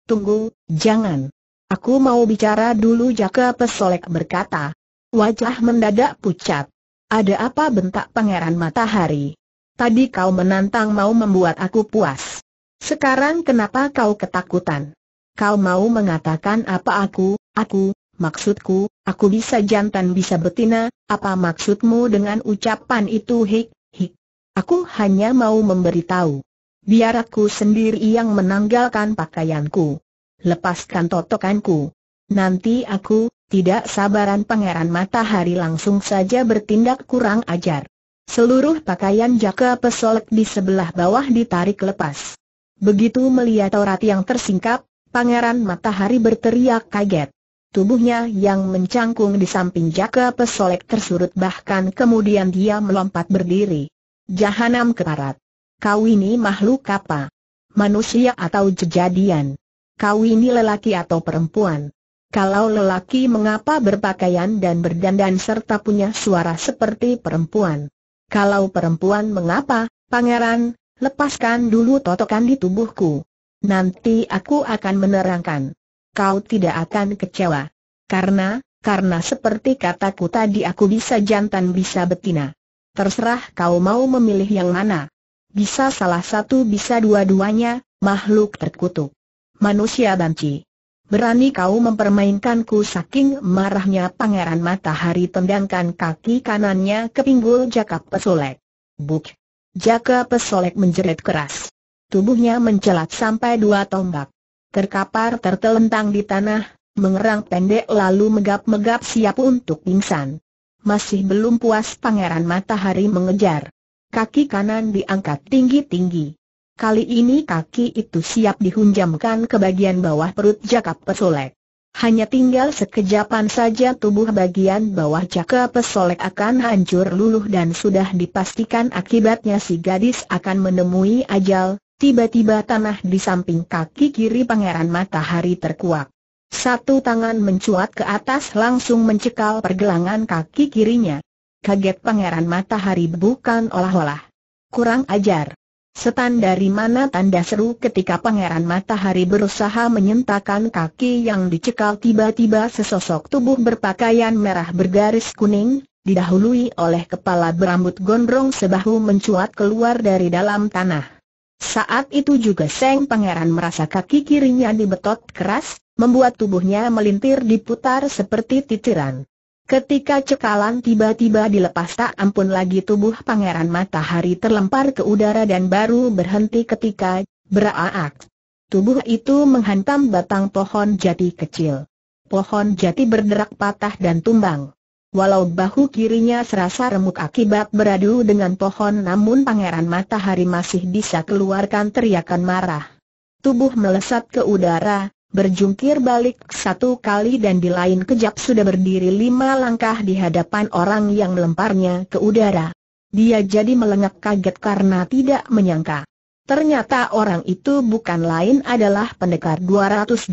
Tunggu, jangan. Aku mau bicara dulu Jaka Pesolek berkata, Wajah mendadak pucat. Ada apa bentak pangeran matahari? Tadi kau menantang mau membuat aku puas. Sekarang kenapa kau ketakutan? Kau mau mengatakan apa aku, aku, maksudku, aku bisa jantan bisa betina, apa maksudmu dengan ucapan itu hik, hik? Aku hanya mau memberitahu. Biar aku sendiri yang menanggalkan pakaianku. Lepaskan totokanku. Nanti aku, tidak sabaran Pangeran Matahari langsung saja bertindak kurang ajar. Seluruh pakaian jaka pesolek di sebelah bawah ditarik lepas. Begitu melihat aurat yang tersingkap, Pangeran Matahari berteriak kaget. Tubuhnya yang mencangkung di samping jaka pesolek tersurut bahkan kemudian dia melompat berdiri. Jahanam keparat. Kau ini makhluk apa? Manusia atau jejadian? Kau ini lelaki atau perempuan? Kalau lelaki mengapa berpakaian dan berdandan serta punya suara seperti perempuan? Kalau perempuan mengapa, pangeran, lepaskan dulu totokan di tubuhku. Nanti aku akan menerangkan. Kau tidak akan kecewa. Karena, karena seperti kataku tadi aku bisa jantan bisa betina. Terserah kau mau memilih yang mana. Bisa salah satu bisa dua-duanya, makhluk terkutuk. Manusia banci. Berani kau mempermainkanku saking marahnya Pangeran Matahari tendangkan kaki kanannya ke pinggul Jaka Pesolek. Buk! Jaka Pesolek menjerit keras. Tubuhnya mencelat sampai dua tombak. Terkapar tertelentang di tanah, mengerang pendek lalu megap-megap siap untuk pingsan. Masih belum puas Pangeran Matahari mengejar. Kaki kanan diangkat tinggi-tinggi kali ini kaki itu siap dihunjamkan ke bagian bawah perut Jaka Pesolek. Hanya tinggal sekejapan saja tubuh bagian bawah Jaka Pesolek akan hancur luluh dan sudah dipastikan akibatnya si gadis akan menemui ajal, tiba-tiba tanah di samping kaki kiri Pangeran Matahari terkuak. Satu tangan mencuat ke atas langsung mencekal pergelangan kaki kirinya. Kaget pangeran matahari bukan olah-olah. Kurang ajar. Setan dari mana tanda seru ketika Pangeran Matahari berusaha menyentakan kaki yang dicekal tiba-tiba sesosok tubuh berpakaian merah bergaris kuning, didahului oleh kepala berambut gondrong sebahu mencuat keluar dari dalam tanah. Saat itu juga Seng Pangeran merasa kaki kirinya dibetot keras, membuat tubuhnya melintir diputar seperti titiran. Ketika cekalan tiba-tiba dilepas tak ampun lagi tubuh pangeran matahari terlempar ke udara dan baru berhenti ketika beraak. Tubuh itu menghantam batang pohon jati kecil. Pohon jati berderak patah dan tumbang. Walau bahu kirinya serasa remuk akibat beradu dengan pohon namun pangeran matahari masih bisa keluarkan teriakan marah. Tubuh melesat ke udara, berjungkir balik satu kali dan di lain kejap sudah berdiri lima langkah di hadapan orang yang melemparnya ke udara. Dia jadi melengak kaget karena tidak menyangka. Ternyata orang itu bukan lain adalah pendekar 212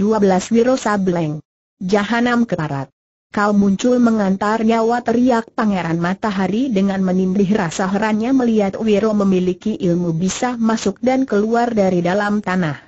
Wiro Sableng. Jahanam keparat. Kau muncul mengantar nyawa teriak Pangeran Matahari dengan menindih rasa herannya melihat Wiro memiliki ilmu bisa masuk dan keluar dari dalam tanah.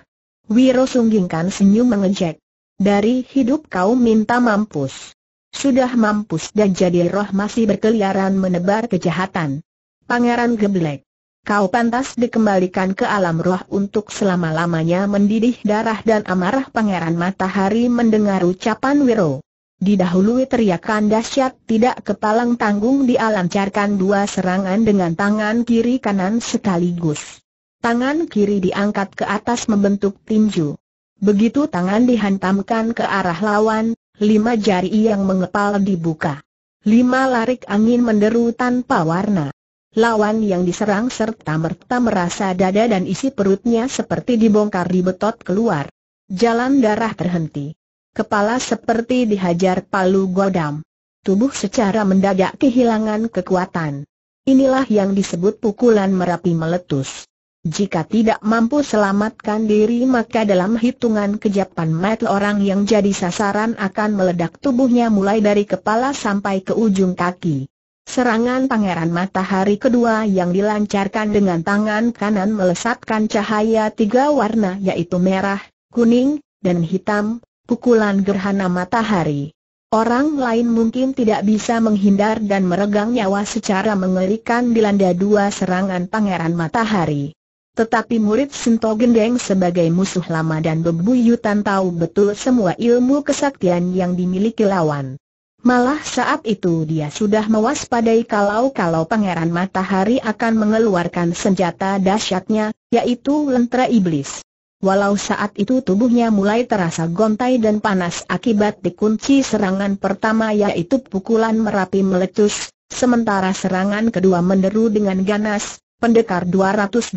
Wiro Sunggingkan senyum mengejek. Dari hidup kau minta mampus. Sudah mampus dan jadi roh masih berkeliaran menebar kejahatan. Pangeran Geblek. Kau pantas dikembalikan ke alam roh untuk selama-lamanya mendidih darah dan amarah Pangeran Matahari mendengar ucapan Wiro. Didahului teriakan dahsyat tidak kepalang tanggung dialancarkan dua serangan dengan tangan kiri kanan sekaligus. Tangan kiri diangkat ke atas membentuk tinju. Begitu tangan dihantamkan ke arah lawan, lima jari yang mengepal dibuka. Lima larik angin menderu tanpa warna. Lawan yang diserang serta merta merasa dada dan isi perutnya seperti dibongkar dibetot keluar. Jalan darah terhenti. Kepala seperti dihajar palu godam. Tubuh secara mendadak kehilangan kekuatan. Inilah yang disebut pukulan merapi meletus. Jika tidak mampu selamatkan diri maka dalam hitungan kejapan mata orang yang jadi sasaran akan meledak tubuhnya mulai dari kepala sampai ke ujung kaki. Serangan Pangeran Matahari kedua yang dilancarkan dengan tangan kanan melesatkan cahaya tiga warna yaitu merah, kuning, dan hitam, pukulan gerhana matahari. Orang lain mungkin tidak bisa menghindar dan meregang nyawa secara mengerikan dilanda dua serangan pangeran matahari. Tetapi murid Sento Gendeng sebagai musuh lama dan bebuyutan tahu betul semua ilmu kesaktian yang dimiliki lawan. Malah saat itu dia sudah mewaspadai kalau-kalau Pangeran Matahari akan mengeluarkan senjata dahsyatnya, yaitu lentera iblis. Walau saat itu tubuhnya mulai terasa gontai dan panas akibat dikunci serangan pertama yaitu pukulan merapi meletus, sementara serangan kedua menderu dengan ganas, Pendekar 212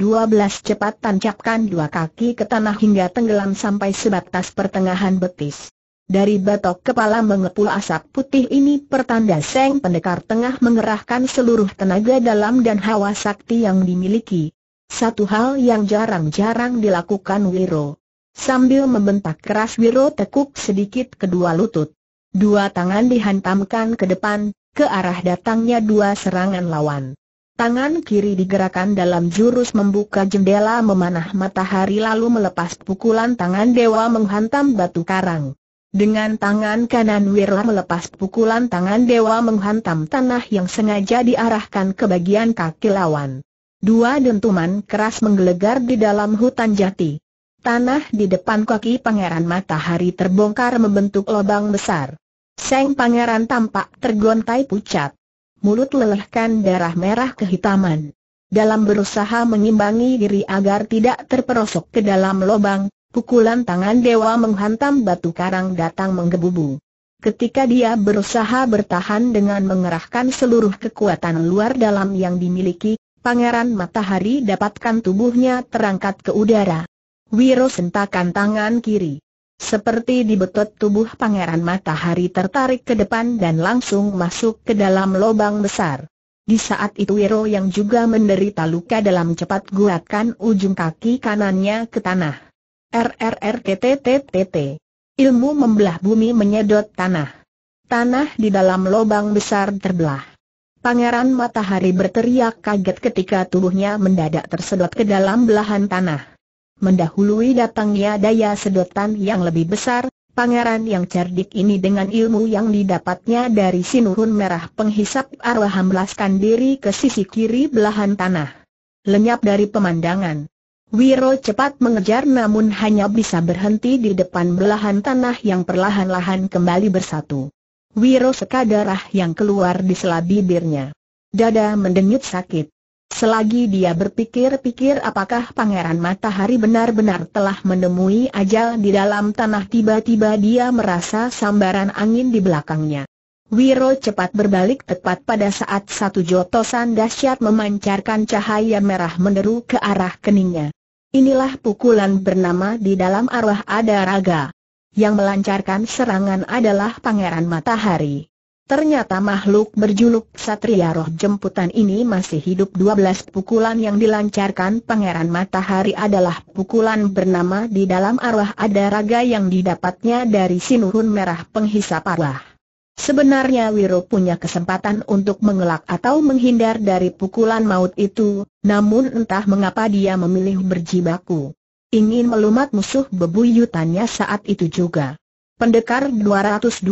cepat tancapkan dua kaki ke tanah hingga tenggelam sampai sebatas pertengahan betis. Dari batok kepala mengepul asap putih ini pertanda Seng Pendekar tengah mengerahkan seluruh tenaga dalam dan hawa sakti yang dimiliki. Satu hal yang jarang-jarang dilakukan Wiro. Sambil membentak keras Wiro tekuk sedikit kedua lutut. Dua tangan dihantamkan ke depan, ke arah datangnya dua serangan lawan. Tangan kiri digerakkan dalam jurus membuka jendela memanah matahari lalu melepas pukulan tangan dewa menghantam batu karang. Dengan tangan kanan Wira melepas pukulan tangan dewa menghantam tanah yang sengaja diarahkan ke bagian kaki lawan. Dua dentuman keras menggelegar di dalam hutan jati. Tanah di depan kaki pangeran matahari terbongkar membentuk lubang besar. Seng pangeran tampak tergontai pucat mulut lelehkan darah merah kehitaman. Dalam berusaha mengimbangi diri agar tidak terperosok ke dalam lubang, pukulan tangan dewa menghantam batu karang datang menggebubu. Ketika dia berusaha bertahan dengan mengerahkan seluruh kekuatan luar dalam yang dimiliki, pangeran matahari dapatkan tubuhnya terangkat ke udara. Wiro sentakan tangan kiri. Seperti di dibetot tubuh pangeran matahari tertarik ke depan dan langsung masuk ke dalam lubang besar. Di saat itu Wiro yang juga menderita luka dalam cepat guakan ujung kaki kanannya ke tanah. RRRTTTTT. Ilmu membelah bumi menyedot tanah. Tanah di dalam lubang besar terbelah. Pangeran Matahari berteriak kaget ketika tubuhnya mendadak tersedot ke dalam belahan tanah. Mendahului datangnya daya sedotan yang lebih besar, pangeran yang cerdik ini dengan ilmu yang didapatnya dari sinurun merah penghisap arwah hamblaskan diri ke sisi kiri belahan tanah. Lenyap dari pemandangan. Wiro cepat mengejar namun hanya bisa berhenti di depan belahan tanah yang perlahan-lahan kembali bersatu. Wiro sekadarah yang keluar di selabi bibirnya. Dada mendenyut sakit. Selagi dia berpikir-pikir apakah Pangeran Matahari benar-benar telah menemui ajal di dalam tanah tiba-tiba dia merasa sambaran angin di belakangnya. Wiro cepat berbalik tepat pada saat satu jotosan dahsyat memancarkan cahaya merah meneru ke arah keningnya. Inilah pukulan bernama di dalam arwah ada raga. Yang melancarkan serangan adalah Pangeran Matahari. Ternyata makhluk berjuluk Satria Roh Jemputan ini masih hidup 12 pukulan yang dilancarkan Pangeran Matahari adalah pukulan bernama di dalam arwah ada raga yang didapatnya dari sinurun merah penghisap arwah. Sebenarnya Wiro punya kesempatan untuk mengelak atau menghindar dari pukulan maut itu, namun entah mengapa dia memilih berjibaku. Ingin melumat musuh bebuyutannya saat itu juga. Pendekar 212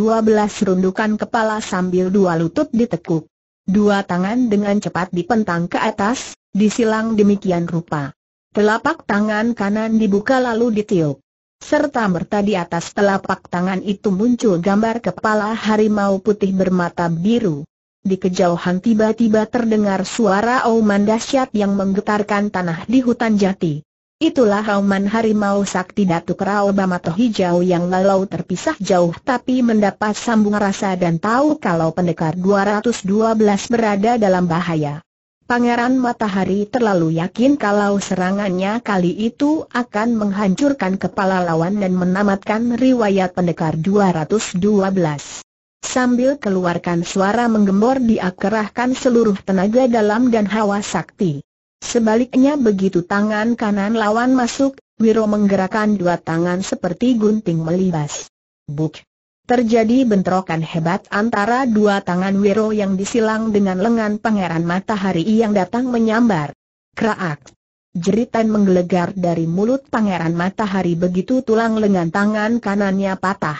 rundukan kepala sambil dua lutut ditekuk. Dua tangan dengan cepat dipentang ke atas, disilang demikian rupa. Telapak tangan kanan dibuka lalu ditiup. Serta merta di atas telapak tangan itu muncul gambar kepala harimau putih bermata biru. Di kejauhan tiba-tiba terdengar suara auman dahsyat yang menggetarkan tanah di hutan jati. Itulah Hauman Harimau Sakti Datuk bama toh Hijau yang lalu terpisah jauh tapi mendapat sambung rasa dan tahu kalau pendekar 212 berada dalam bahaya. Pangeran Matahari terlalu yakin kalau serangannya kali itu akan menghancurkan kepala lawan dan menamatkan riwayat pendekar 212. Sambil keluarkan suara menggembor dia kerahkan seluruh tenaga dalam dan hawa sakti. Sebaliknya begitu tangan kanan lawan masuk, Wiro menggerakkan dua tangan seperti gunting melibas. Buk! Terjadi bentrokan hebat antara dua tangan Wiro yang disilang dengan lengan pangeran matahari yang datang menyambar. Kraak! Jeritan menggelegar dari mulut pangeran matahari begitu tulang lengan tangan kanannya patah.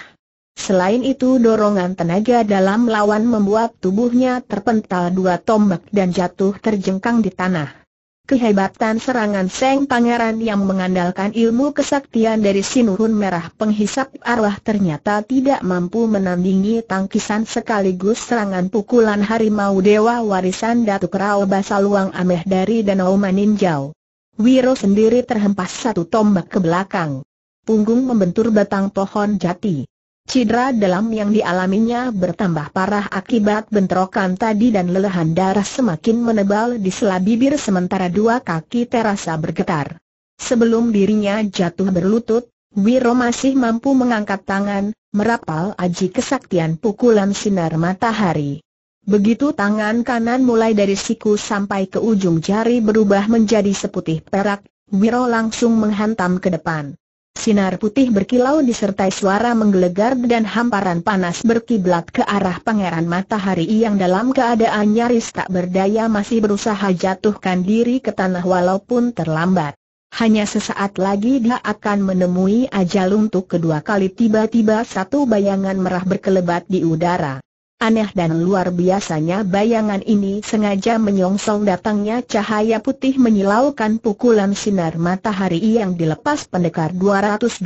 Selain itu dorongan tenaga dalam lawan membuat tubuhnya terpental dua tombak dan jatuh terjengkang di tanah. Kehebatan serangan Seng Pangeran yang mengandalkan ilmu kesaktian dari Sinurun Merah penghisap arwah ternyata tidak mampu menandingi tangkisan sekaligus serangan pukulan harimau dewa warisan Datuk Rao Basaluang Ameh dari Danau Maninjau. Wiro sendiri terhempas satu tombak ke belakang. Punggung membentur batang pohon jati. Cidra dalam yang dialaminya bertambah parah akibat bentrokan tadi dan lelehan darah semakin menebal di sela bibir sementara dua kaki terasa bergetar. Sebelum dirinya jatuh berlutut, Wiro masih mampu mengangkat tangan, merapal aji kesaktian pukulan sinar matahari. Begitu tangan kanan mulai dari siku sampai ke ujung jari berubah menjadi seputih perak, Wiro langsung menghantam ke depan. Sinar putih berkilau disertai suara menggelegar dan hamparan panas berkiblat ke arah pangeran matahari yang dalam keadaan nyaris tak berdaya masih berusaha jatuhkan diri ke tanah walaupun terlambat. Hanya sesaat lagi dia akan menemui ajal untuk kedua kali tiba-tiba satu bayangan merah berkelebat di udara. Aneh dan luar biasanya bayangan ini sengaja menyongsong datangnya cahaya putih menyilaukan pukulan sinar matahari yang dilepas pendekar 212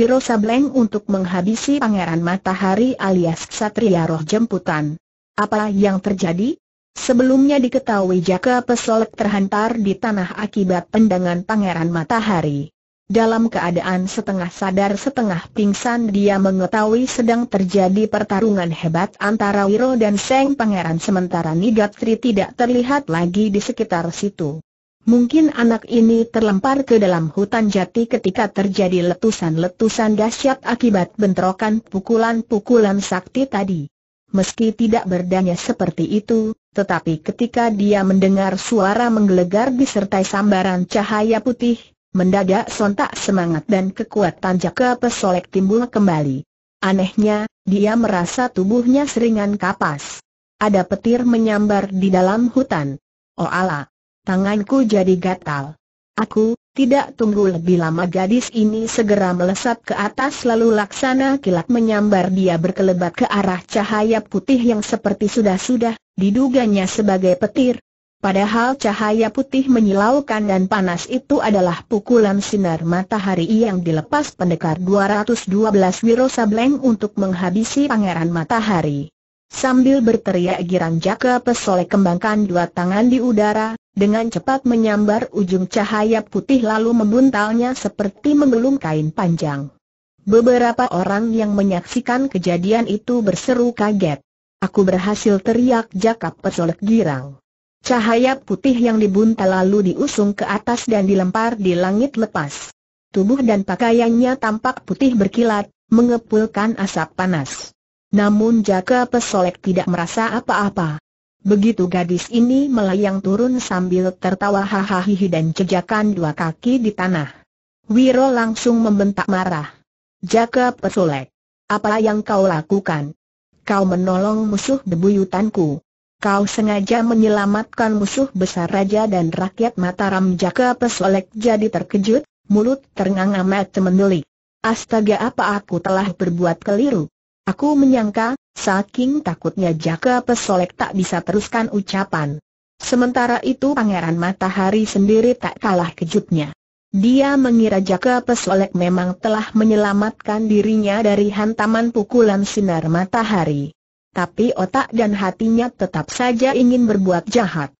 Wiro Sableng untuk menghabisi pangeran matahari alias Satria Roh Jemputan. Apa yang terjadi? Sebelumnya diketahui Jaka Pesolek terhantar di tanah akibat pendangan pangeran matahari. Dalam keadaan setengah sadar setengah pingsan dia mengetahui sedang terjadi pertarungan hebat antara Wiro dan Seng Pangeran sementara Nigatri tidak terlihat lagi di sekitar situ. Mungkin anak ini terlempar ke dalam hutan jati ketika terjadi letusan-letusan dahsyat akibat bentrokan pukulan-pukulan sakti tadi. Meski tidak berdanya seperti itu, tetapi ketika dia mendengar suara menggelegar disertai sambaran cahaya putih, Mendadak sontak semangat dan kekuatan Jaka Pesolek timbul kembali. Anehnya, dia merasa tubuhnya seringan kapas. Ada petir menyambar di dalam hutan. Oh Allah, tanganku jadi gatal. Aku, tidak tunggu lebih lama gadis ini segera melesat ke atas lalu laksana kilat menyambar dia berkelebat ke arah cahaya putih yang seperti sudah-sudah, diduganya sebagai petir, Padahal cahaya putih menyilaukan dan panas itu adalah pukulan sinar matahari yang dilepas pendekar 212 Wiro Sableng untuk menghabisi pangeran matahari. Sambil berteriak Girang Jaka Pesole kembangkan dua tangan di udara, dengan cepat menyambar ujung cahaya putih lalu membuntalnya seperti menggelung kain panjang. Beberapa orang yang menyaksikan kejadian itu berseru kaget. Aku berhasil teriak Jaka pesolek Girang. Cahaya putih yang dibunta lalu diusung ke atas dan dilempar di langit lepas. Tubuh dan pakaiannya tampak putih berkilat, mengepulkan asap panas. Namun Jaka Pesolek tidak merasa apa-apa. Begitu gadis ini melayang turun sambil tertawa hahaha dan jejakan dua kaki di tanah. Wiro langsung membentak marah. Jaka Pesolek, apa yang kau lakukan? Kau menolong musuh debuyutanku. Kau sengaja menyelamatkan musuh besar raja dan rakyat Mataram Jaka Pesolek jadi terkejut, mulut terengang amat menulik. Astaga apa aku telah berbuat keliru? Aku menyangka, saking takutnya Jaka Pesolek tak bisa teruskan ucapan. Sementara itu Pangeran Matahari sendiri tak kalah kejutnya. Dia mengira Jaka Pesolek memang telah menyelamatkan dirinya dari hantaman pukulan sinar matahari tapi otak dan hatinya tetap saja ingin berbuat jahat.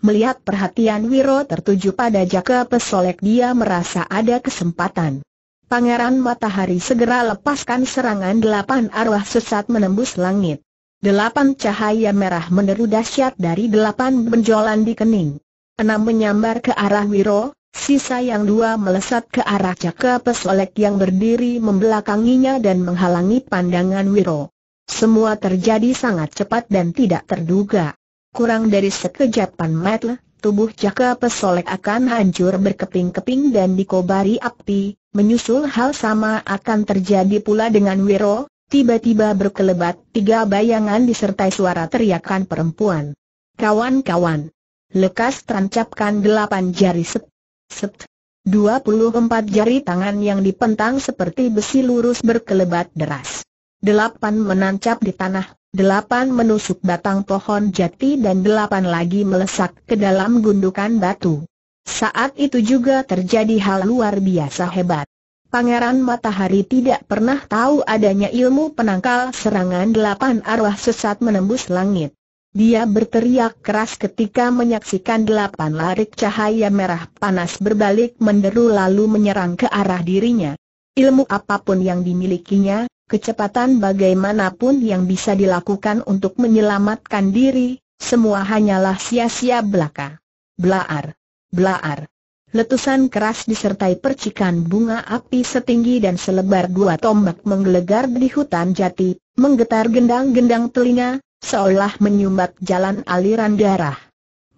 Melihat perhatian Wiro tertuju pada Jaka Pesolek dia merasa ada kesempatan. Pangeran Matahari segera lepaskan serangan delapan arwah sesat menembus langit. Delapan cahaya merah meneru dahsyat dari delapan benjolan di kening. Enam menyambar ke arah Wiro, sisa yang dua melesat ke arah Jaka Pesolek yang berdiri membelakanginya dan menghalangi pandangan Wiro. Semua terjadi sangat cepat dan tidak terduga. Kurang dari sekejapan mata, tubuh Jaka Pesolek akan hancur berkeping-keping dan dikobari api, menyusul hal sama akan terjadi pula dengan Wiro, tiba-tiba berkelebat tiga bayangan disertai suara teriakan perempuan. Kawan-kawan, lekas terancapkan delapan jari set, set, 24 jari tangan yang dipentang seperti besi lurus berkelebat deras delapan menancap di tanah, delapan menusuk batang pohon jati dan delapan lagi melesak ke dalam gundukan batu. Saat itu juga terjadi hal luar biasa hebat. Pangeran Matahari tidak pernah tahu adanya ilmu penangkal serangan delapan arwah sesat menembus langit. Dia berteriak keras ketika menyaksikan delapan larik cahaya merah panas berbalik menderu lalu menyerang ke arah dirinya. Ilmu apapun yang dimilikinya, kecepatan bagaimanapun yang bisa dilakukan untuk menyelamatkan diri, semua hanyalah sia-sia belaka. Blaar, blaar. Letusan keras disertai percikan bunga api setinggi dan selebar dua tombak menggelegar di hutan jati, menggetar gendang-gendang telinga, seolah menyumbat jalan aliran darah.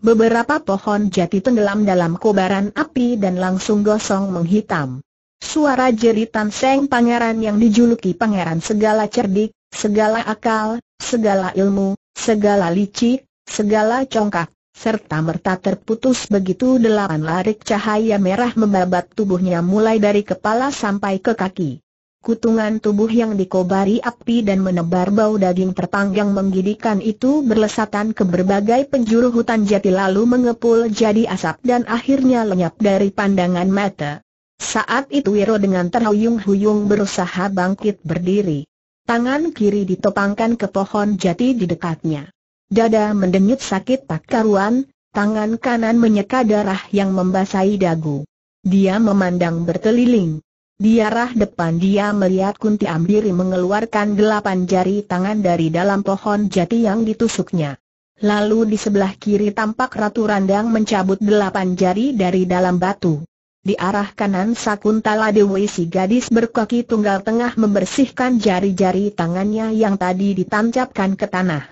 Beberapa pohon jati tenggelam dalam kobaran api dan langsung gosong menghitam. Suara jeritan Seng Pangeran yang dijuluki Pangeran segala cerdik, segala akal, segala ilmu, segala licik, segala congkak, serta merta terputus begitu delapan larik cahaya merah membabat tubuhnya mulai dari kepala sampai ke kaki. Kutungan tubuh yang dikobari api dan menebar bau daging terpanggang menggidikan itu berlesatan ke berbagai penjuru hutan jati lalu mengepul jadi asap dan akhirnya lenyap dari pandangan mata. Saat itu Wiro dengan terhuyung-huyung berusaha bangkit berdiri. Tangan kiri ditopangkan ke pohon jati di dekatnya. Dada mendenyut sakit tak karuan, tangan kanan menyeka darah yang membasahi dagu. Dia memandang berkeliling. Di arah depan dia melihat Kunti Ambiri mengeluarkan delapan jari tangan dari dalam pohon jati yang ditusuknya. Lalu di sebelah kiri tampak Ratu Randang mencabut delapan jari dari dalam batu. Di arah kanan Sakuntala Dewi si gadis berkaki tunggal tengah membersihkan jari-jari tangannya yang tadi ditancapkan ke tanah.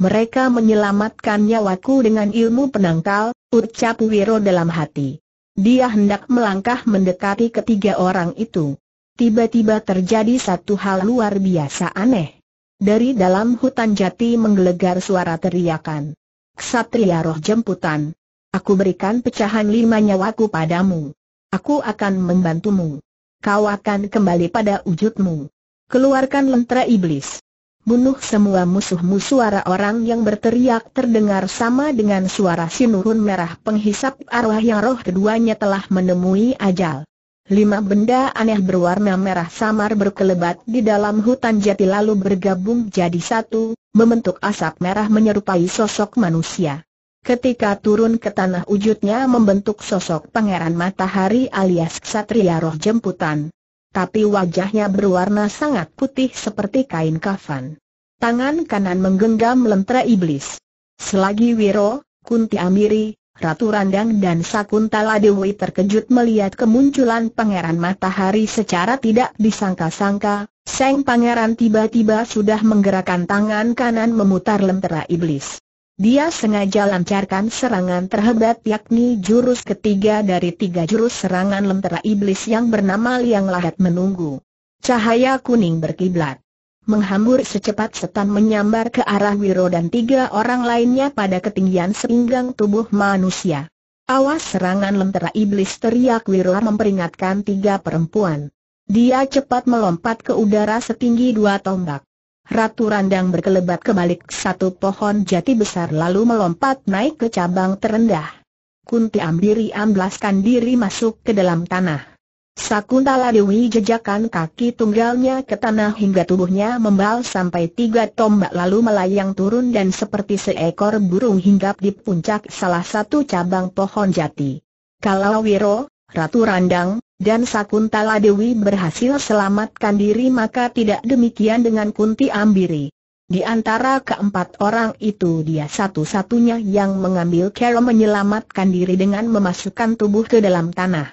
Mereka menyelamatkan nyawaku dengan ilmu penangkal, ucap Wiro dalam hati. Dia hendak melangkah mendekati ketiga orang itu. Tiba-tiba terjadi satu hal luar biasa aneh. Dari dalam hutan jati menggelegar suara teriakan. Ksatria roh jemputan. Aku berikan pecahan lima nyawaku padamu. Aku akan membantumu. Kau akan kembali pada wujudmu. Keluarkan lentera iblis. Bunuh semua musuhmu suara orang yang berteriak terdengar sama dengan suara sinurun merah penghisap arwah yang roh keduanya telah menemui ajal. Lima benda aneh berwarna merah samar berkelebat di dalam hutan jati lalu bergabung jadi satu, membentuk asap merah menyerupai sosok manusia. Ketika turun ke tanah wujudnya membentuk sosok pangeran matahari alias ksatria roh jemputan. Tapi wajahnya berwarna sangat putih seperti kain kafan. Tangan kanan menggenggam lentera iblis. Selagi Wiro, Kunti Amiri, Ratu Randang dan Sakuntala Dewi terkejut melihat kemunculan Pangeran Matahari secara tidak disangka-sangka, Seng Pangeran tiba-tiba sudah menggerakkan tangan kanan memutar lentera iblis. Dia sengaja lancarkan serangan terhebat yakni jurus ketiga dari tiga jurus serangan lentera iblis yang bernama Liang Lahat menunggu. Cahaya kuning berkiblat. Menghambur secepat setan menyambar ke arah Wiro dan tiga orang lainnya pada ketinggian sepinggang tubuh manusia. Awas serangan lentera iblis teriak Wiro memperingatkan tiga perempuan. Dia cepat melompat ke udara setinggi dua tombak. Ratu Randang berkelebat kebalik satu pohon jati besar lalu melompat naik ke cabang terendah. Kunti Ambiri amblaskan diri masuk ke dalam tanah. Sakuntala Dewi jejakan kaki tunggalnya ke tanah hingga tubuhnya membal sampai tiga tombak lalu melayang turun dan seperti seekor burung hinggap di puncak salah satu cabang pohon jati. Kalau Wiro, Ratu Randang, dan Sakuntala Dewi berhasil selamatkan diri maka tidak demikian dengan Kunti Ambiri. Di antara keempat orang itu dia satu-satunya yang mengambil cara menyelamatkan diri dengan memasukkan tubuh ke dalam tanah.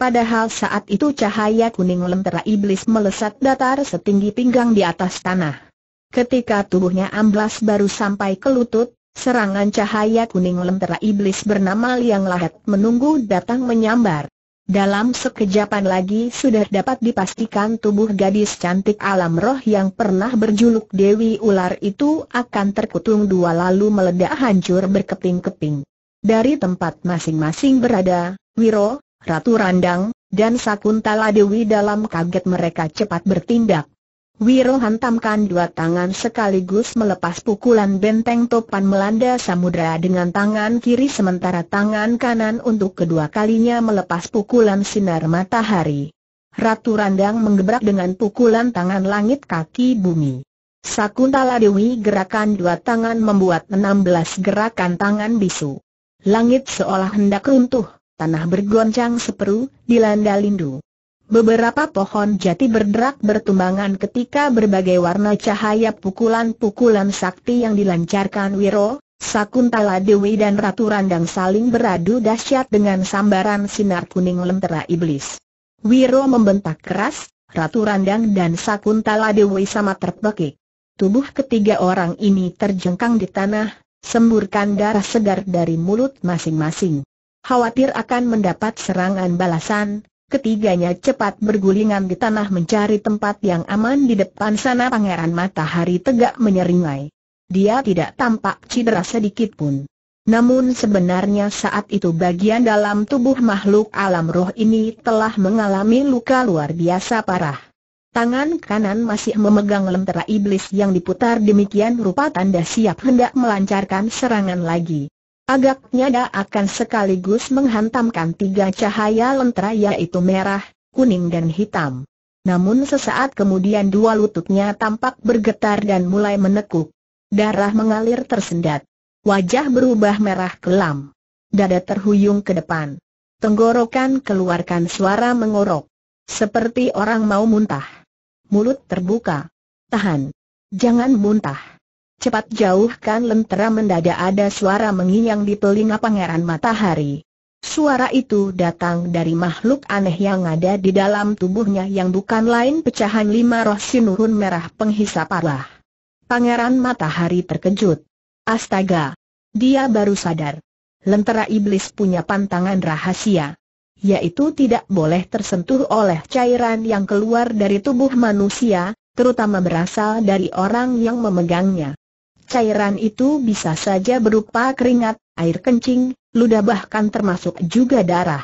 Padahal saat itu cahaya kuning lentera iblis melesat datar setinggi pinggang di atas tanah. Ketika tubuhnya amblas baru sampai ke lutut, serangan cahaya kuning lentera iblis bernama Liang Lahat menunggu datang menyambar. Dalam sekejapan lagi sudah dapat dipastikan tubuh gadis cantik alam roh yang pernah berjuluk Dewi Ular itu akan terkutung dua lalu meledak hancur berkeping-keping. Dari tempat masing-masing berada, Wiro, Ratu Randang, dan Sakuntala Dewi dalam kaget mereka cepat bertindak. Wiro hantamkan dua tangan sekaligus melepas pukulan benteng topan melanda samudera dengan tangan kiri sementara tangan kanan untuk kedua kalinya melepas pukulan sinar matahari. Ratu Randang menggebrak dengan pukulan tangan langit kaki bumi. Sakuntala Dewi gerakan dua tangan membuat 16 gerakan tangan bisu. Langit seolah hendak runtuh, tanah bergoncang seperu, dilanda lindu. Beberapa pohon jati berderak bertumbangan ketika berbagai warna cahaya pukulan-pukulan sakti yang dilancarkan Wiro, Sakuntala Dewi dan Ratu Randang saling beradu dahsyat dengan sambaran sinar kuning lentera iblis. Wiro membentak keras, Ratu Randang dan Sakuntala Dewi sama terpekik. Tubuh ketiga orang ini terjengkang di tanah, semburkan darah segar dari mulut masing-masing. Khawatir akan mendapat serangan balasan, Ketiganya cepat bergulingan di tanah mencari tempat yang aman di depan sana Pangeran Matahari tegak menyeringai. Dia tidak tampak cedera sedikit pun. Namun sebenarnya saat itu bagian dalam tubuh makhluk alam roh ini telah mengalami luka luar biasa parah. Tangan kanan masih memegang lentera iblis yang diputar demikian rupa tanda siap hendak melancarkan serangan lagi. Agaknya dia akan sekaligus menghantamkan tiga cahaya lentera yaitu merah, kuning dan hitam. Namun sesaat kemudian dua lututnya tampak bergetar dan mulai menekuk. Darah mengalir tersendat. Wajah berubah merah kelam. Dada terhuyung ke depan. Tenggorokan keluarkan suara mengorok. Seperti orang mau muntah. Mulut terbuka. Tahan. Jangan muntah. Cepat jauhkan lentera mendadak ada suara menginyang di telinga pangeran matahari. Suara itu datang dari makhluk aneh yang ada di dalam tubuhnya yang bukan lain pecahan lima roh sinurun merah penghisap arah. Pangeran matahari terkejut. Astaga! Dia baru sadar. Lentera iblis punya pantangan rahasia yaitu tidak boleh tersentuh oleh cairan yang keluar dari tubuh manusia, terutama berasal dari orang yang memegangnya. Cairan itu bisa saja berupa keringat, air kencing, ludah bahkan termasuk juga darah.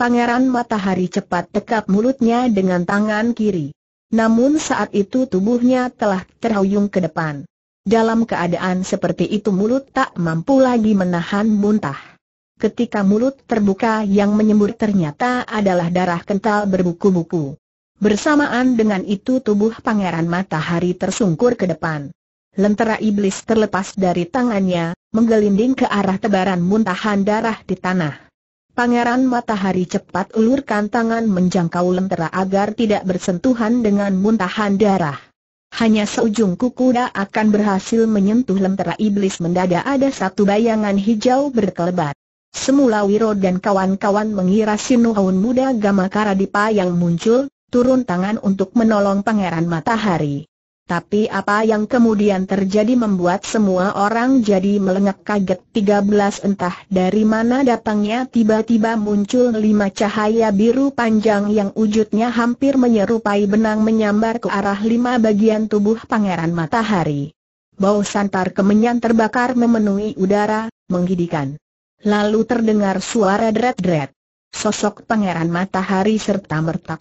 Pangeran Matahari cepat tekap mulutnya dengan tangan kiri. Namun saat itu tubuhnya telah terhuyung ke depan. Dalam keadaan seperti itu mulut tak mampu lagi menahan muntah. Ketika mulut terbuka yang menyembur ternyata adalah darah kental berbuku-buku. Bersamaan dengan itu tubuh pangeran matahari tersungkur ke depan. Lentera iblis terlepas dari tangannya, menggelinding ke arah tebaran muntahan darah di tanah. Pangeran Matahari cepat ulurkan tangan menjangkau lentera agar tidak bersentuhan dengan muntahan darah. Hanya seujung kukuda akan berhasil menyentuh lentera iblis mendadak ada satu bayangan hijau berkelebat. Semula Wiro dan kawan-kawan mengira Sinuhun muda Gamakara Dipa yang muncul, turun tangan untuk menolong Pangeran Matahari. Tapi apa yang kemudian terjadi membuat semua orang jadi melengak kaget 13 entah dari mana datangnya tiba-tiba muncul lima cahaya biru panjang yang wujudnya hampir menyerupai benang menyambar ke arah lima bagian tubuh pangeran matahari. Bau santar kemenyan terbakar memenuhi udara, menggidikan. Lalu terdengar suara deret-deret. Sosok pangeran matahari serta merta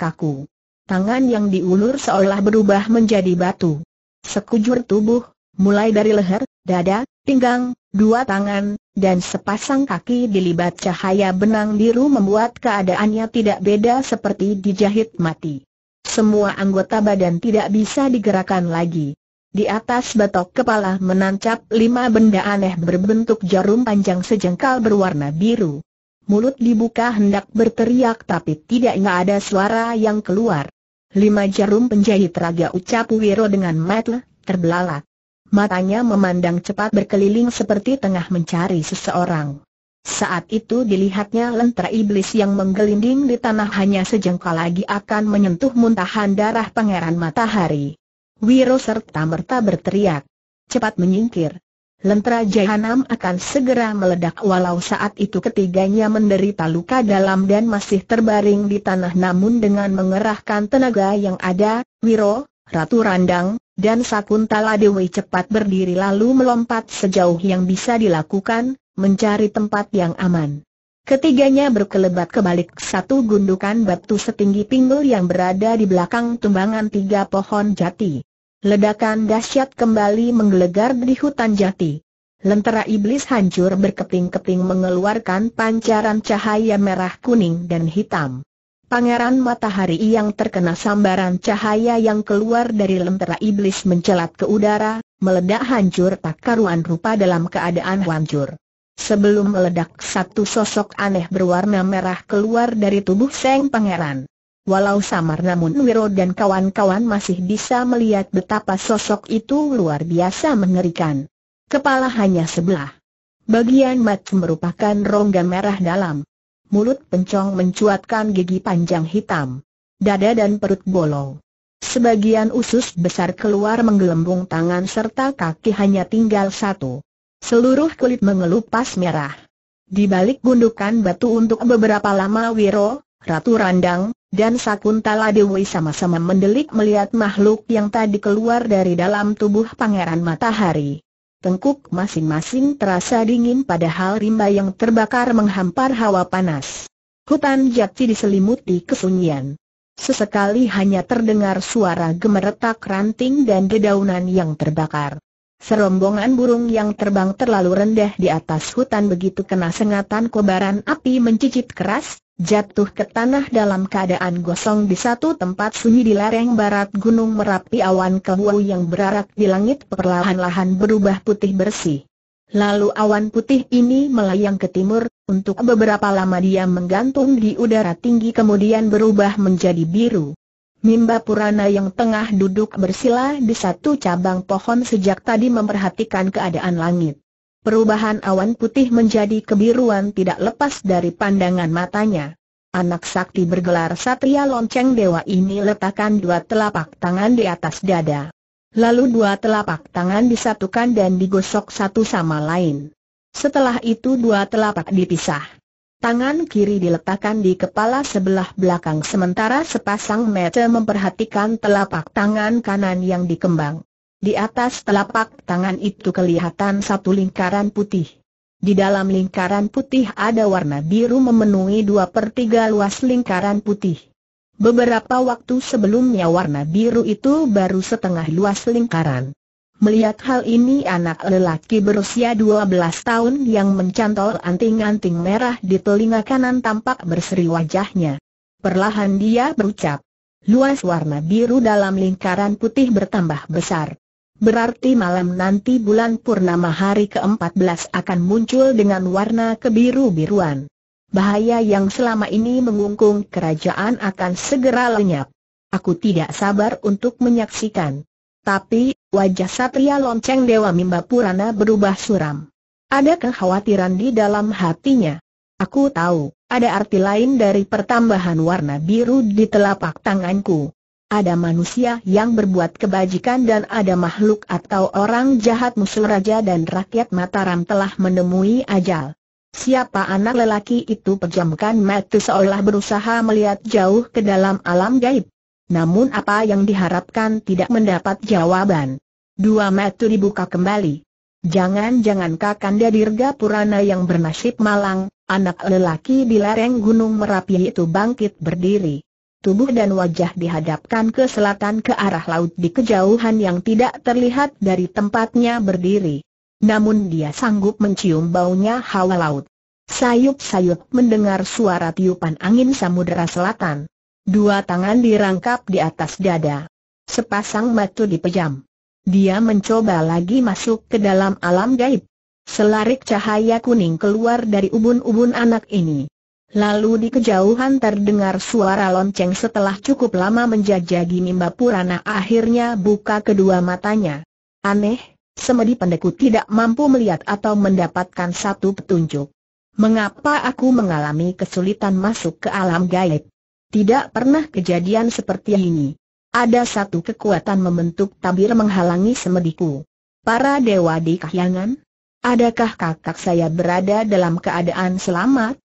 tangan yang diulur seolah berubah menjadi batu. Sekujur tubuh, mulai dari leher, dada, pinggang, dua tangan, dan sepasang kaki dilibat cahaya benang biru membuat keadaannya tidak beda seperti dijahit mati. Semua anggota badan tidak bisa digerakkan lagi. Di atas batok kepala menancap lima benda aneh berbentuk jarum panjang sejengkal berwarna biru. Mulut dibuka hendak berteriak tapi tidak ada suara yang keluar. Lima jarum penjahit raga ucap Wiro dengan mata terbelalak. Matanya memandang cepat berkeliling seperti tengah mencari seseorang. Saat itu dilihatnya lentera iblis yang menggelinding di tanah hanya sejengkal lagi akan menyentuh muntahan darah pangeran matahari. Wiro serta merta berteriak. Cepat menyingkir, Lentera jahanam akan segera meledak walau saat itu ketiganya menderita luka dalam dan masih terbaring di tanah namun dengan mengerahkan tenaga yang ada, Wiro, Ratu Randang, dan Sakuntala Dewi cepat berdiri lalu melompat sejauh yang bisa dilakukan, mencari tempat yang aman. Ketiganya berkelebat kebalik satu gundukan batu setinggi pinggul yang berada di belakang tumbangan tiga pohon jati. Ledakan dahsyat kembali menggelegar di hutan jati. Lentera iblis hancur berkeping-keping mengeluarkan pancaran cahaya merah kuning dan hitam. Pangeran matahari yang terkena sambaran cahaya yang keluar dari lentera iblis mencelat ke udara, meledak hancur tak karuan rupa dalam keadaan hancur. Sebelum meledak satu sosok aneh berwarna merah keluar dari tubuh Seng Pangeran. Walau samar namun Wiro dan kawan-kawan masih bisa melihat betapa sosok itu luar biasa mengerikan. Kepala hanya sebelah. Bagian mat merupakan rongga merah dalam. Mulut pencong mencuatkan gigi panjang hitam. Dada dan perut bolong. Sebagian usus besar keluar menggelembung tangan serta kaki hanya tinggal satu. Seluruh kulit mengelupas merah. Di balik gundukan batu untuk beberapa lama Wiro, Ratu Randang, dan Sakuntala Dewi sama-sama mendelik melihat makhluk yang tadi keluar dari dalam tubuh Pangeran Matahari. Tengkuk masing-masing terasa dingin padahal rimba yang terbakar menghampar hawa panas. Hutan jati diselimuti kesunyian. Sesekali hanya terdengar suara gemeretak ranting dan dedaunan yang terbakar. Serombongan burung yang terbang terlalu rendah di atas hutan begitu kena sengatan kobaran api mencicit keras, jatuh ke tanah dalam keadaan gosong di satu tempat sunyi di lereng barat Gunung Merapi awan kewu yang berarak di langit perlahan-lahan berubah putih bersih. Lalu awan putih ini melayang ke timur, untuk beberapa lama dia menggantung di udara tinggi kemudian berubah menjadi biru. Mimba Purana yang tengah duduk bersila di satu cabang pohon sejak tadi memperhatikan keadaan langit. Perubahan awan putih menjadi kebiruan tidak lepas dari pandangan matanya. Anak sakti bergelar Satria Lonceng Dewa ini letakkan dua telapak tangan di atas dada. Lalu dua telapak tangan disatukan dan digosok satu sama lain. Setelah itu dua telapak dipisah. Tangan kiri diletakkan di kepala sebelah belakang sementara sepasang mata memperhatikan telapak tangan kanan yang dikembang. Di atas telapak tangan itu kelihatan satu lingkaran putih. Di dalam lingkaran putih ada warna biru memenuhi dua per tiga luas lingkaran putih. Beberapa waktu sebelumnya warna biru itu baru setengah luas lingkaran. Melihat hal ini anak lelaki berusia 12 tahun yang mencantol anting-anting merah di telinga kanan tampak berseri wajahnya. Perlahan dia berucap. Luas warna biru dalam lingkaran putih bertambah besar. Berarti malam nanti bulan purnama hari ke-14 akan muncul dengan warna kebiru-biruan. Bahaya yang selama ini mengungkung kerajaan akan segera lenyap. Aku tidak sabar untuk menyaksikan. Tapi, wajah Satria Lonceng Dewa Mimba Purana berubah suram. Ada kekhawatiran di dalam hatinya. Aku tahu, ada arti lain dari pertambahan warna biru di telapak tanganku. Ada manusia yang berbuat kebajikan dan ada makhluk atau orang jahat musuh raja dan rakyat Mataram telah menemui ajal. Siapa anak lelaki itu pejamkan mata seolah berusaha melihat jauh ke dalam alam gaib. Namun apa yang diharapkan tidak mendapat jawaban. Dua mata dibuka kembali. Jangan-jangan Kakanda Dirga Purana yang bernasib malang, anak lelaki di lereng Gunung Merapi itu bangkit berdiri tubuh dan wajah dihadapkan ke selatan ke arah laut di kejauhan yang tidak terlihat dari tempatnya berdiri. Namun dia sanggup mencium baunya hawa laut. Sayup-sayup mendengar suara tiupan angin samudera selatan. Dua tangan dirangkap di atas dada. Sepasang mata dipejam. Dia mencoba lagi masuk ke dalam alam gaib. Selarik cahaya kuning keluar dari ubun-ubun anak ini. Lalu di kejauhan terdengar suara lonceng setelah cukup lama menjajagi mimba Purana akhirnya buka kedua matanya. Aneh, semedi pendeku tidak mampu melihat atau mendapatkan satu petunjuk. Mengapa aku mengalami kesulitan masuk ke alam gaib? Tidak pernah kejadian seperti ini. Ada satu kekuatan membentuk tabir menghalangi semediku. Para dewa di kahyangan? Adakah kakak saya berada dalam keadaan selamat?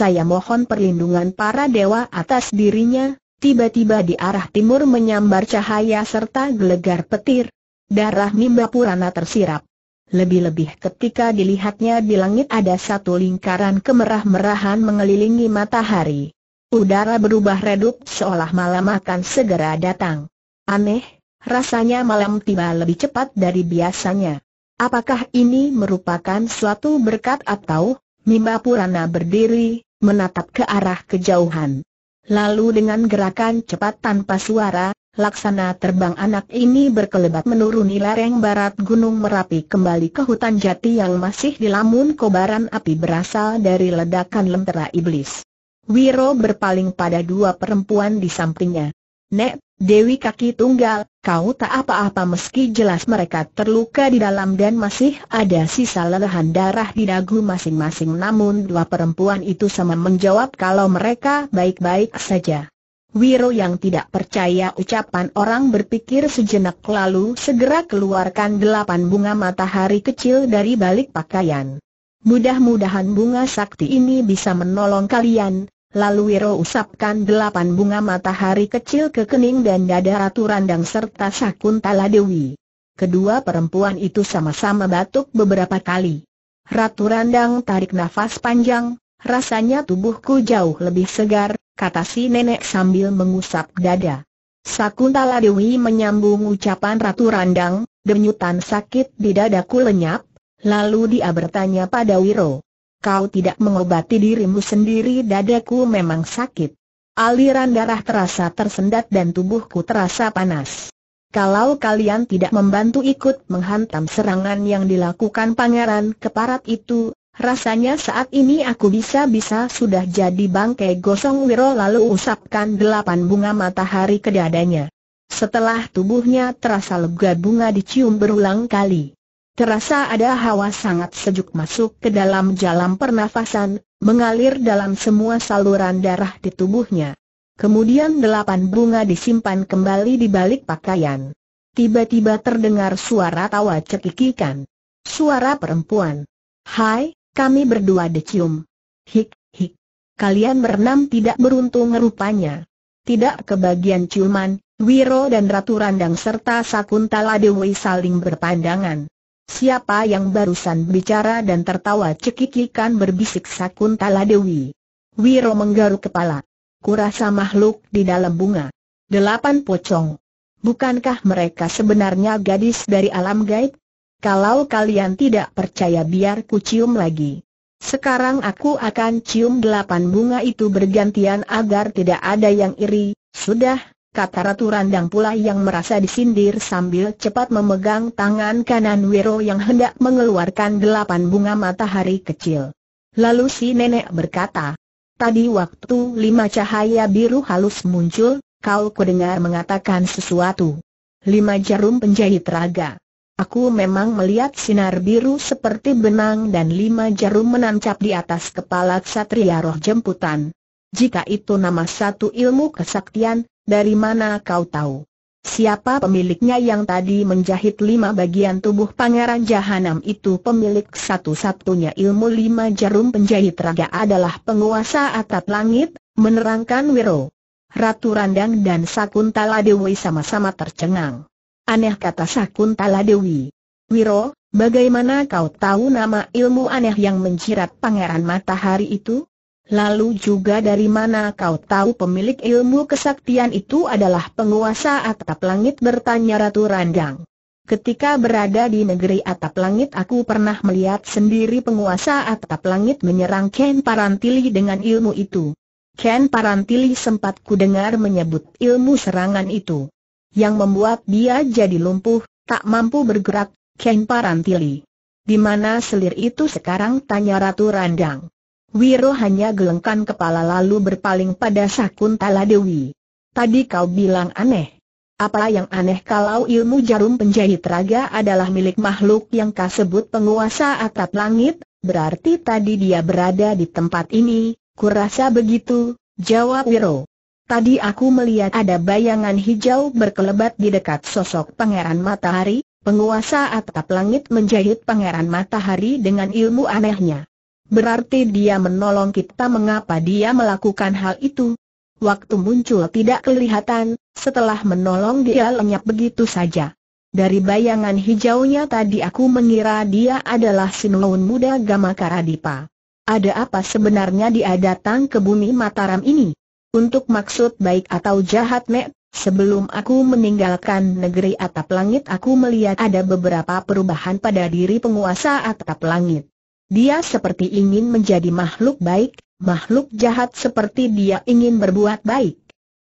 saya mohon perlindungan para dewa atas dirinya, tiba-tiba di arah timur menyambar cahaya serta gelegar petir. Darah Nimba Purana tersirap. Lebih-lebih ketika dilihatnya di langit ada satu lingkaran kemerah-merahan mengelilingi matahari. Udara berubah redup seolah malam akan segera datang. Aneh, rasanya malam tiba lebih cepat dari biasanya. Apakah ini merupakan suatu berkat atau Nimba Purana berdiri, menatap ke arah kejauhan. Lalu dengan gerakan cepat tanpa suara, laksana terbang anak ini berkelebat menuruni lereng barat Gunung Merapi kembali ke hutan jati yang masih dilamun kobaran api berasal dari ledakan lentera iblis. Wiro berpaling pada dua perempuan di sampingnya. Nek, Dewi kaki tunggal, kau tak apa-apa meski jelas mereka terluka di dalam dan masih ada sisa lelehan darah di dagu masing-masing namun dua perempuan itu sama menjawab kalau mereka baik-baik saja. Wiro yang tidak percaya ucapan orang berpikir sejenak lalu segera keluarkan delapan bunga matahari kecil dari balik pakaian. Mudah-mudahan bunga sakti ini bisa menolong kalian, Lalu Wiro usapkan delapan bunga matahari kecil ke kening dan dada Ratu Randang serta Sakuntala Dewi. Kedua perempuan itu sama-sama batuk beberapa kali. Ratu Randang tarik nafas panjang, rasanya tubuhku jauh lebih segar, kata si nenek sambil mengusap dada. Sakuntala Dewi menyambung ucapan Ratu Randang, denyutan sakit di dadaku lenyap, lalu dia bertanya pada Wiro kau tidak mengobati dirimu sendiri dadaku memang sakit. Aliran darah terasa tersendat dan tubuhku terasa panas. Kalau kalian tidak membantu ikut menghantam serangan yang dilakukan pangeran keparat itu, rasanya saat ini aku bisa-bisa sudah jadi bangkai gosong Wiro lalu usapkan delapan bunga matahari ke dadanya. Setelah tubuhnya terasa lega bunga dicium berulang kali. Terasa ada hawa sangat sejuk masuk ke dalam jalan pernafasan, mengalir dalam semua saluran darah di tubuhnya. Kemudian delapan bunga disimpan kembali di balik pakaian. Tiba-tiba terdengar suara tawa cekikikan. Suara perempuan. Hai, kami berdua dicium. Hik, hik. Kalian berenam tidak beruntung rupanya. Tidak kebagian ciuman, Wiro dan Ratu Randang serta Sakuntala Dewi saling berpandangan. Siapa yang barusan bicara dan tertawa cekikikan berbisik Sakuntala Dewi. Wiro menggaruk kepala. Kurasa makhluk di dalam bunga. Delapan pocong. Bukankah mereka sebenarnya gadis dari alam gaib? Kalau kalian tidak percaya biar ku cium lagi. Sekarang aku akan cium delapan bunga itu bergantian agar tidak ada yang iri. Sudah, kata Ratu Randang pula yang merasa disindir sambil cepat memegang tangan kanan Wiro yang hendak mengeluarkan delapan bunga matahari kecil. Lalu si nenek berkata, Tadi waktu lima cahaya biru halus muncul, kau kudengar mengatakan sesuatu. Lima jarum penjahit raga. Aku memang melihat sinar biru seperti benang dan lima jarum menancap di atas kepala satria Roh Jemputan. Jika itu nama satu ilmu kesaktian, dari mana kau tahu? Siapa pemiliknya yang tadi menjahit lima bagian tubuh Pangeran Jahanam itu pemilik satu-satunya ilmu lima jarum penjahit raga adalah penguasa atap langit, menerangkan Wiro. Ratu Randang dan Sakuntala Dewi sama-sama tercengang. Aneh kata Sakuntala Dewi. Wiro, bagaimana kau tahu nama ilmu aneh yang menjerat Pangeran Matahari itu? Lalu juga dari mana kau tahu pemilik ilmu kesaktian itu adalah penguasa atap langit bertanya Ratu Randang. Ketika berada di negeri atap langit aku pernah melihat sendiri penguasa atap langit menyerang Ken Parantili dengan ilmu itu. Ken Parantili sempat kudengar menyebut ilmu serangan itu. Yang membuat dia jadi lumpuh, tak mampu bergerak, Ken Parantili. Di mana selir itu sekarang tanya Ratu Randang. Wiro hanya gelengkan kepala lalu berpaling pada Sakuntala Dewi. Tadi kau bilang aneh. Apa yang aneh kalau ilmu jarum penjahit raga adalah milik makhluk yang kau sebut penguasa atap langit, berarti tadi dia berada di tempat ini, kurasa begitu, jawab Wiro. Tadi aku melihat ada bayangan hijau berkelebat di dekat sosok pangeran matahari, penguasa atap langit menjahit pangeran matahari dengan ilmu anehnya. Berarti dia menolong kita mengapa dia melakukan hal itu? Waktu muncul tidak kelihatan, setelah menolong dia lenyap begitu saja. Dari bayangan hijaunya tadi aku mengira dia adalah Sinuun muda Gama Karadipa. Ada apa sebenarnya dia datang ke bumi Mataram ini? Untuk maksud baik atau jahat Nek, sebelum aku meninggalkan negeri atap langit aku melihat ada beberapa perubahan pada diri penguasa atap langit. Dia seperti ingin menjadi makhluk baik, makhluk jahat seperti dia ingin berbuat baik.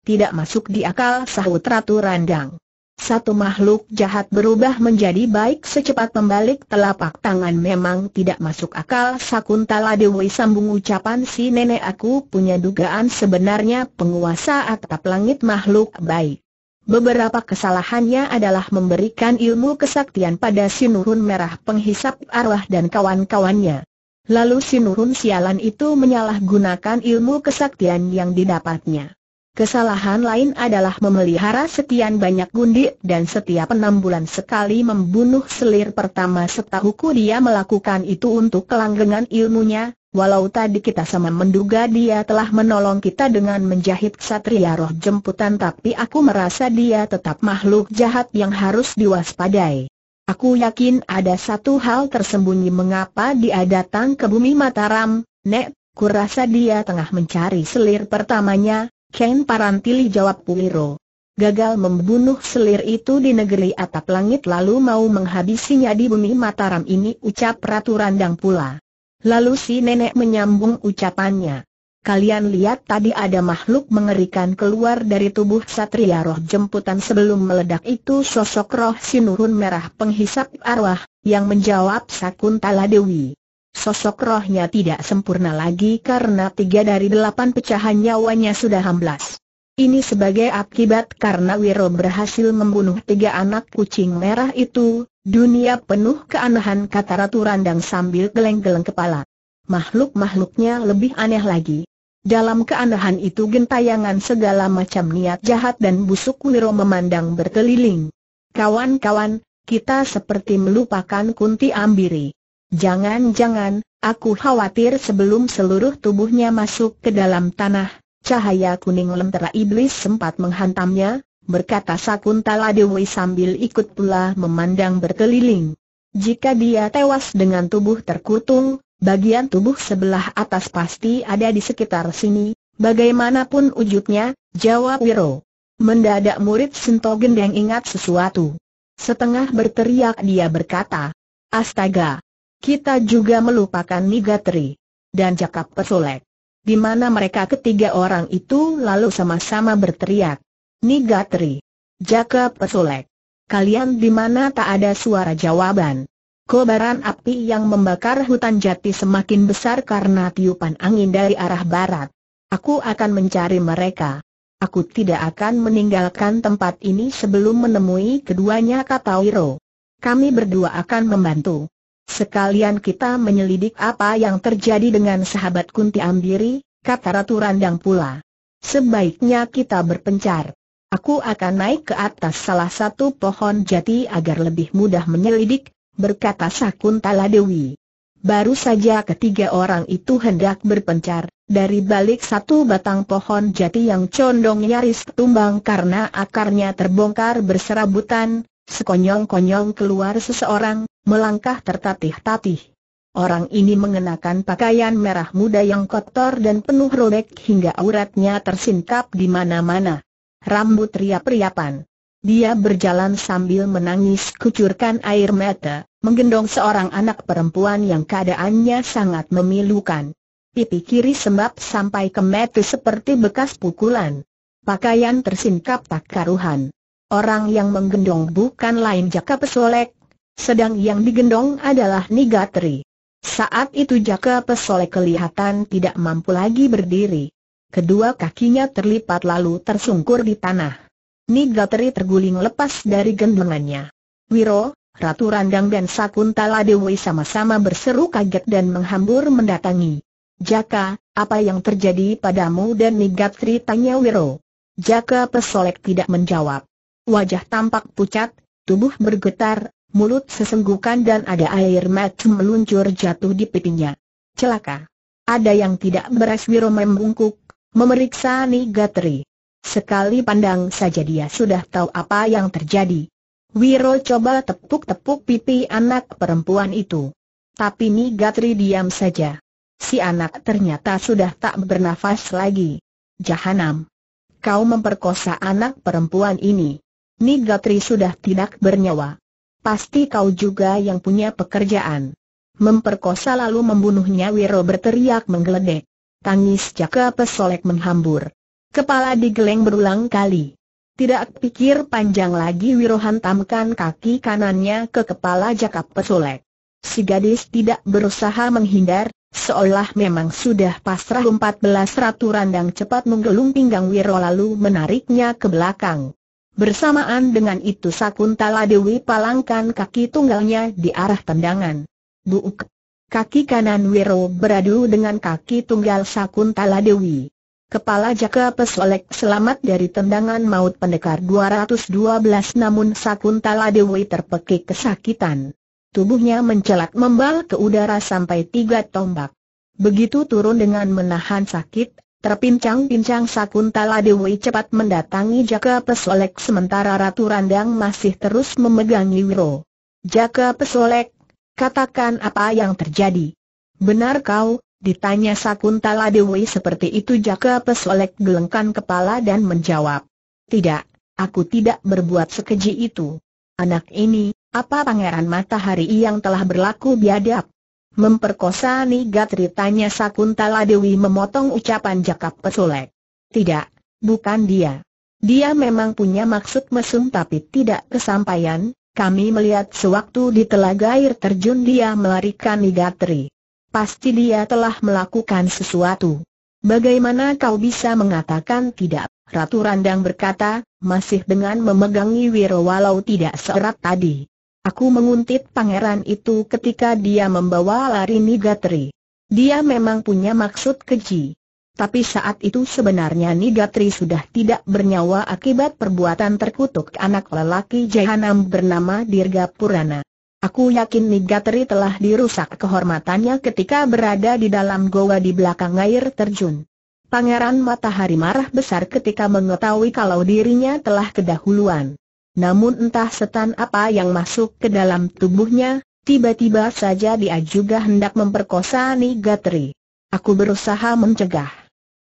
Tidak masuk di akal sahut Ratu Randang. Satu makhluk jahat berubah menjadi baik secepat membalik telapak tangan memang tidak masuk akal Sakuntala Dewi sambung ucapan si nenek aku punya dugaan sebenarnya penguasa atap langit makhluk baik Beberapa kesalahannya adalah memberikan ilmu kesaktian pada Sinurun Merah penghisap arwah dan kawan-kawannya. Lalu Sinurun Sialan itu menyalahgunakan ilmu kesaktian yang didapatnya. Kesalahan lain adalah memelihara setian banyak gundik dan setiap enam bulan sekali membunuh selir pertama setahuku dia melakukan itu untuk kelanggengan ilmunya, Walau tadi kita sama menduga dia telah menolong kita dengan menjahit satria roh jemputan tapi aku merasa dia tetap makhluk jahat yang harus diwaspadai. Aku yakin ada satu hal tersembunyi mengapa dia datang ke bumi Mataram, Nek, kurasa dia tengah mencari selir pertamanya, Ken Parantili jawab Puliro. Gagal membunuh selir itu di negeri atap langit lalu mau menghabisinya di bumi Mataram ini ucap Ratu Randang pula. Lalu si nenek menyambung ucapannya. Kalian lihat tadi ada makhluk mengerikan keluar dari tubuh satria roh jemputan sebelum meledak itu sosok roh sinurun merah penghisap arwah, yang menjawab Sakuntala Dewi. Sosok rohnya tidak sempurna lagi karena tiga dari delapan pecahan nyawanya sudah hamblas. Ini sebagai akibat karena Wiro berhasil membunuh tiga anak kucing merah itu, Dunia penuh keanehan kata Ratu Randang sambil geleng-geleng kepala. Makhluk-makhluknya lebih aneh lagi. Dalam keanehan itu gentayangan segala macam niat jahat dan busuk Wiro memandang berkeliling. Kawan-kawan, kita seperti melupakan kunti ambiri. Jangan-jangan, aku khawatir sebelum seluruh tubuhnya masuk ke dalam tanah, cahaya kuning lentera iblis sempat menghantamnya, berkata Sakuntala Dewi sambil ikut pula memandang berkeliling. Jika dia tewas dengan tubuh terkutung, bagian tubuh sebelah atas pasti ada di sekitar sini, bagaimanapun wujudnya, jawab Wiro. Mendadak murid Sinto Gendeng ingat sesuatu. Setengah berteriak dia berkata, Astaga! Kita juga melupakan Nigatri dan Cakap Pesolek. Di mana mereka ketiga orang itu lalu sama-sama berteriak. Nigatri. Jaka pesolek. Kalian di mana tak ada suara jawaban. Kobaran api yang membakar hutan jati semakin besar karena tiupan angin dari arah barat. Aku akan mencari mereka. Aku tidak akan meninggalkan tempat ini sebelum menemui keduanya kata Wiro. Kami berdua akan membantu. Sekalian kita menyelidik apa yang terjadi dengan sahabat Kunti Ambiri, kata Ratu Randang pula. Sebaiknya kita berpencar. Aku akan naik ke atas salah satu pohon jati agar lebih mudah menyelidik, berkata Sakuntala Dewi. Baru saja ketiga orang itu hendak berpencar, dari balik satu batang pohon jati yang condong nyaris tumbang karena akarnya terbongkar berserabutan, sekonyong-konyong keluar seseorang, melangkah tertatih-tatih. Orang ini mengenakan pakaian merah muda yang kotor dan penuh robek hingga auratnya tersingkap di mana-mana rambut riap-riapan. Dia berjalan sambil menangis kucurkan air mata, menggendong seorang anak perempuan yang keadaannya sangat memilukan. Pipi kiri sembab sampai ke mata seperti bekas pukulan. Pakaian tersingkap tak karuhan. Orang yang menggendong bukan lain Jaka Pesolek, sedang yang digendong adalah Nigatri. Saat itu Jaka Pesolek kelihatan tidak mampu lagi berdiri. Kedua kakinya terlipat lalu tersungkur di tanah. Nigateri terguling lepas dari gendongannya. Wiro, Ratu Randang dan Sakuntala Dewi sama-sama berseru kaget dan menghambur mendatangi. Jaka, apa yang terjadi padamu dan Nigatri tanya Wiro. Jaka pesolek tidak menjawab. Wajah tampak pucat, tubuh bergetar, mulut sesenggukan dan ada air mata meluncur jatuh di pipinya. Celaka. Ada yang tidak beres Wiro membungkuk, memeriksa Nigatri. Sekali pandang saja dia sudah tahu apa yang terjadi. Wiro coba tepuk-tepuk pipi anak perempuan itu. Tapi Nigatri diam saja. Si anak ternyata sudah tak bernafas lagi. Jahanam. Kau memperkosa anak perempuan ini. Nigatri sudah tidak bernyawa. Pasti kau juga yang punya pekerjaan. Memperkosa lalu membunuhnya Wiro berteriak menggeledek. Tangis Jaka Pesolek menghambur. Kepala digeleng berulang kali. Tidak pikir panjang lagi Wirohan tamkan kaki kanannya ke kepala Jaka Pesolek. Si gadis tidak berusaha menghindar, seolah memang sudah pasrah 14 ratu randang cepat menggelung pinggang Wiro lalu menariknya ke belakang. Bersamaan dengan itu Sakuntala Dewi palangkan kaki tunggalnya di arah tendangan. Buuk, Kaki kanan Wiro beradu dengan kaki tunggal Sakuntala Dewi. Kepala Jaka Pesolek selamat dari tendangan maut pendekar 212 namun Sakuntala Dewi terpekik kesakitan. Tubuhnya mencelat membal ke udara sampai tiga tombak. Begitu turun dengan menahan sakit, terpincang-pincang Sakuntala Dewi cepat mendatangi Jaka Pesolek sementara Ratu Randang masih terus memegangi Wiro. Jaka Pesolek, Katakan apa yang terjadi. Benar kau, ditanya Sakuntala Dewi seperti itu Jaka Pesolek gelengkan kepala dan menjawab. Tidak, aku tidak berbuat sekeji itu. Anak ini, apa pangeran matahari yang telah berlaku biadab? Memperkosa Nigatri tanya Sakuntala Dewi memotong ucapan Jaka Pesolek. Tidak, bukan dia. Dia memang punya maksud mesum tapi tidak kesampaian, kami melihat sewaktu di telaga air terjun dia melarikan Nigatri. Pasti dia telah melakukan sesuatu. Bagaimana kau bisa mengatakan tidak? Ratu Randang berkata, masih dengan memegangi Wiro walau tidak seerat tadi. Aku menguntit pangeran itu ketika dia membawa lari Nigatri. Dia memang punya maksud keji. Tapi saat itu sebenarnya Nigatri sudah tidak bernyawa akibat perbuatan terkutuk anak lelaki jahanam bernama Dirga Purana. Aku yakin Nigatri telah dirusak kehormatannya ketika berada di dalam goa di belakang air terjun. Pangeran Matahari marah besar ketika mengetahui kalau dirinya telah kedahuluan. Namun entah setan apa yang masuk ke dalam tubuhnya, tiba-tiba saja dia juga hendak memperkosa Nigatri. Aku berusaha mencegah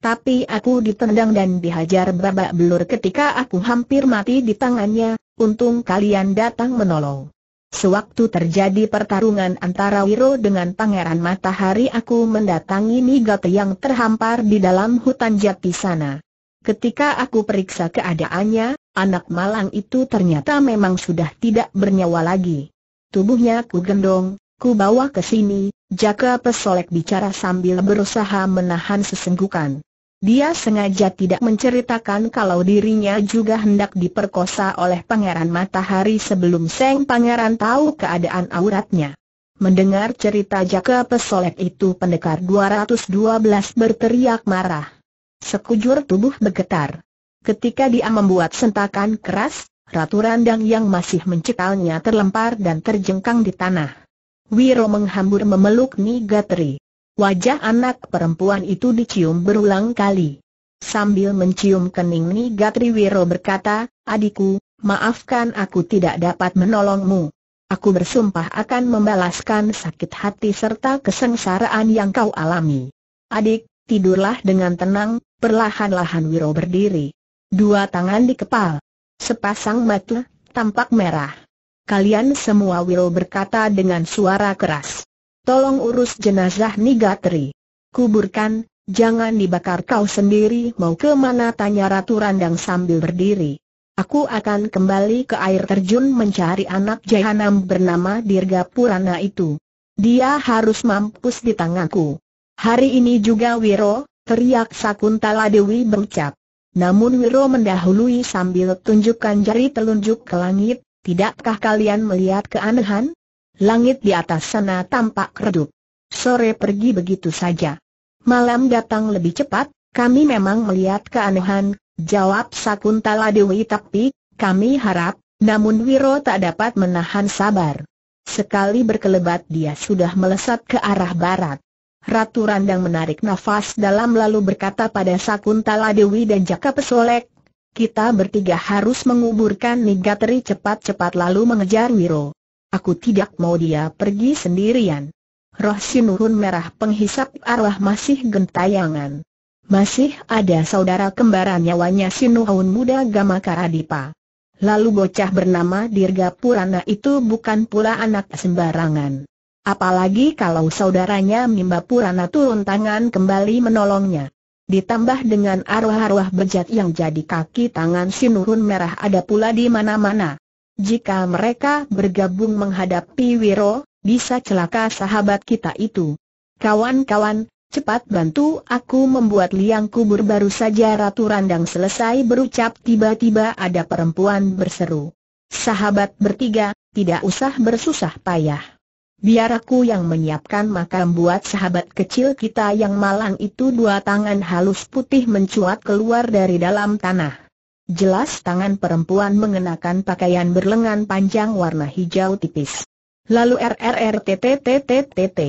tapi aku ditendang dan dihajar babak belur ketika aku hampir mati di tangannya, untung kalian datang menolong. Sewaktu terjadi pertarungan antara Wiro dengan Pangeran Matahari aku mendatangi Nigate yang terhampar di dalam hutan jati sana. Ketika aku periksa keadaannya, anak malang itu ternyata memang sudah tidak bernyawa lagi. Tubuhnya ku gendong, ku bawa ke sini, Jaka Pesolek bicara sambil berusaha menahan sesenggukan. Dia sengaja tidak menceritakan kalau dirinya juga hendak diperkosa oleh Pangeran Matahari sebelum Seng Pangeran tahu keadaan auratnya. Mendengar cerita Jaka Pesolek itu pendekar 212 berteriak marah. Sekujur tubuh bergetar. Ketika dia membuat sentakan keras, Ratu Randang yang masih mencekalnya terlempar dan terjengkang di tanah. Wiro menghambur memeluk Nigatri. Wajah anak perempuan itu dicium berulang kali. Sambil mencium kening Ni Wiro berkata, adikku, maafkan aku tidak dapat menolongmu. Aku bersumpah akan membalaskan sakit hati serta kesengsaraan yang kau alami. Adik, tidurlah dengan tenang, perlahan-lahan Wiro berdiri. Dua tangan di kepal. Sepasang mata, tampak merah. Kalian semua Wiro berkata dengan suara keras tolong urus jenazah Nigatri. Kuburkan, jangan dibakar kau sendiri mau kemana? tanya Ratu Randang sambil berdiri. Aku akan kembali ke air terjun mencari anak jahanam bernama Dirga Purana itu. Dia harus mampus di tanganku. Hari ini juga Wiro, teriak Sakuntala Dewi berucap. Namun Wiro mendahului sambil tunjukkan jari telunjuk ke langit, tidakkah kalian melihat keanehan? Langit di atas sana tampak redup. Sore pergi begitu saja. Malam datang lebih cepat, kami memang melihat keanehan, jawab Sakuntala Dewi tapi, kami harap, namun Wiro tak dapat menahan sabar. Sekali berkelebat dia sudah melesat ke arah barat. Ratu Randang menarik nafas dalam lalu berkata pada Sakuntala Dewi dan Jaka Pesolek, kita bertiga harus menguburkan Nigatri cepat-cepat lalu mengejar Wiro. Aku tidak mau dia pergi sendirian. Roh Sinurun merah penghisap arwah masih gentayangan. Masih ada saudara kembaran nyawanya Sinuhun muda Gamakaradipa. Lalu bocah bernama Dirga Purana itu bukan pula anak sembarangan. Apalagi kalau saudaranya Mimba Purana turun tangan kembali menolongnya. Ditambah dengan arwah-arwah bejat yang jadi kaki tangan sinurun merah ada pula di mana-mana. Jika mereka bergabung menghadapi Wiro, bisa celaka sahabat kita itu. Kawan-kawan, cepat bantu aku membuat liang kubur baru saja Ratu Randang selesai berucap tiba-tiba ada perempuan berseru. Sahabat bertiga, tidak usah bersusah payah. Biar aku yang menyiapkan makan buat sahabat kecil kita yang malang itu dua tangan halus putih mencuat keluar dari dalam tanah. Jelas tangan perempuan mengenakan pakaian berlengan panjang warna hijau tipis. Lalu RRRTTTTTT.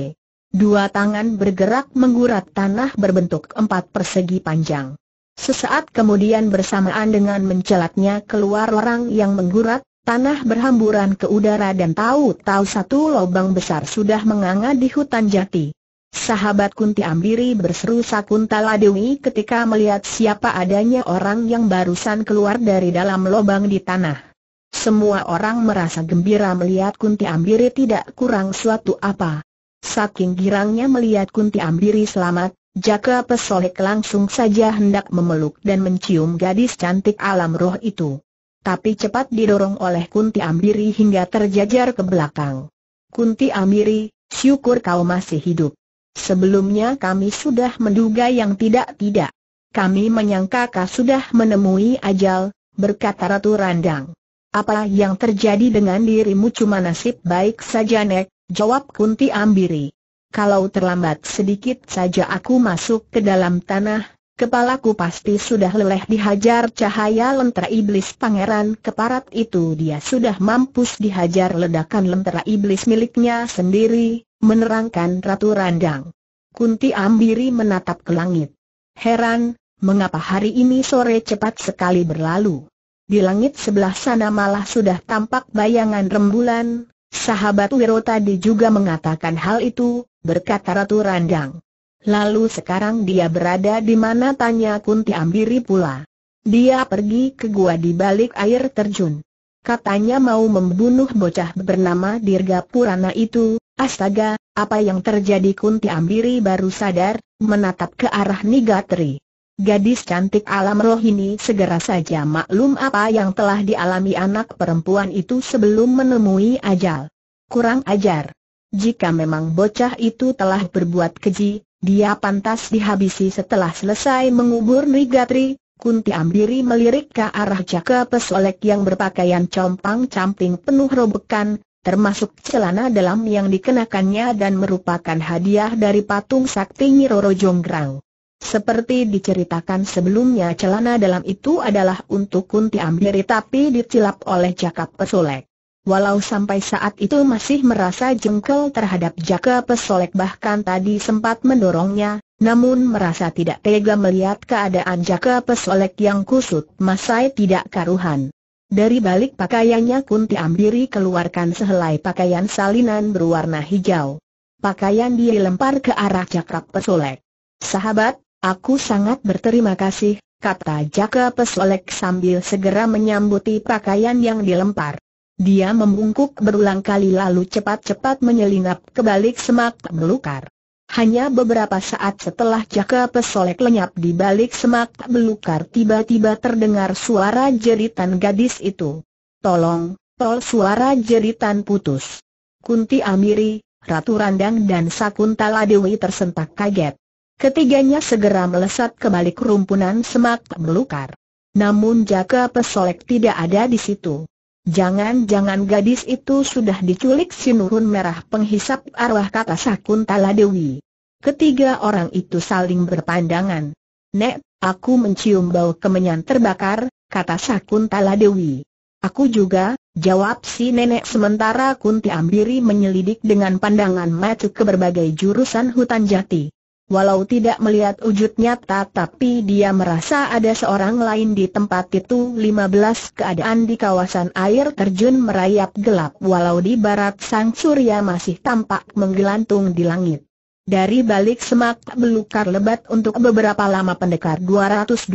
Dua tangan bergerak menggurat tanah berbentuk empat persegi panjang. Sesaat kemudian bersamaan dengan mencelatnya keluar orang yang menggurat, tanah berhamburan ke udara dan tahu-tahu satu lubang besar sudah menganga di hutan jati. Sahabat Kunti Ambiri berseru Sakuntala Dewi ketika melihat siapa adanya orang yang barusan keluar dari dalam lubang di tanah. Semua orang merasa gembira melihat Kunti Ambiri tidak kurang suatu apa. Saking girangnya melihat Kunti Ambiri selamat, Jaka Pesolek langsung saja hendak memeluk dan mencium gadis cantik alam roh itu. Tapi cepat didorong oleh Kunti Ambiri hingga terjajar ke belakang. Kunti Ambiri, syukur kau masih hidup. Sebelumnya kami sudah menduga yang tidak-tidak. Kami menyangka kau sudah menemui ajal, berkata Ratu Randang. Apa yang terjadi dengan dirimu cuma nasib baik saja Nek, jawab Kunti Ambiri. Kalau terlambat sedikit saja aku masuk ke dalam tanah, Kepalaku pasti sudah leleh dihajar cahaya lentera iblis pangeran keparat itu dia sudah mampus dihajar ledakan lentera iblis miliknya sendiri, menerangkan Ratu Randang. Kunti Ambiri menatap ke langit. Heran, mengapa hari ini sore cepat sekali berlalu. Di langit sebelah sana malah sudah tampak bayangan rembulan, sahabat Wiro tadi juga mengatakan hal itu, berkata Ratu Randang. Lalu sekarang dia berada di mana tanya Kunti Ambiri pula. Dia pergi ke gua di balik air terjun. Katanya mau membunuh bocah bernama Dirga Purana itu, astaga, apa yang terjadi Kunti Ambiri baru sadar, menatap ke arah Nigatri. Gadis cantik alam roh ini segera saja maklum apa yang telah dialami anak perempuan itu sebelum menemui ajal. Kurang ajar. Jika memang bocah itu telah berbuat keji, dia pantas dihabisi setelah selesai mengubur Nigatri, Kunti Ambiri melirik ke arah jaka Pesolek yang berpakaian compang-camping penuh robekan, termasuk celana dalam yang dikenakannya dan merupakan hadiah dari patung sakti Roro Jonggrang. Seperti diceritakan sebelumnya celana dalam itu adalah untuk Kunti Ambiri tapi dicilap oleh jaka Pesolek. Walau sampai saat itu masih merasa jengkel terhadap Jaka Pesolek bahkan tadi sempat mendorongnya, namun merasa tidak tega melihat keadaan Jaka Pesolek yang kusut masai tidak karuhan. Dari balik pakaiannya Kunti Ambiri keluarkan sehelai pakaian salinan berwarna hijau. Pakaian dilempar ke arah jaka Pesolek. Sahabat, aku sangat berterima kasih, kata Jaka Pesolek sambil segera menyambuti pakaian yang dilempar. Dia membungkuk berulang kali lalu cepat-cepat menyelinap ke balik semak melukar. Hanya beberapa saat setelah Jaka Pesolek lenyap di balik semak belukar tiba-tiba terdengar suara jeritan gadis itu. Tolong, tol suara jeritan putus. Kunti Amiri, Ratu Randang dan Sakuntala Dewi tersentak kaget. Ketiganya segera melesat ke balik rumpunan semak belukar. Namun Jaka Pesolek tidak ada di situ. Jangan-jangan gadis itu sudah diculik si Nurun Merah penghisap arwah kata Sakuntala Dewi. Ketiga orang itu saling berpandangan. Nek, aku mencium bau kemenyan terbakar, kata Sakuntala Dewi. Aku juga, jawab si nenek sementara Kunti Ambiri menyelidik dengan pandangan matuk ke berbagai jurusan hutan jati. Walau tidak melihat wujud nyata tapi dia merasa ada seorang lain di tempat itu 15 keadaan di kawasan air terjun merayap gelap walau di barat sang surya masih tampak menggelantung di langit. Dari balik semak belukar lebat untuk beberapa lama pendekar 212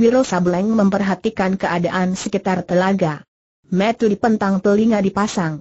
Wiro Sableng memperhatikan keadaan sekitar telaga. Metu di pentang telinga dipasang.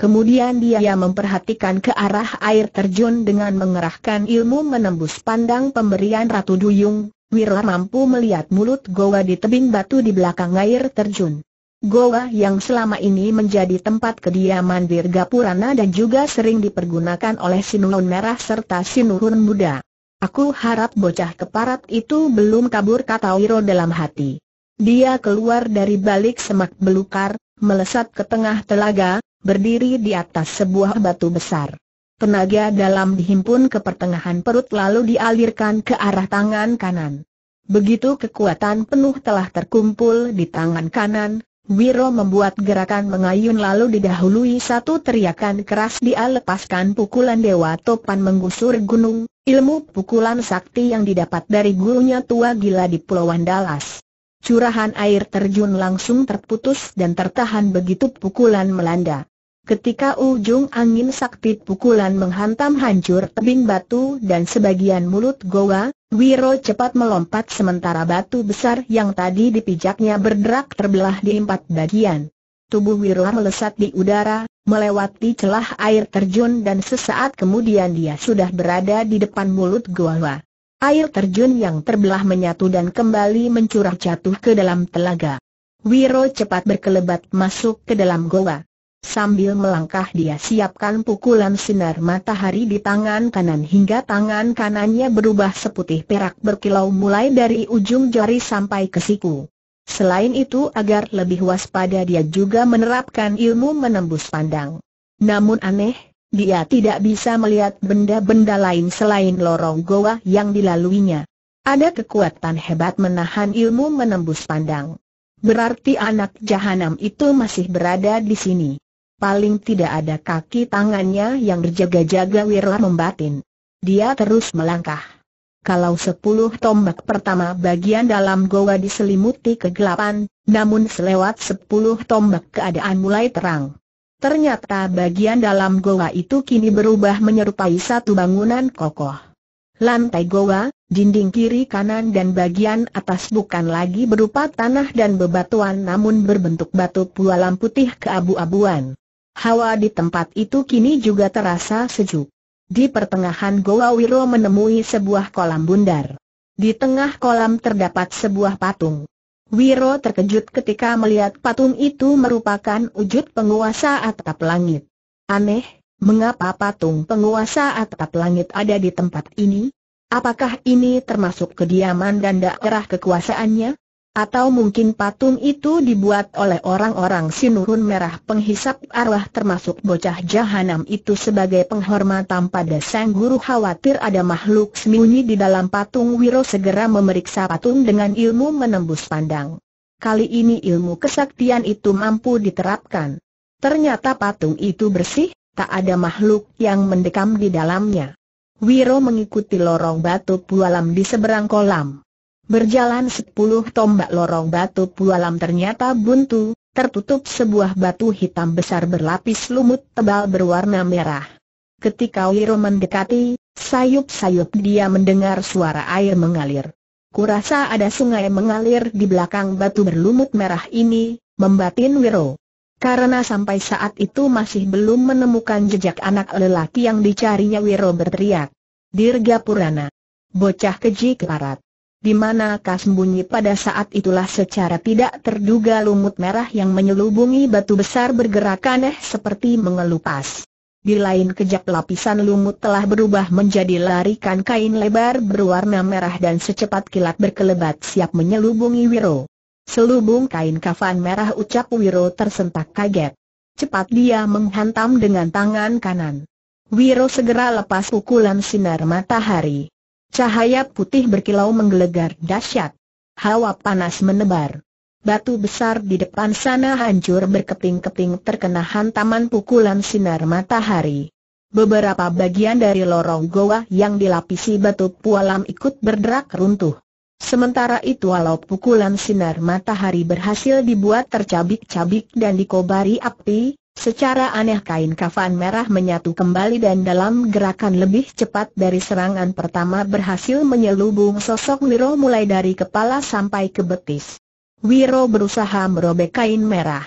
Kemudian dia memperhatikan ke arah air terjun dengan mengerahkan ilmu menembus pandang pemberian Ratu Duyung, Wira mampu melihat mulut goa di tebing batu di belakang air terjun. Goa yang selama ini menjadi tempat kediaman Virga Purana dan juga sering dipergunakan oleh Sinuhun Merah serta Sinuhun Muda. Aku harap bocah keparat itu belum kabur kata Wiro dalam hati. Dia keluar dari balik semak belukar, melesat ke tengah telaga, berdiri di atas sebuah batu besar. Tenaga dalam dihimpun ke pertengahan perut lalu dialirkan ke arah tangan kanan. Begitu kekuatan penuh telah terkumpul di tangan kanan, Wiro membuat gerakan mengayun lalu didahului satu teriakan keras dia lepaskan pukulan Dewa Topan menggusur gunung, ilmu pukulan sakti yang didapat dari gurunya tua gila di Pulau Andalas. Curahan air terjun langsung terputus dan tertahan begitu pukulan melanda. Ketika ujung angin sakti pukulan menghantam hancur tebing batu dan sebagian mulut goa, Wiro cepat melompat sementara batu besar yang tadi dipijaknya berderak terbelah di empat bagian. Tubuh Wiro melesat di udara, melewati celah air terjun dan sesaat kemudian dia sudah berada di depan mulut goa. Air terjun yang terbelah menyatu dan kembali mencurah jatuh ke dalam telaga. Wiro cepat berkelebat masuk ke dalam goa. Sambil melangkah dia siapkan pukulan sinar matahari di tangan kanan hingga tangan kanannya berubah seputih perak berkilau mulai dari ujung jari sampai ke siku. Selain itu agar lebih waspada dia juga menerapkan ilmu menembus pandang. Namun aneh, dia tidak bisa melihat benda-benda lain selain lorong goa yang dilaluinya. Ada kekuatan hebat menahan ilmu menembus pandang. Berarti anak jahanam itu masih berada di sini. Paling tidak ada kaki tangannya yang berjaga-jaga Wirla membatin. Dia terus melangkah. Kalau sepuluh tombak pertama bagian dalam goa diselimuti kegelapan, namun selewat sepuluh tombak keadaan mulai terang. Ternyata bagian dalam goa itu kini berubah menyerupai satu bangunan kokoh. Lantai goa, dinding kiri kanan dan bagian atas bukan lagi berupa tanah dan bebatuan namun berbentuk batu pualam putih keabu-abuan. Hawa di tempat itu kini juga terasa sejuk. Di pertengahan goa Wiro menemui sebuah kolam bundar. Di tengah kolam terdapat sebuah patung. Wiro terkejut ketika melihat patung itu merupakan wujud penguasa atap langit. Aneh, mengapa patung penguasa atap langit ada di tempat ini? Apakah ini termasuk kediaman dan daerah kekuasaannya? Atau mungkin patung itu dibuat oleh orang-orang sinurun merah penghisap arwah termasuk bocah jahanam itu sebagai penghormatan pada sang guru khawatir ada makhluk sembunyi di dalam patung Wiro segera memeriksa patung dengan ilmu menembus pandang. Kali ini ilmu kesaktian itu mampu diterapkan. Ternyata patung itu bersih, tak ada makhluk yang mendekam di dalamnya. Wiro mengikuti lorong batu pualam di seberang kolam. Berjalan sepuluh tombak lorong batu pualam ternyata buntu, tertutup sebuah batu hitam besar berlapis lumut tebal berwarna merah. Ketika Wiro mendekati, sayup-sayup dia mendengar suara air mengalir. Kurasa ada sungai mengalir di belakang batu berlumut merah ini, membatin Wiro. Karena sampai saat itu masih belum menemukan jejak anak lelaki yang dicarinya Wiro berteriak. Dirga Purana. Bocah keji keparat. Di manakah sembunyi pada saat itulah secara tidak terduga lumut merah yang menyelubungi batu besar bergerak aneh seperti mengelupas. Di lain kejap lapisan lumut telah berubah menjadi larikan kain lebar berwarna merah dan secepat kilat berkelebat siap menyelubungi Wiro. Selubung kain kafan merah ucap Wiro tersentak kaget. Cepat dia menghantam dengan tangan kanan. Wiro segera lepas pukulan sinar matahari. Cahaya putih berkilau menggelegar dahsyat. Hawa panas menebar. Batu besar di depan sana hancur berkeping-keping terkena hantaman pukulan sinar matahari. Beberapa bagian dari lorong goa yang dilapisi batu pualam ikut berderak runtuh. Sementara itu walau pukulan sinar matahari berhasil dibuat tercabik-cabik dan dikobari api, Secara aneh kain kafan merah menyatu kembali dan dalam gerakan lebih cepat dari serangan pertama berhasil menyelubung sosok Wiro mulai dari kepala sampai ke betis. Wiro berusaha merobek kain merah.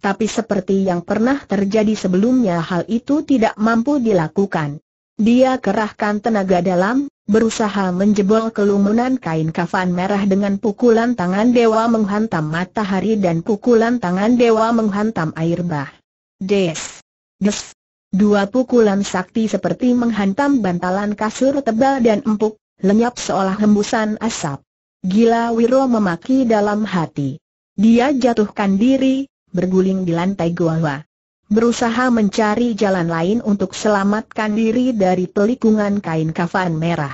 Tapi seperti yang pernah terjadi sebelumnya hal itu tidak mampu dilakukan. Dia kerahkan tenaga dalam, berusaha menjebol kelumunan kain kafan merah dengan pukulan tangan dewa menghantam matahari dan pukulan tangan dewa menghantam air bah. Des. Des. Dua pukulan sakti seperti menghantam bantalan kasur tebal dan empuk, lenyap seolah hembusan asap. Gila Wiro memaki dalam hati. Dia jatuhkan diri, berguling di lantai gua-gua. Berusaha mencari jalan lain untuk selamatkan diri dari pelikungan kain kafan merah.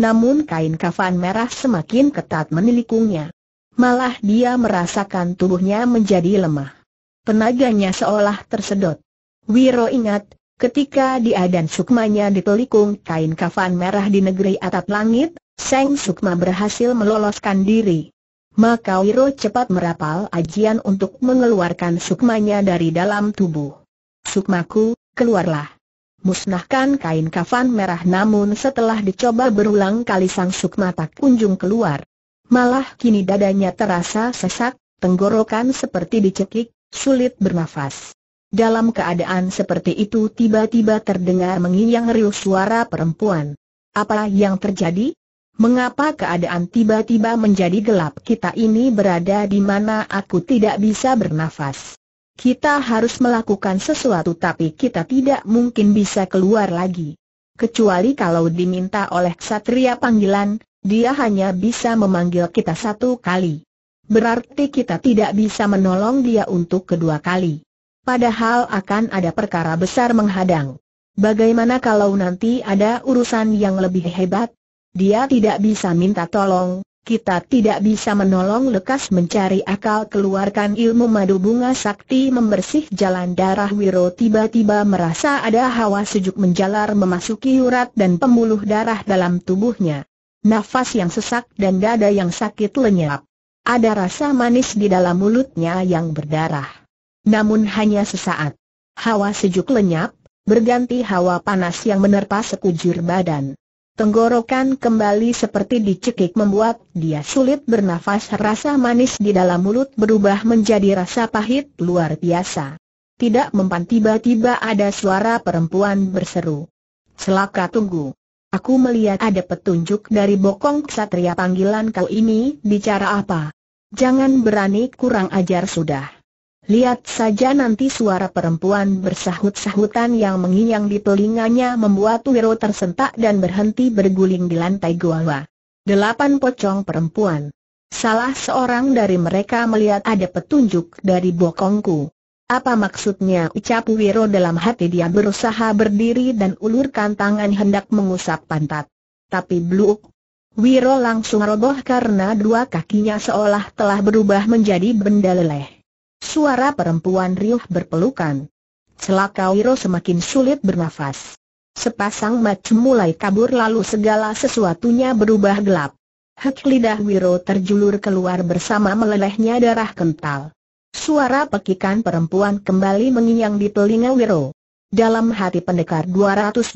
Namun kain kafan merah semakin ketat menilikungnya. Malah dia merasakan tubuhnya menjadi lemah tenaganya seolah tersedot. Wiro ingat, ketika dia dan sukmanya dipelikung kain kafan merah di negeri atap langit, Seng Sukma berhasil meloloskan diri. Maka Wiro cepat merapal ajian untuk mengeluarkan sukmanya dari dalam tubuh. Sukmaku, keluarlah. Musnahkan kain kafan merah namun setelah dicoba berulang kali sang sukma tak kunjung keluar. Malah kini dadanya terasa sesak, tenggorokan seperti dicekik, sulit bernafas. Dalam keadaan seperti itu tiba-tiba terdengar menginyang riuh suara perempuan. Apa yang terjadi? Mengapa keadaan tiba-tiba menjadi gelap kita ini berada di mana aku tidak bisa bernafas? Kita harus melakukan sesuatu tapi kita tidak mungkin bisa keluar lagi. Kecuali kalau diminta oleh satria panggilan, dia hanya bisa memanggil kita satu kali. Berarti kita tidak bisa menolong dia untuk kedua kali. Padahal akan ada perkara besar menghadang. Bagaimana kalau nanti ada urusan yang lebih hebat? Dia tidak bisa minta tolong, kita tidak bisa menolong lekas mencari akal keluarkan ilmu madu bunga sakti membersih jalan darah Wiro tiba-tiba merasa ada hawa sejuk menjalar memasuki urat dan pembuluh darah dalam tubuhnya. Nafas yang sesak dan dada yang sakit lenyap. Ada rasa manis di dalam mulutnya yang berdarah. Namun hanya sesaat. Hawa sejuk lenyap, berganti hawa panas yang menerpa sekujur badan. Tenggorokan kembali seperti dicekik membuat dia sulit bernafas rasa manis di dalam mulut berubah menjadi rasa pahit luar biasa. Tidak mempan tiba-tiba ada suara perempuan berseru. Selaka tunggu. Aku melihat ada petunjuk dari bokong ksatria panggilan kau ini, bicara apa? Jangan berani kurang ajar sudah. Lihat saja nanti suara perempuan bersahut-sahutan yang menginyang di telinganya membuat Wiro tersentak dan berhenti berguling di lantai gua. Delapan pocong perempuan. Salah seorang dari mereka melihat ada petunjuk dari bokongku. Apa maksudnya ucap Wiro dalam hati dia berusaha berdiri dan ulurkan tangan hendak mengusap pantat. Tapi bluk. Wiro langsung roboh karena dua kakinya seolah telah berubah menjadi benda leleh. Suara perempuan riuh berpelukan. Celaka Wiro semakin sulit bernafas. Sepasang mata mulai kabur lalu segala sesuatunya berubah gelap. Hek lidah Wiro terjulur keluar bersama melelehnya darah kental. Suara pekikan perempuan kembali mengiyang di telinga Wiro. Dalam hati pendekar 212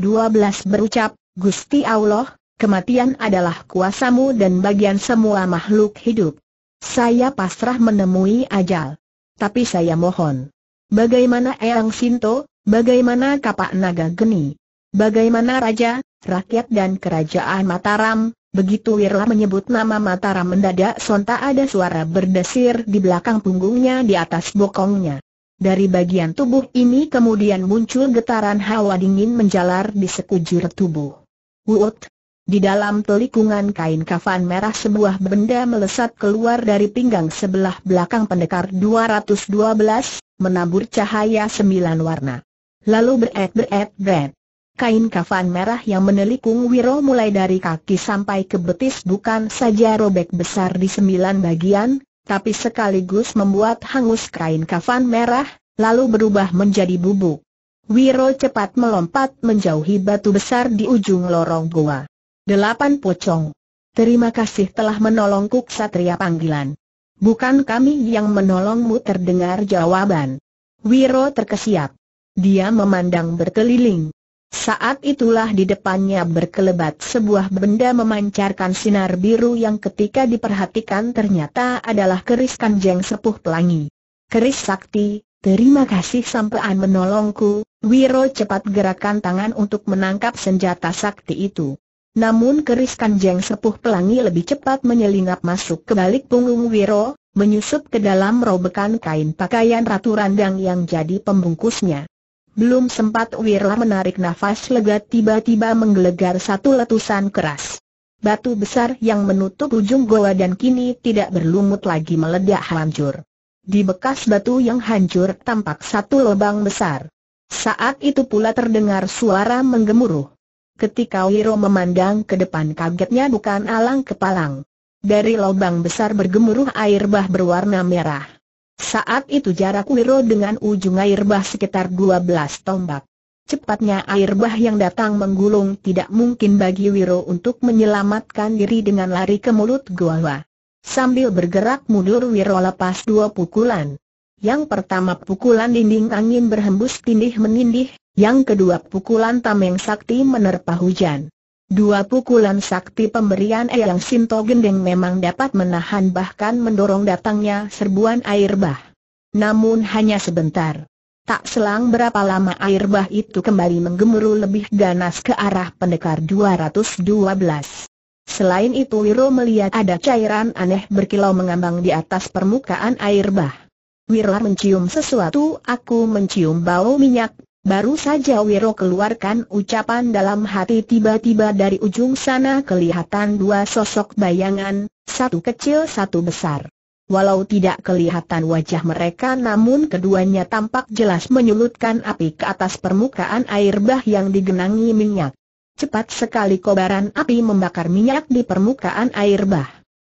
berucap, Gusti Allah, kematian adalah kuasamu dan bagian semua makhluk hidup. Saya pasrah menemui ajal. Tapi saya mohon. Bagaimana Eyang Sinto, bagaimana Kapak Naga Geni? Bagaimana Raja, rakyat dan kerajaan Mataram, Begitu Wirla menyebut nama Mataram mendadak sontak ada suara berdesir di belakang punggungnya di atas bokongnya. Dari bagian tubuh ini kemudian muncul getaran hawa dingin menjalar di sekujur tubuh. Wut! Di dalam telikungan kain kafan merah sebuah benda melesat keluar dari pinggang sebelah belakang pendekar 212, menabur cahaya sembilan warna. Lalu beret beret beret. Kain kafan merah yang menelikung Wiro mulai dari kaki sampai ke betis bukan saja robek besar di sembilan bagian, tapi sekaligus membuat hangus kain kafan merah, lalu berubah menjadi bubuk. Wiro cepat melompat menjauhi batu besar di ujung lorong gua. Delapan pocong. Terima kasih telah menolongku ksatria panggilan. Bukan kami yang menolongmu terdengar jawaban. Wiro terkesiap. Dia memandang berkeliling. Saat itulah di depannya berkelebat sebuah benda memancarkan sinar biru yang ketika diperhatikan ternyata adalah keris kanjeng sepuh pelangi. Keris sakti, terima kasih sampean menolongku, Wiro cepat gerakan tangan untuk menangkap senjata sakti itu. Namun keris kanjeng sepuh pelangi lebih cepat menyelinap masuk ke balik punggung Wiro, menyusup ke dalam robekan kain pakaian Ratu Randang yang jadi pembungkusnya. Belum sempat Wirla menarik nafas lega tiba-tiba menggelegar satu letusan keras. Batu besar yang menutup ujung goa dan kini tidak berlumut lagi meledak hancur. Di bekas batu yang hancur tampak satu lubang besar. Saat itu pula terdengar suara menggemuruh. Ketika Wiro memandang ke depan kagetnya bukan alang kepalang. Dari lubang besar bergemuruh air bah berwarna merah. Saat itu jarak Wiro dengan ujung air bah sekitar 12 tombak. Cepatnya air bah yang datang menggulung tidak mungkin bagi Wiro untuk menyelamatkan diri dengan lari ke mulut gua. Sambil bergerak mundur Wiro lepas dua pukulan. Yang pertama pukulan dinding angin berhembus tindih menindih, yang kedua pukulan tameng sakti menerpa hujan. Dua pukulan sakti pemberian Eyang Sinto Gendeng memang dapat menahan bahkan mendorong datangnya serbuan air bah. Namun hanya sebentar. Tak selang berapa lama air bah itu kembali menggemuruh lebih ganas ke arah pendekar 212. Selain itu Wiro melihat ada cairan aneh berkilau mengambang di atas permukaan air bah. Wiro mencium sesuatu, aku mencium bau minyak Baru saja Wiro keluarkan ucapan dalam hati tiba-tiba dari ujung sana kelihatan dua sosok bayangan, satu kecil satu besar. Walau tidak kelihatan wajah mereka namun keduanya tampak jelas menyulutkan api ke atas permukaan air bah yang digenangi minyak. Cepat sekali kobaran api membakar minyak di permukaan air bah.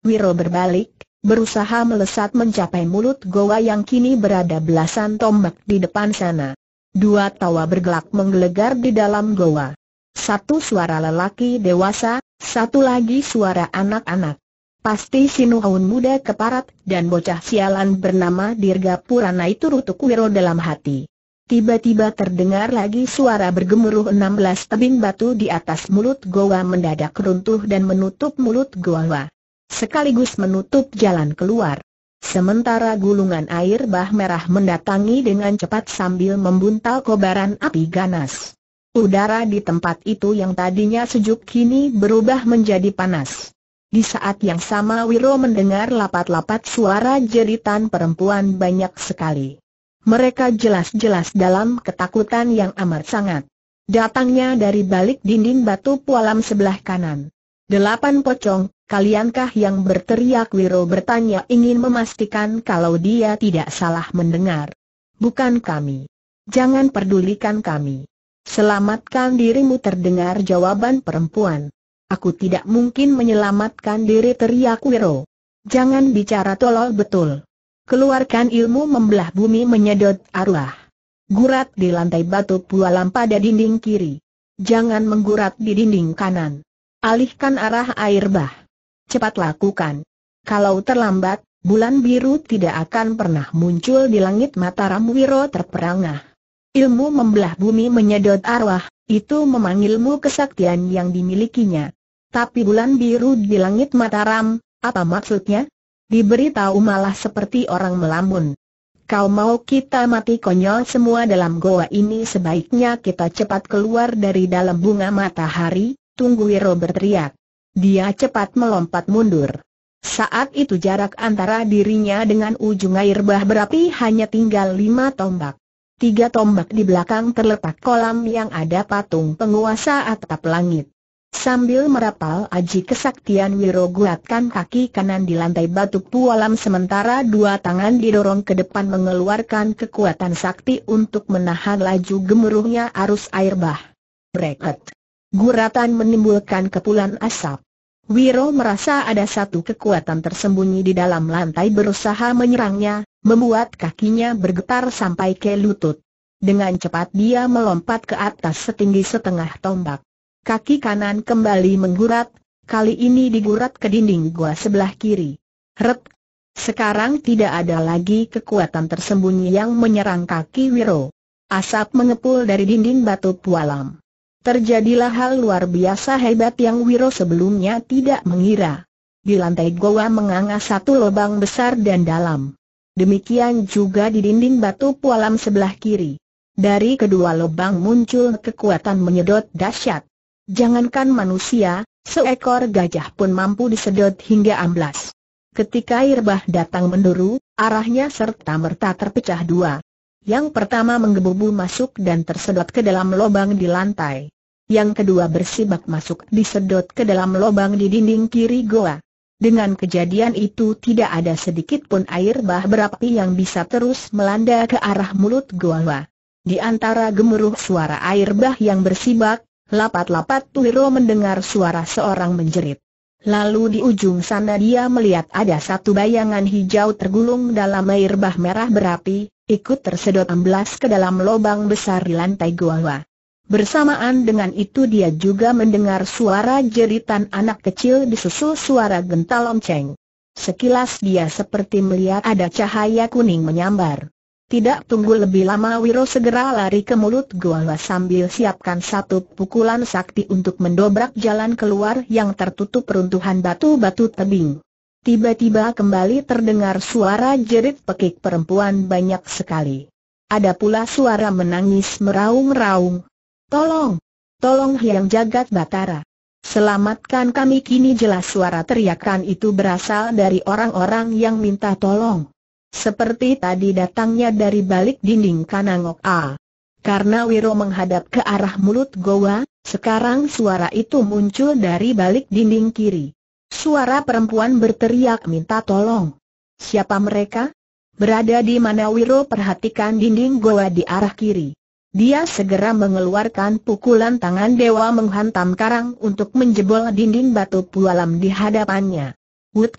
Wiro berbalik, berusaha melesat mencapai mulut goa yang kini berada belasan tombak di depan sana. Dua tawa bergelak menggelegar di dalam goa. Satu suara lelaki dewasa, satu lagi suara anak-anak. Pasti Sinuhun muda keparat dan bocah sialan bernama Dirga Purana itu rutuk wiro dalam hati. Tiba-tiba terdengar lagi suara bergemuruh 16 tebing batu di atas mulut goa mendadak runtuh dan menutup mulut goa. Sekaligus menutup jalan keluar. Sementara gulungan air bah merah mendatangi dengan cepat sambil membuntal kobaran api ganas. Udara di tempat itu yang tadinya sejuk kini berubah menjadi panas. Di saat yang sama Wiro mendengar lapat-lapat suara jeritan perempuan banyak sekali. Mereka jelas-jelas dalam ketakutan yang amat sangat. Datangnya dari balik dinding batu pualam sebelah kanan. Delapan pocong, kaliankah yang berteriak Wiro bertanya ingin memastikan kalau dia tidak salah mendengar. Bukan kami. Jangan pedulikan kami. Selamatkan dirimu terdengar jawaban perempuan. Aku tidak mungkin menyelamatkan diri teriak Wiro. Jangan bicara tolol betul. Keluarkan ilmu membelah bumi menyedot arwah. Gurat di lantai batu pualam pada dinding kiri. Jangan menggurat di dinding kanan. Alihkan arah air bah. Cepat lakukan. Kalau terlambat, bulan biru tidak akan pernah muncul di langit Mataram Wiro terperangah. Ilmu membelah bumi menyedot arwah, itu memanggilmu kesaktian yang dimilikinya. Tapi bulan biru di langit Mataram, apa maksudnya? Diberitahu malah seperti orang melamun. Kau mau kita mati konyol semua dalam goa ini sebaiknya kita cepat keluar dari dalam bunga matahari, Tunggu Wiro berteriak. Dia cepat melompat mundur. Saat itu jarak antara dirinya dengan ujung air bah berapi hanya tinggal lima tombak. Tiga tombak di belakang terletak kolam yang ada patung penguasa atap langit. Sambil merapal aji kesaktian Wiro guatkan kaki kanan di lantai batu pualam sementara dua tangan didorong ke depan mengeluarkan kekuatan sakti untuk menahan laju gemuruhnya arus air bah. Breket. Guratan menimbulkan kepulan asap. Wiro merasa ada satu kekuatan tersembunyi di dalam lantai berusaha menyerangnya, membuat kakinya bergetar sampai ke lutut. Dengan cepat dia melompat ke atas setinggi setengah tombak. Kaki kanan kembali menggurat, kali ini digurat ke dinding gua sebelah kiri. Ret! Sekarang tidak ada lagi kekuatan tersembunyi yang menyerang kaki Wiro. Asap mengepul dari dinding batu pualam. Terjadilah hal luar biasa hebat yang Wiro sebelumnya tidak mengira. Di lantai goa menganga satu lubang besar dan dalam. Demikian juga di dinding batu pualam sebelah kiri. Dari kedua lubang muncul kekuatan menyedot dahsyat. Jangankan manusia, seekor gajah pun mampu disedot hingga amblas. Ketika air bah datang menduru, arahnya serta merta terpecah dua. Yang pertama menggebu-bu masuk dan tersedot ke dalam lubang di lantai. Yang kedua bersibak masuk disedot ke dalam lubang di dinding kiri goa. Dengan kejadian itu tidak ada sedikit pun air bah berapi yang bisa terus melanda ke arah mulut goa. Di antara gemuruh suara air bah yang bersibak, lapat-lapat Tuhiro mendengar suara seorang menjerit. Lalu di ujung sana dia melihat ada satu bayangan hijau tergulung dalam air bah merah berapi, ikut tersedot amblas ke dalam lubang besar di lantai gua. Bersamaan dengan itu dia juga mendengar suara jeritan anak kecil disusul suara gental lonceng. Sekilas dia seperti melihat ada cahaya kuning menyambar. Tidak tunggu lebih lama Wiro segera lari ke mulut gua sambil siapkan satu pukulan sakti untuk mendobrak jalan keluar yang tertutup peruntuhan batu-batu tebing. Tiba-tiba kembali terdengar suara jerit pekik perempuan banyak sekali. Ada pula suara menangis meraung-raung. Tolong! Tolong yang Jagat Batara! Selamatkan kami kini jelas suara teriakan itu berasal dari orang-orang yang minta tolong. Seperti tadi datangnya dari balik dinding Kanangok A. Karena Wiro menghadap ke arah mulut goa, sekarang suara itu muncul dari balik dinding kiri. Suara perempuan berteriak minta tolong. Siapa mereka? Berada di mana Wiro perhatikan dinding goa di arah kiri. Dia segera mengeluarkan pukulan tangan dewa menghantam karang untuk menjebol dinding batu pualam di hadapannya. Wut!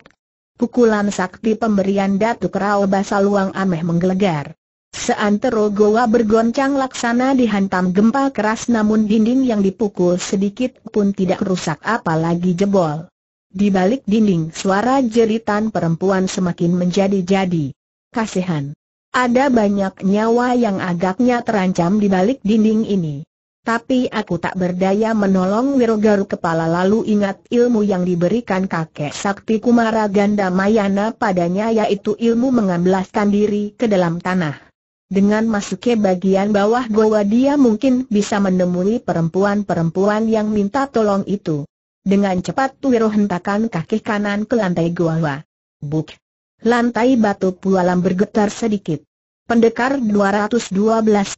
Pukulan sakti pemberian Datuk Rao Basaluang ameh menggelegar. Seantero goa bergoncang laksana dihantam gempa keras namun dinding yang dipukul sedikit pun tidak rusak apalagi jebol. Di balik dinding suara jeritan perempuan semakin menjadi-jadi. Kasihan. Ada banyak nyawa yang agaknya terancam di balik dinding ini. Tapi aku tak berdaya menolong Wirogaru kepala lalu ingat ilmu yang diberikan kakek sakti Kumara Ganda Mayana padanya yaitu ilmu mengamblaskan diri ke dalam tanah. Dengan masuknya bagian bawah goa dia mungkin bisa menemui perempuan-perempuan yang minta tolong itu. Dengan cepat Wiro hentakan kaki kanan ke lantai goa. Buk! Lantai batu pualam bergetar sedikit. Pendekar 212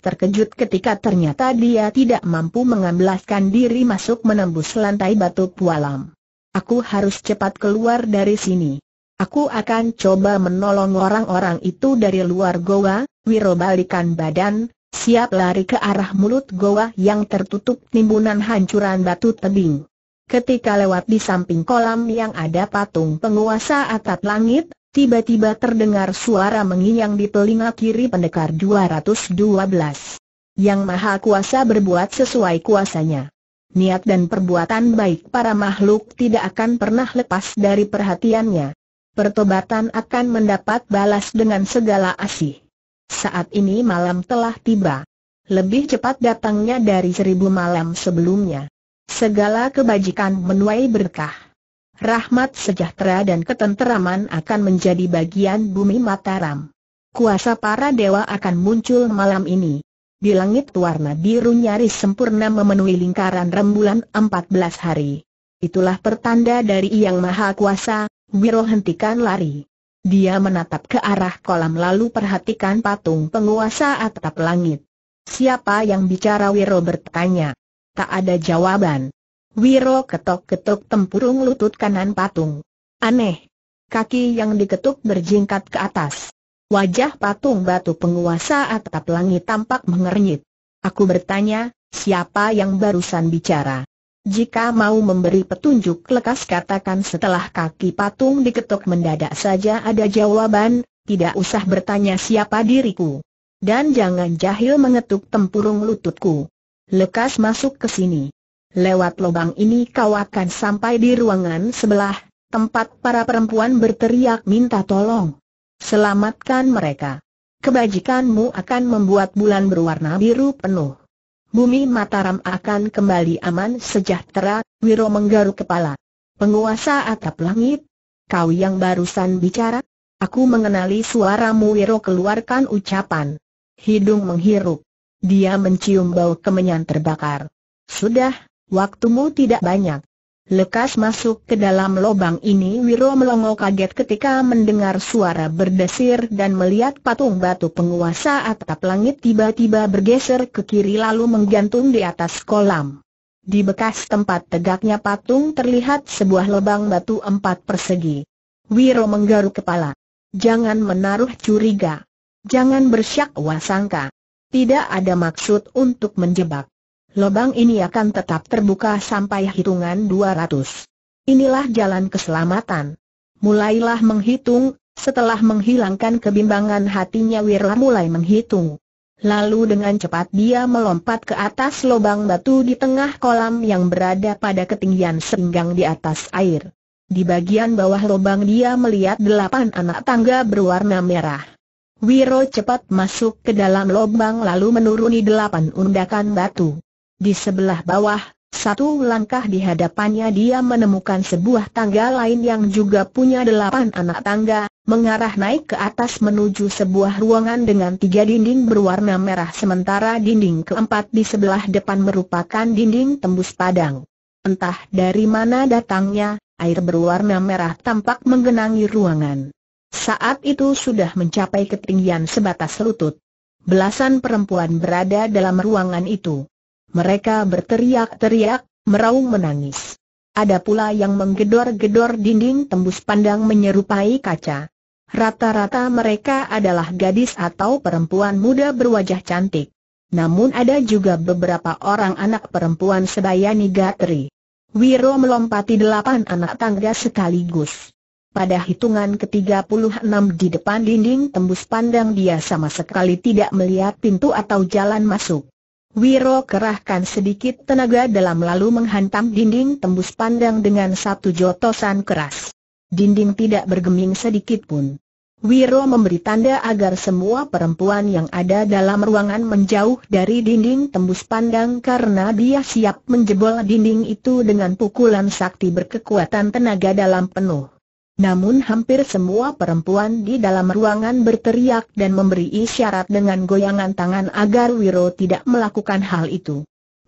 terkejut ketika ternyata dia tidak mampu mengambelaskan diri masuk menembus lantai batu pualam. Aku harus cepat keluar dari sini. Aku akan coba menolong orang-orang itu dari luar goa, Wiro balikan badan, siap lari ke arah mulut goa yang tertutup timbunan hancuran batu tebing. Ketika lewat di samping kolam yang ada patung penguasa atap langit, Tiba-tiba terdengar suara mengingat di telinga kiri pendekar 212. Yang maha kuasa berbuat sesuai kuasanya. Niat dan perbuatan baik para makhluk tidak akan pernah lepas dari perhatiannya. Pertobatan akan mendapat balas dengan segala asih. Saat ini malam telah tiba. Lebih cepat datangnya dari seribu malam sebelumnya. Segala kebajikan menuai berkah rahmat sejahtera dan ketenteraman akan menjadi bagian bumi Mataram. Kuasa para dewa akan muncul malam ini. Di langit warna biru nyaris sempurna memenuhi lingkaran rembulan 14 hari. Itulah pertanda dari Yang Maha Kuasa, Wiro hentikan lari. Dia menatap ke arah kolam lalu perhatikan patung penguasa atap langit. Siapa yang bicara Wiro bertanya. Tak ada jawaban. Wiro ketok-ketok tempurung lutut kanan patung. Aneh. Kaki yang diketuk berjingkat ke atas. Wajah patung batu penguasa atap langit tampak mengernyit. Aku bertanya, siapa yang barusan bicara? Jika mau memberi petunjuk lekas katakan setelah kaki patung diketuk mendadak saja ada jawaban, tidak usah bertanya siapa diriku. Dan jangan jahil mengetuk tempurung lututku. Lekas masuk ke sini. Lewat lubang ini kau akan sampai di ruangan sebelah, tempat para perempuan berteriak minta tolong. Selamatkan mereka. Kebajikanmu akan membuat bulan berwarna biru penuh. Bumi Mataram akan kembali aman sejahtera, Wiro menggaruk kepala. Penguasa atap langit, kau yang barusan bicara, aku mengenali suaramu Wiro keluarkan ucapan. Hidung menghirup. Dia mencium bau kemenyan terbakar. Sudah, waktumu tidak banyak. Lekas masuk ke dalam lubang ini Wiro melongo kaget ketika mendengar suara berdesir dan melihat patung batu penguasa atap langit tiba-tiba bergeser ke kiri lalu menggantung di atas kolam. Di bekas tempat tegaknya patung terlihat sebuah lubang batu empat persegi. Wiro menggaruk kepala. Jangan menaruh curiga. Jangan bersyak wasangka, Tidak ada maksud untuk menjebak lobang ini akan tetap terbuka sampai hitungan 200. Inilah jalan keselamatan. Mulailah menghitung, setelah menghilangkan kebimbangan hatinya Wirla mulai menghitung. Lalu dengan cepat dia melompat ke atas lobang batu di tengah kolam yang berada pada ketinggian seringgang di atas air. Di bagian bawah lobang dia melihat delapan anak tangga berwarna merah. Wiro cepat masuk ke dalam lobang lalu menuruni delapan undakan batu. Di sebelah bawah, satu langkah di hadapannya dia menemukan sebuah tangga lain yang juga punya delapan anak tangga, mengarah naik ke atas menuju sebuah ruangan dengan tiga dinding berwarna merah sementara dinding keempat di sebelah depan merupakan dinding tembus padang. Entah dari mana datangnya, air berwarna merah tampak menggenangi ruangan. Saat itu sudah mencapai ketinggian sebatas lutut. Belasan perempuan berada dalam ruangan itu. Mereka berteriak-teriak, meraung menangis. Ada pula yang menggedor-gedor dinding tembus pandang menyerupai kaca. Rata-rata mereka adalah gadis atau perempuan muda berwajah cantik. Namun ada juga beberapa orang anak perempuan sebaya nigatri. Wiro melompati delapan anak tangga sekaligus. Pada hitungan ke-36 di depan dinding tembus pandang dia sama sekali tidak melihat pintu atau jalan masuk. Wiro kerahkan sedikit tenaga dalam lalu menghantam dinding tembus pandang dengan satu jotosan keras. Dinding tidak bergeming sedikit pun. Wiro memberi tanda agar semua perempuan yang ada dalam ruangan menjauh dari dinding tembus pandang karena dia siap menjebol dinding itu dengan pukulan sakti berkekuatan tenaga dalam penuh namun hampir semua perempuan di dalam ruangan berteriak dan memberi isyarat dengan goyangan tangan agar Wiro tidak melakukan hal itu.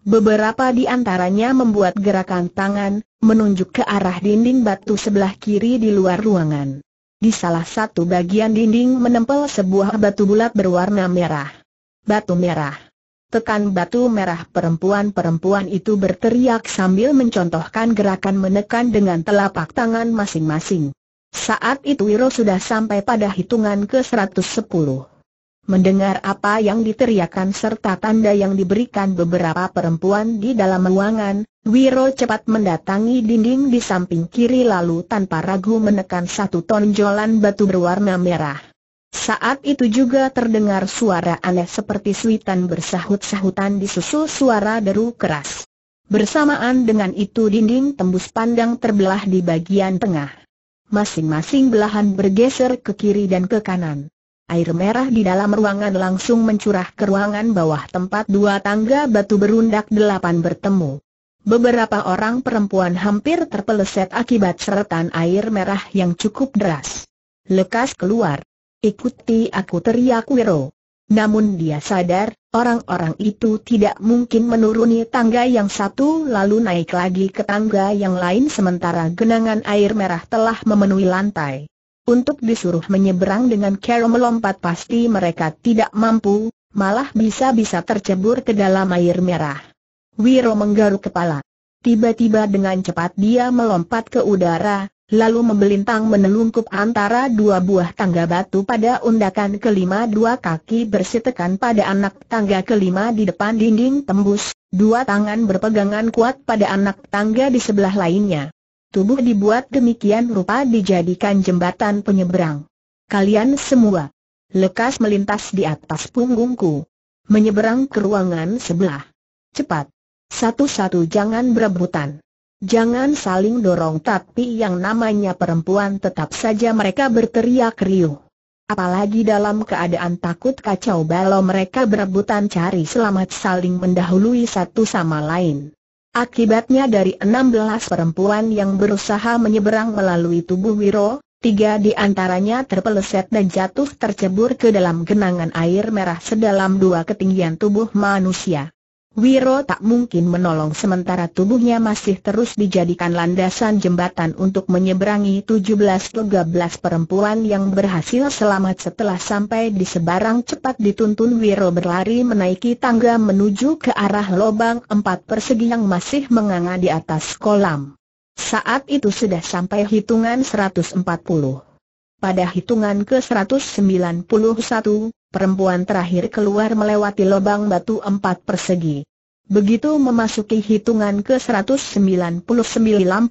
Beberapa di antaranya membuat gerakan tangan, menunjuk ke arah dinding batu sebelah kiri di luar ruangan. Di salah satu bagian dinding menempel sebuah batu bulat berwarna merah. Batu merah tekan batu merah perempuan-perempuan itu berteriak sambil mencontohkan gerakan menekan dengan telapak tangan masing-masing. Saat itu Wiro sudah sampai pada hitungan ke 110. Mendengar apa yang diteriakan serta tanda yang diberikan beberapa perempuan di dalam ruangan, Wiro cepat mendatangi dinding di samping kiri lalu tanpa ragu menekan satu tonjolan batu berwarna merah. Saat itu juga terdengar suara aneh seperti suitan bersahut-sahutan disusul suara deru keras. Bersamaan dengan itu dinding tembus pandang terbelah di bagian tengah. Masing-masing belahan bergeser ke kiri dan ke kanan. Air merah di dalam ruangan langsung mencurah ke ruangan bawah tempat dua tangga batu berundak delapan bertemu. Beberapa orang perempuan hampir terpeleset akibat seretan air merah yang cukup deras. Lekas keluar. Ikuti aku teriak Wiro. Namun dia sadar, orang-orang itu tidak mungkin menuruni tangga yang satu lalu naik lagi ke tangga yang lain sementara genangan air merah telah memenuhi lantai. Untuk disuruh menyeberang dengan cara melompat pasti mereka tidak mampu, malah bisa-bisa tercebur ke dalam air merah. Wiro menggaruk kepala. Tiba-tiba dengan cepat dia melompat ke udara, lalu membelintang menelungkup antara dua buah tangga batu pada undakan kelima dua kaki bersitekan pada anak tangga kelima di depan dinding tembus, dua tangan berpegangan kuat pada anak tangga di sebelah lainnya. Tubuh dibuat demikian rupa dijadikan jembatan penyeberang. Kalian semua lekas melintas di atas punggungku, menyeberang ke ruangan sebelah. Cepat! Satu-satu jangan berebutan. Jangan saling dorong tapi yang namanya perempuan tetap saja mereka berteriak riuh. Apalagi dalam keadaan takut kacau balau mereka berebutan cari selamat saling mendahului satu sama lain. Akibatnya dari 16 perempuan yang berusaha menyeberang melalui tubuh Wiro, Tiga di antaranya terpeleset dan jatuh tercebur ke dalam genangan air merah sedalam dua ketinggian tubuh manusia. Wiro tak mungkin menolong sementara tubuhnya masih terus dijadikan landasan jembatan untuk menyeberangi 17-13 perempuan yang berhasil selamat setelah sampai di sebarang cepat dituntun Wiro berlari menaiki tangga menuju ke arah lobang empat persegi yang masih menganga di atas kolam. Saat itu sudah sampai hitungan 140. Pada hitungan ke-191, perempuan terakhir keluar melewati lubang batu empat persegi. Begitu memasuki hitungan ke-199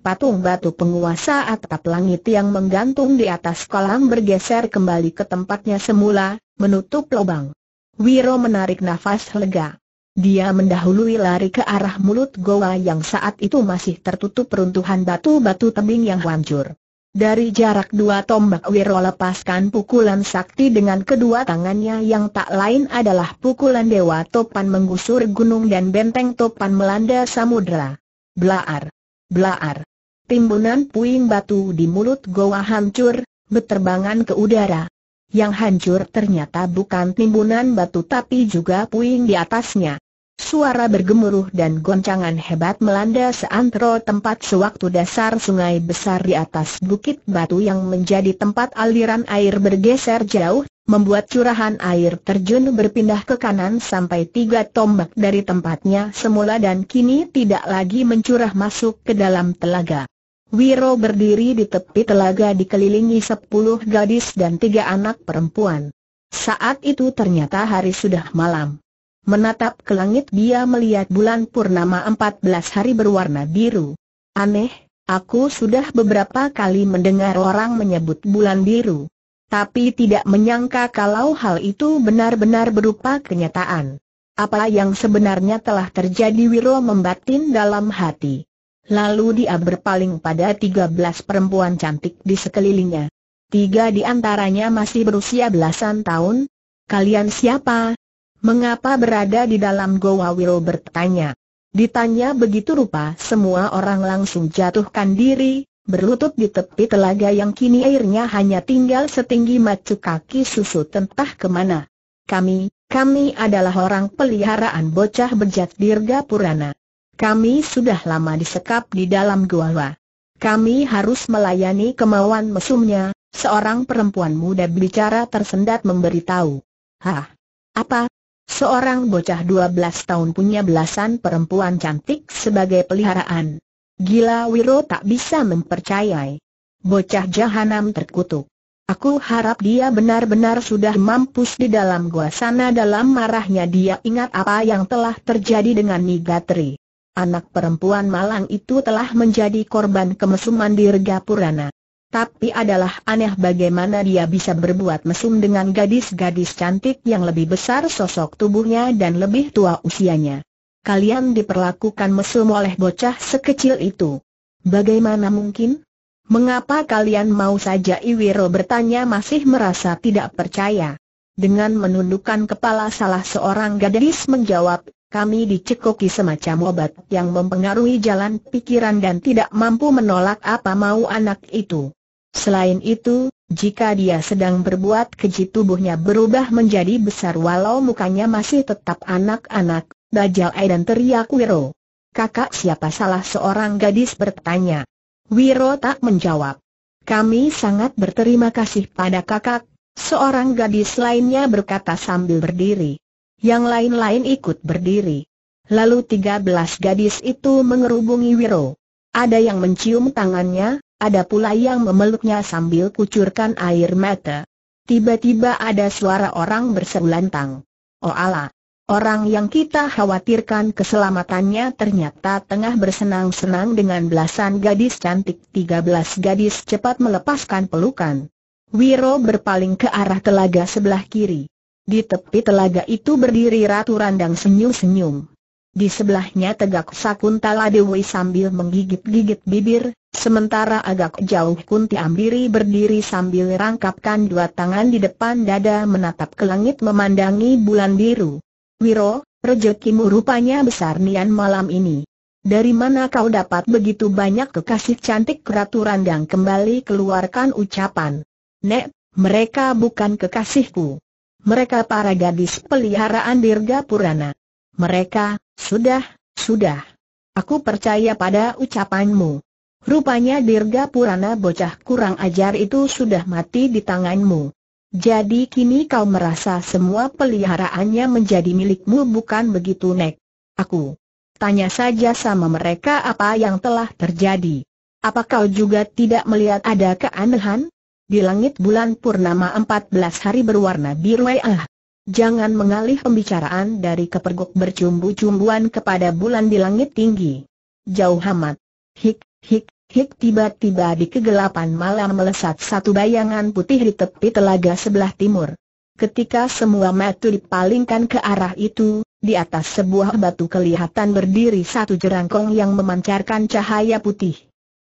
patung batu penguasa atap langit yang menggantung di atas kolam bergeser kembali ke tempatnya semula, menutup lubang. Wiro menarik nafas lega. Dia mendahului lari ke arah mulut goa yang saat itu masih tertutup runtuhan batu-batu tebing yang hancur. Dari jarak dua tombak Wiro lepaskan pukulan sakti dengan kedua tangannya yang tak lain adalah pukulan dewa topan menggusur gunung dan benteng topan melanda samudera. Blaar! Blaar! Timbunan puing batu di mulut goa hancur, beterbangan ke udara. Yang hancur ternyata bukan timbunan batu tapi juga puing di atasnya. Suara bergemuruh dan goncangan hebat melanda seantero tempat sewaktu dasar sungai besar di atas bukit batu yang menjadi tempat aliran air bergeser jauh, membuat curahan air terjun berpindah ke kanan sampai tiga tombak dari tempatnya semula dan kini tidak lagi mencurah masuk ke dalam telaga. Wiro berdiri di tepi telaga dikelilingi sepuluh gadis dan tiga anak perempuan. Saat itu ternyata hari sudah malam. Menatap ke langit dia melihat bulan purnama 14 hari berwarna biru. Aneh, aku sudah beberapa kali mendengar orang menyebut bulan biru. Tapi tidak menyangka kalau hal itu benar-benar berupa kenyataan. Apa yang sebenarnya telah terjadi Wiro membatin dalam hati. Lalu dia berpaling pada 13 perempuan cantik di sekelilingnya. Tiga di antaranya masih berusia belasan tahun. Kalian siapa? Mengapa berada di dalam Goa Wiro bertanya. Ditanya begitu rupa semua orang langsung jatuhkan diri, berlutut di tepi telaga yang kini airnya hanya tinggal setinggi macu kaki susu tentah kemana. Kami, kami adalah orang peliharaan bocah bejat Dirga Purana. Kami sudah lama disekap di dalam goa. Kami harus melayani kemauan mesumnya, seorang perempuan muda bicara tersendat memberitahu. Hah? Apa? Seorang bocah 12 tahun punya belasan perempuan cantik sebagai peliharaan. Gila Wiro tak bisa mempercayai. Bocah jahanam terkutuk. Aku harap dia benar-benar sudah mampus di dalam gua sana dalam marahnya dia ingat apa yang telah terjadi dengan Nigatri. Anak perempuan malang itu telah menjadi korban kemesuman di Regapurana. Tapi adalah aneh bagaimana dia bisa berbuat mesum dengan gadis-gadis cantik yang lebih besar sosok tubuhnya dan lebih tua usianya. Kalian diperlakukan mesum oleh bocah sekecil itu. Bagaimana mungkin? Mengapa kalian mau saja Iwiro bertanya masih merasa tidak percaya? Dengan menundukkan kepala salah seorang gadis menjawab, kami dicekoki semacam obat yang mempengaruhi jalan pikiran dan tidak mampu menolak apa mau anak itu. Selain itu, jika dia sedang berbuat keji tubuhnya berubah menjadi besar walau mukanya masih tetap anak-anak, Bajal Ai dan teriak Wiro. Kakak siapa salah seorang gadis bertanya. Wiro tak menjawab. Kami sangat berterima kasih pada kakak, seorang gadis lainnya berkata sambil berdiri. Yang lain-lain ikut berdiri. Lalu 13 gadis itu mengerubungi Wiro. Ada yang mencium tangannya, ada pula yang memeluknya sambil kucurkan air mata. Tiba-tiba ada suara orang berselantang. Oh Allah, orang yang kita khawatirkan keselamatannya ternyata tengah bersenang-senang dengan belasan gadis cantik. Tiga belas gadis cepat melepaskan pelukan. Wiro berpaling ke arah telaga sebelah kiri. Di tepi telaga itu berdiri Ratu Randang senyum-senyum. Di sebelahnya tegak Sakuntala Dewi sambil menggigit-gigit bibir, Sementara agak jauh Kunti Ambiri berdiri sambil rangkapkan dua tangan di depan dada menatap ke langit memandangi bulan biru. Wiro, rejekimu rupanya besar nian malam ini. Dari mana kau dapat begitu banyak kekasih cantik Ratu Randang kembali keluarkan ucapan. Nek, mereka bukan kekasihku. Mereka para gadis peliharaan Dirga Purana. Mereka, sudah, sudah. Aku percaya pada ucapanmu. Rupanya Dirga Purana bocah kurang ajar itu sudah mati di tanganmu. Jadi kini kau merasa semua peliharaannya menjadi milikmu bukan begitu Nek? Aku tanya saja sama mereka apa yang telah terjadi. Apa kau juga tidak melihat ada keanehan? Di langit bulan purnama 14 hari berwarna biru eh, ah. Jangan mengalih pembicaraan dari kepergok bercumbu-cumbuan kepada bulan di langit tinggi. Jauh amat. Hik. Hik, hik tiba-tiba di kegelapan malam melesat satu bayangan putih di tepi telaga sebelah timur. Ketika semua mata dipalingkan ke arah itu, di atas sebuah batu kelihatan berdiri satu jerangkong yang memancarkan cahaya putih.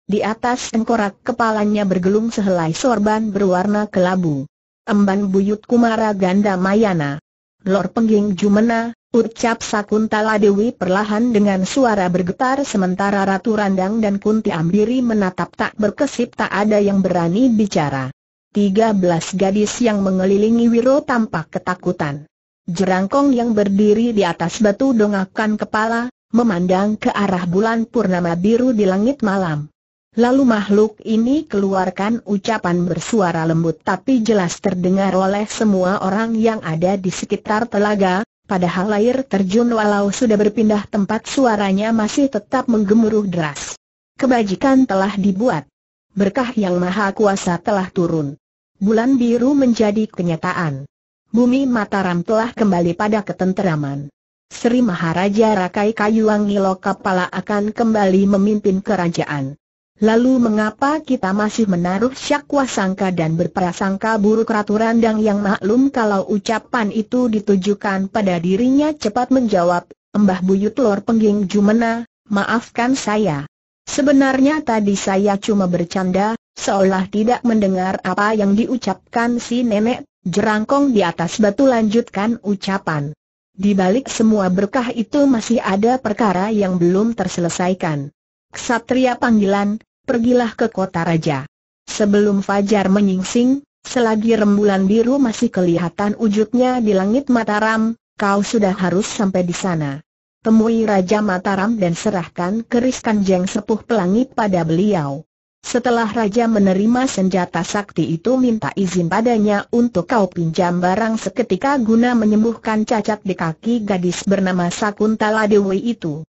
Di atas tengkorak kepalanya bergelung sehelai sorban berwarna kelabu. Emban buyut Kumara Ganda Mayana. Lor Pengging Jumena, Ucap Sakuntala Dewi perlahan dengan suara bergetar sementara Ratu Randang dan Kunti Ambiri menatap tak berkesip tak ada yang berani bicara. Tiga belas gadis yang mengelilingi Wiro tampak ketakutan. Jerangkong yang berdiri di atas batu dongakkan kepala, memandang ke arah bulan purnama biru di langit malam. Lalu makhluk ini keluarkan ucapan bersuara lembut tapi jelas terdengar oleh semua orang yang ada di sekitar telaga, padahal air terjun walau sudah berpindah tempat suaranya masih tetap menggemuruh deras. Kebajikan telah dibuat. Berkah yang maha kuasa telah turun. Bulan biru menjadi kenyataan. Bumi Mataram telah kembali pada ketenteraman. Sri Maharaja Rakai Kayuangi Lokapala akan kembali memimpin kerajaan. Lalu mengapa kita masih menaruh syakwa sangka dan berprasangka buruk Ratu Randang yang maklum kalau ucapan itu ditujukan pada dirinya cepat menjawab, Mbah Buyut Lor Pengging Jumena, maafkan saya. Sebenarnya tadi saya cuma bercanda, seolah tidak mendengar apa yang diucapkan si nenek, jerangkong di atas batu lanjutkan ucapan. Di balik semua berkah itu masih ada perkara yang belum terselesaikan. Ksatria panggilan, pergilah ke kota raja. Sebelum fajar menyingsing, selagi rembulan biru masih kelihatan wujudnya di langit Mataram, kau sudah harus sampai di sana. Temui Raja Mataram dan serahkan keris kanjeng sepuh pelangi pada beliau. Setelah Raja menerima senjata sakti itu minta izin padanya untuk kau pinjam barang seketika guna menyembuhkan cacat di kaki gadis bernama Sakuntala Dewi itu.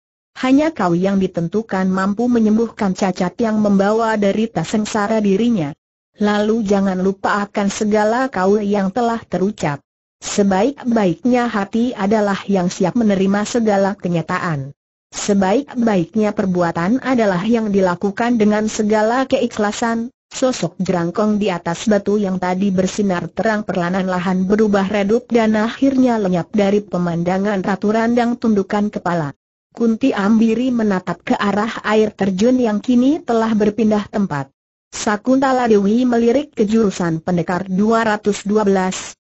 Hanya kau yang ditentukan mampu menyembuhkan cacat yang membawa derita sengsara dirinya. Lalu jangan lupa akan segala kau yang telah terucap. Sebaik-baiknya hati adalah yang siap menerima segala kenyataan. Sebaik-baiknya perbuatan adalah yang dilakukan dengan segala keikhlasan, Sosok jerangkong di atas batu yang tadi bersinar terang perlahan-lahan berubah redup dan akhirnya lenyap dari pemandangan Ratu Randang tundukan kepala. Kunti Ambiri menatap ke arah air terjun yang kini telah berpindah tempat. Sakuntala Dewi melirik ke jurusan pendekar 212,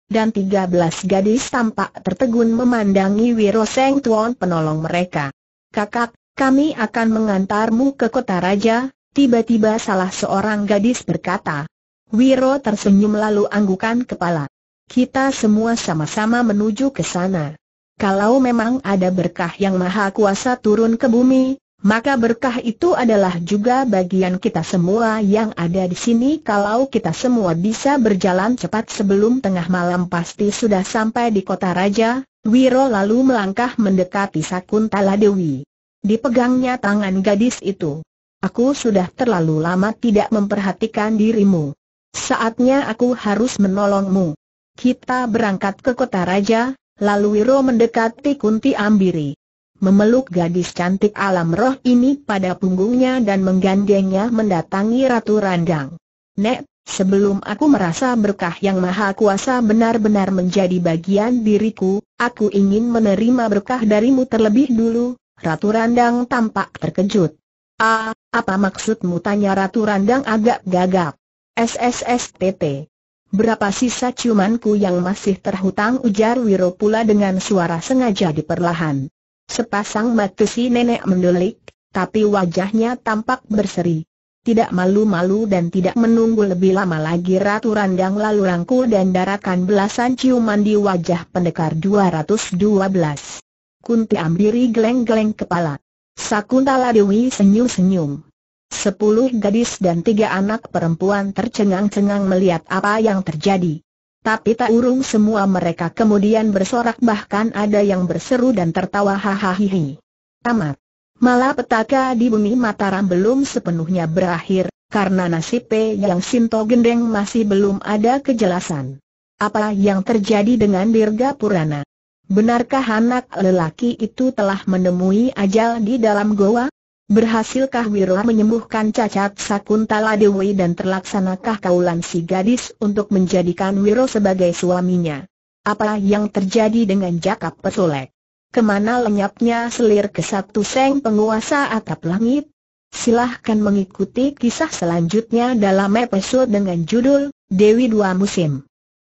dan 13 gadis tampak tertegun memandangi Wiro Seng Tuan penolong mereka. Kakak, kami akan mengantarmu ke kota raja, tiba-tiba salah seorang gadis berkata. Wiro tersenyum lalu anggukan kepala. Kita semua sama-sama menuju ke sana. Kalau memang ada berkah yang maha kuasa turun ke bumi, maka berkah itu adalah juga bagian kita semua yang ada di sini Kalau kita semua bisa berjalan cepat sebelum tengah malam pasti sudah sampai di kota raja Wiro lalu melangkah mendekati Sakuntala Dewi Dipegangnya tangan gadis itu Aku sudah terlalu lama tidak memperhatikan dirimu Saatnya aku harus menolongmu Kita berangkat ke kota raja, Lalu Wiro mendekati Kunti Ambiri. Memeluk gadis cantik alam roh ini pada punggungnya dan menggandengnya mendatangi Ratu Randang. Nek, sebelum aku merasa berkah yang maha kuasa benar-benar menjadi bagian diriku, aku ingin menerima berkah darimu terlebih dulu, Ratu Randang tampak terkejut. Ah, apa maksudmu tanya Ratu Randang agak gagap. SSSTT Berapa sisa ciumanku yang masih terhutang ujar Wiro pula dengan suara sengaja diperlahan. Sepasang mata si nenek mendelik, tapi wajahnya tampak berseri. Tidak malu-malu dan tidak menunggu lebih lama lagi Ratu Randang lalu rangkul dan darakan belasan ciuman di wajah pendekar 212. Kunti Ambiri geleng-geleng kepala. Sakuntala Dewi senyum-senyum. Sepuluh gadis dan tiga anak perempuan tercengang-cengang melihat apa yang terjadi. Tapi tak urung semua mereka kemudian bersorak bahkan ada yang berseru dan tertawa hahaha. Tamat. petaka di bumi Mataram belum sepenuhnya berakhir, karena nasib P yang Sinto Gendeng masih belum ada kejelasan. Apa yang terjadi dengan Dirga Purana? Benarkah anak lelaki itu telah menemui ajal di dalam goa? Berhasilkah Wiro menyembuhkan cacat Sakuntala Dewi dan terlaksanakah kaulan si gadis untuk menjadikan Wiro sebagai suaminya? Apa yang terjadi dengan Jakap Pesolek? Kemana lenyapnya selir ke seng penguasa atap langit? Silahkan mengikuti kisah selanjutnya dalam episode dengan judul Dewi Dua Musim.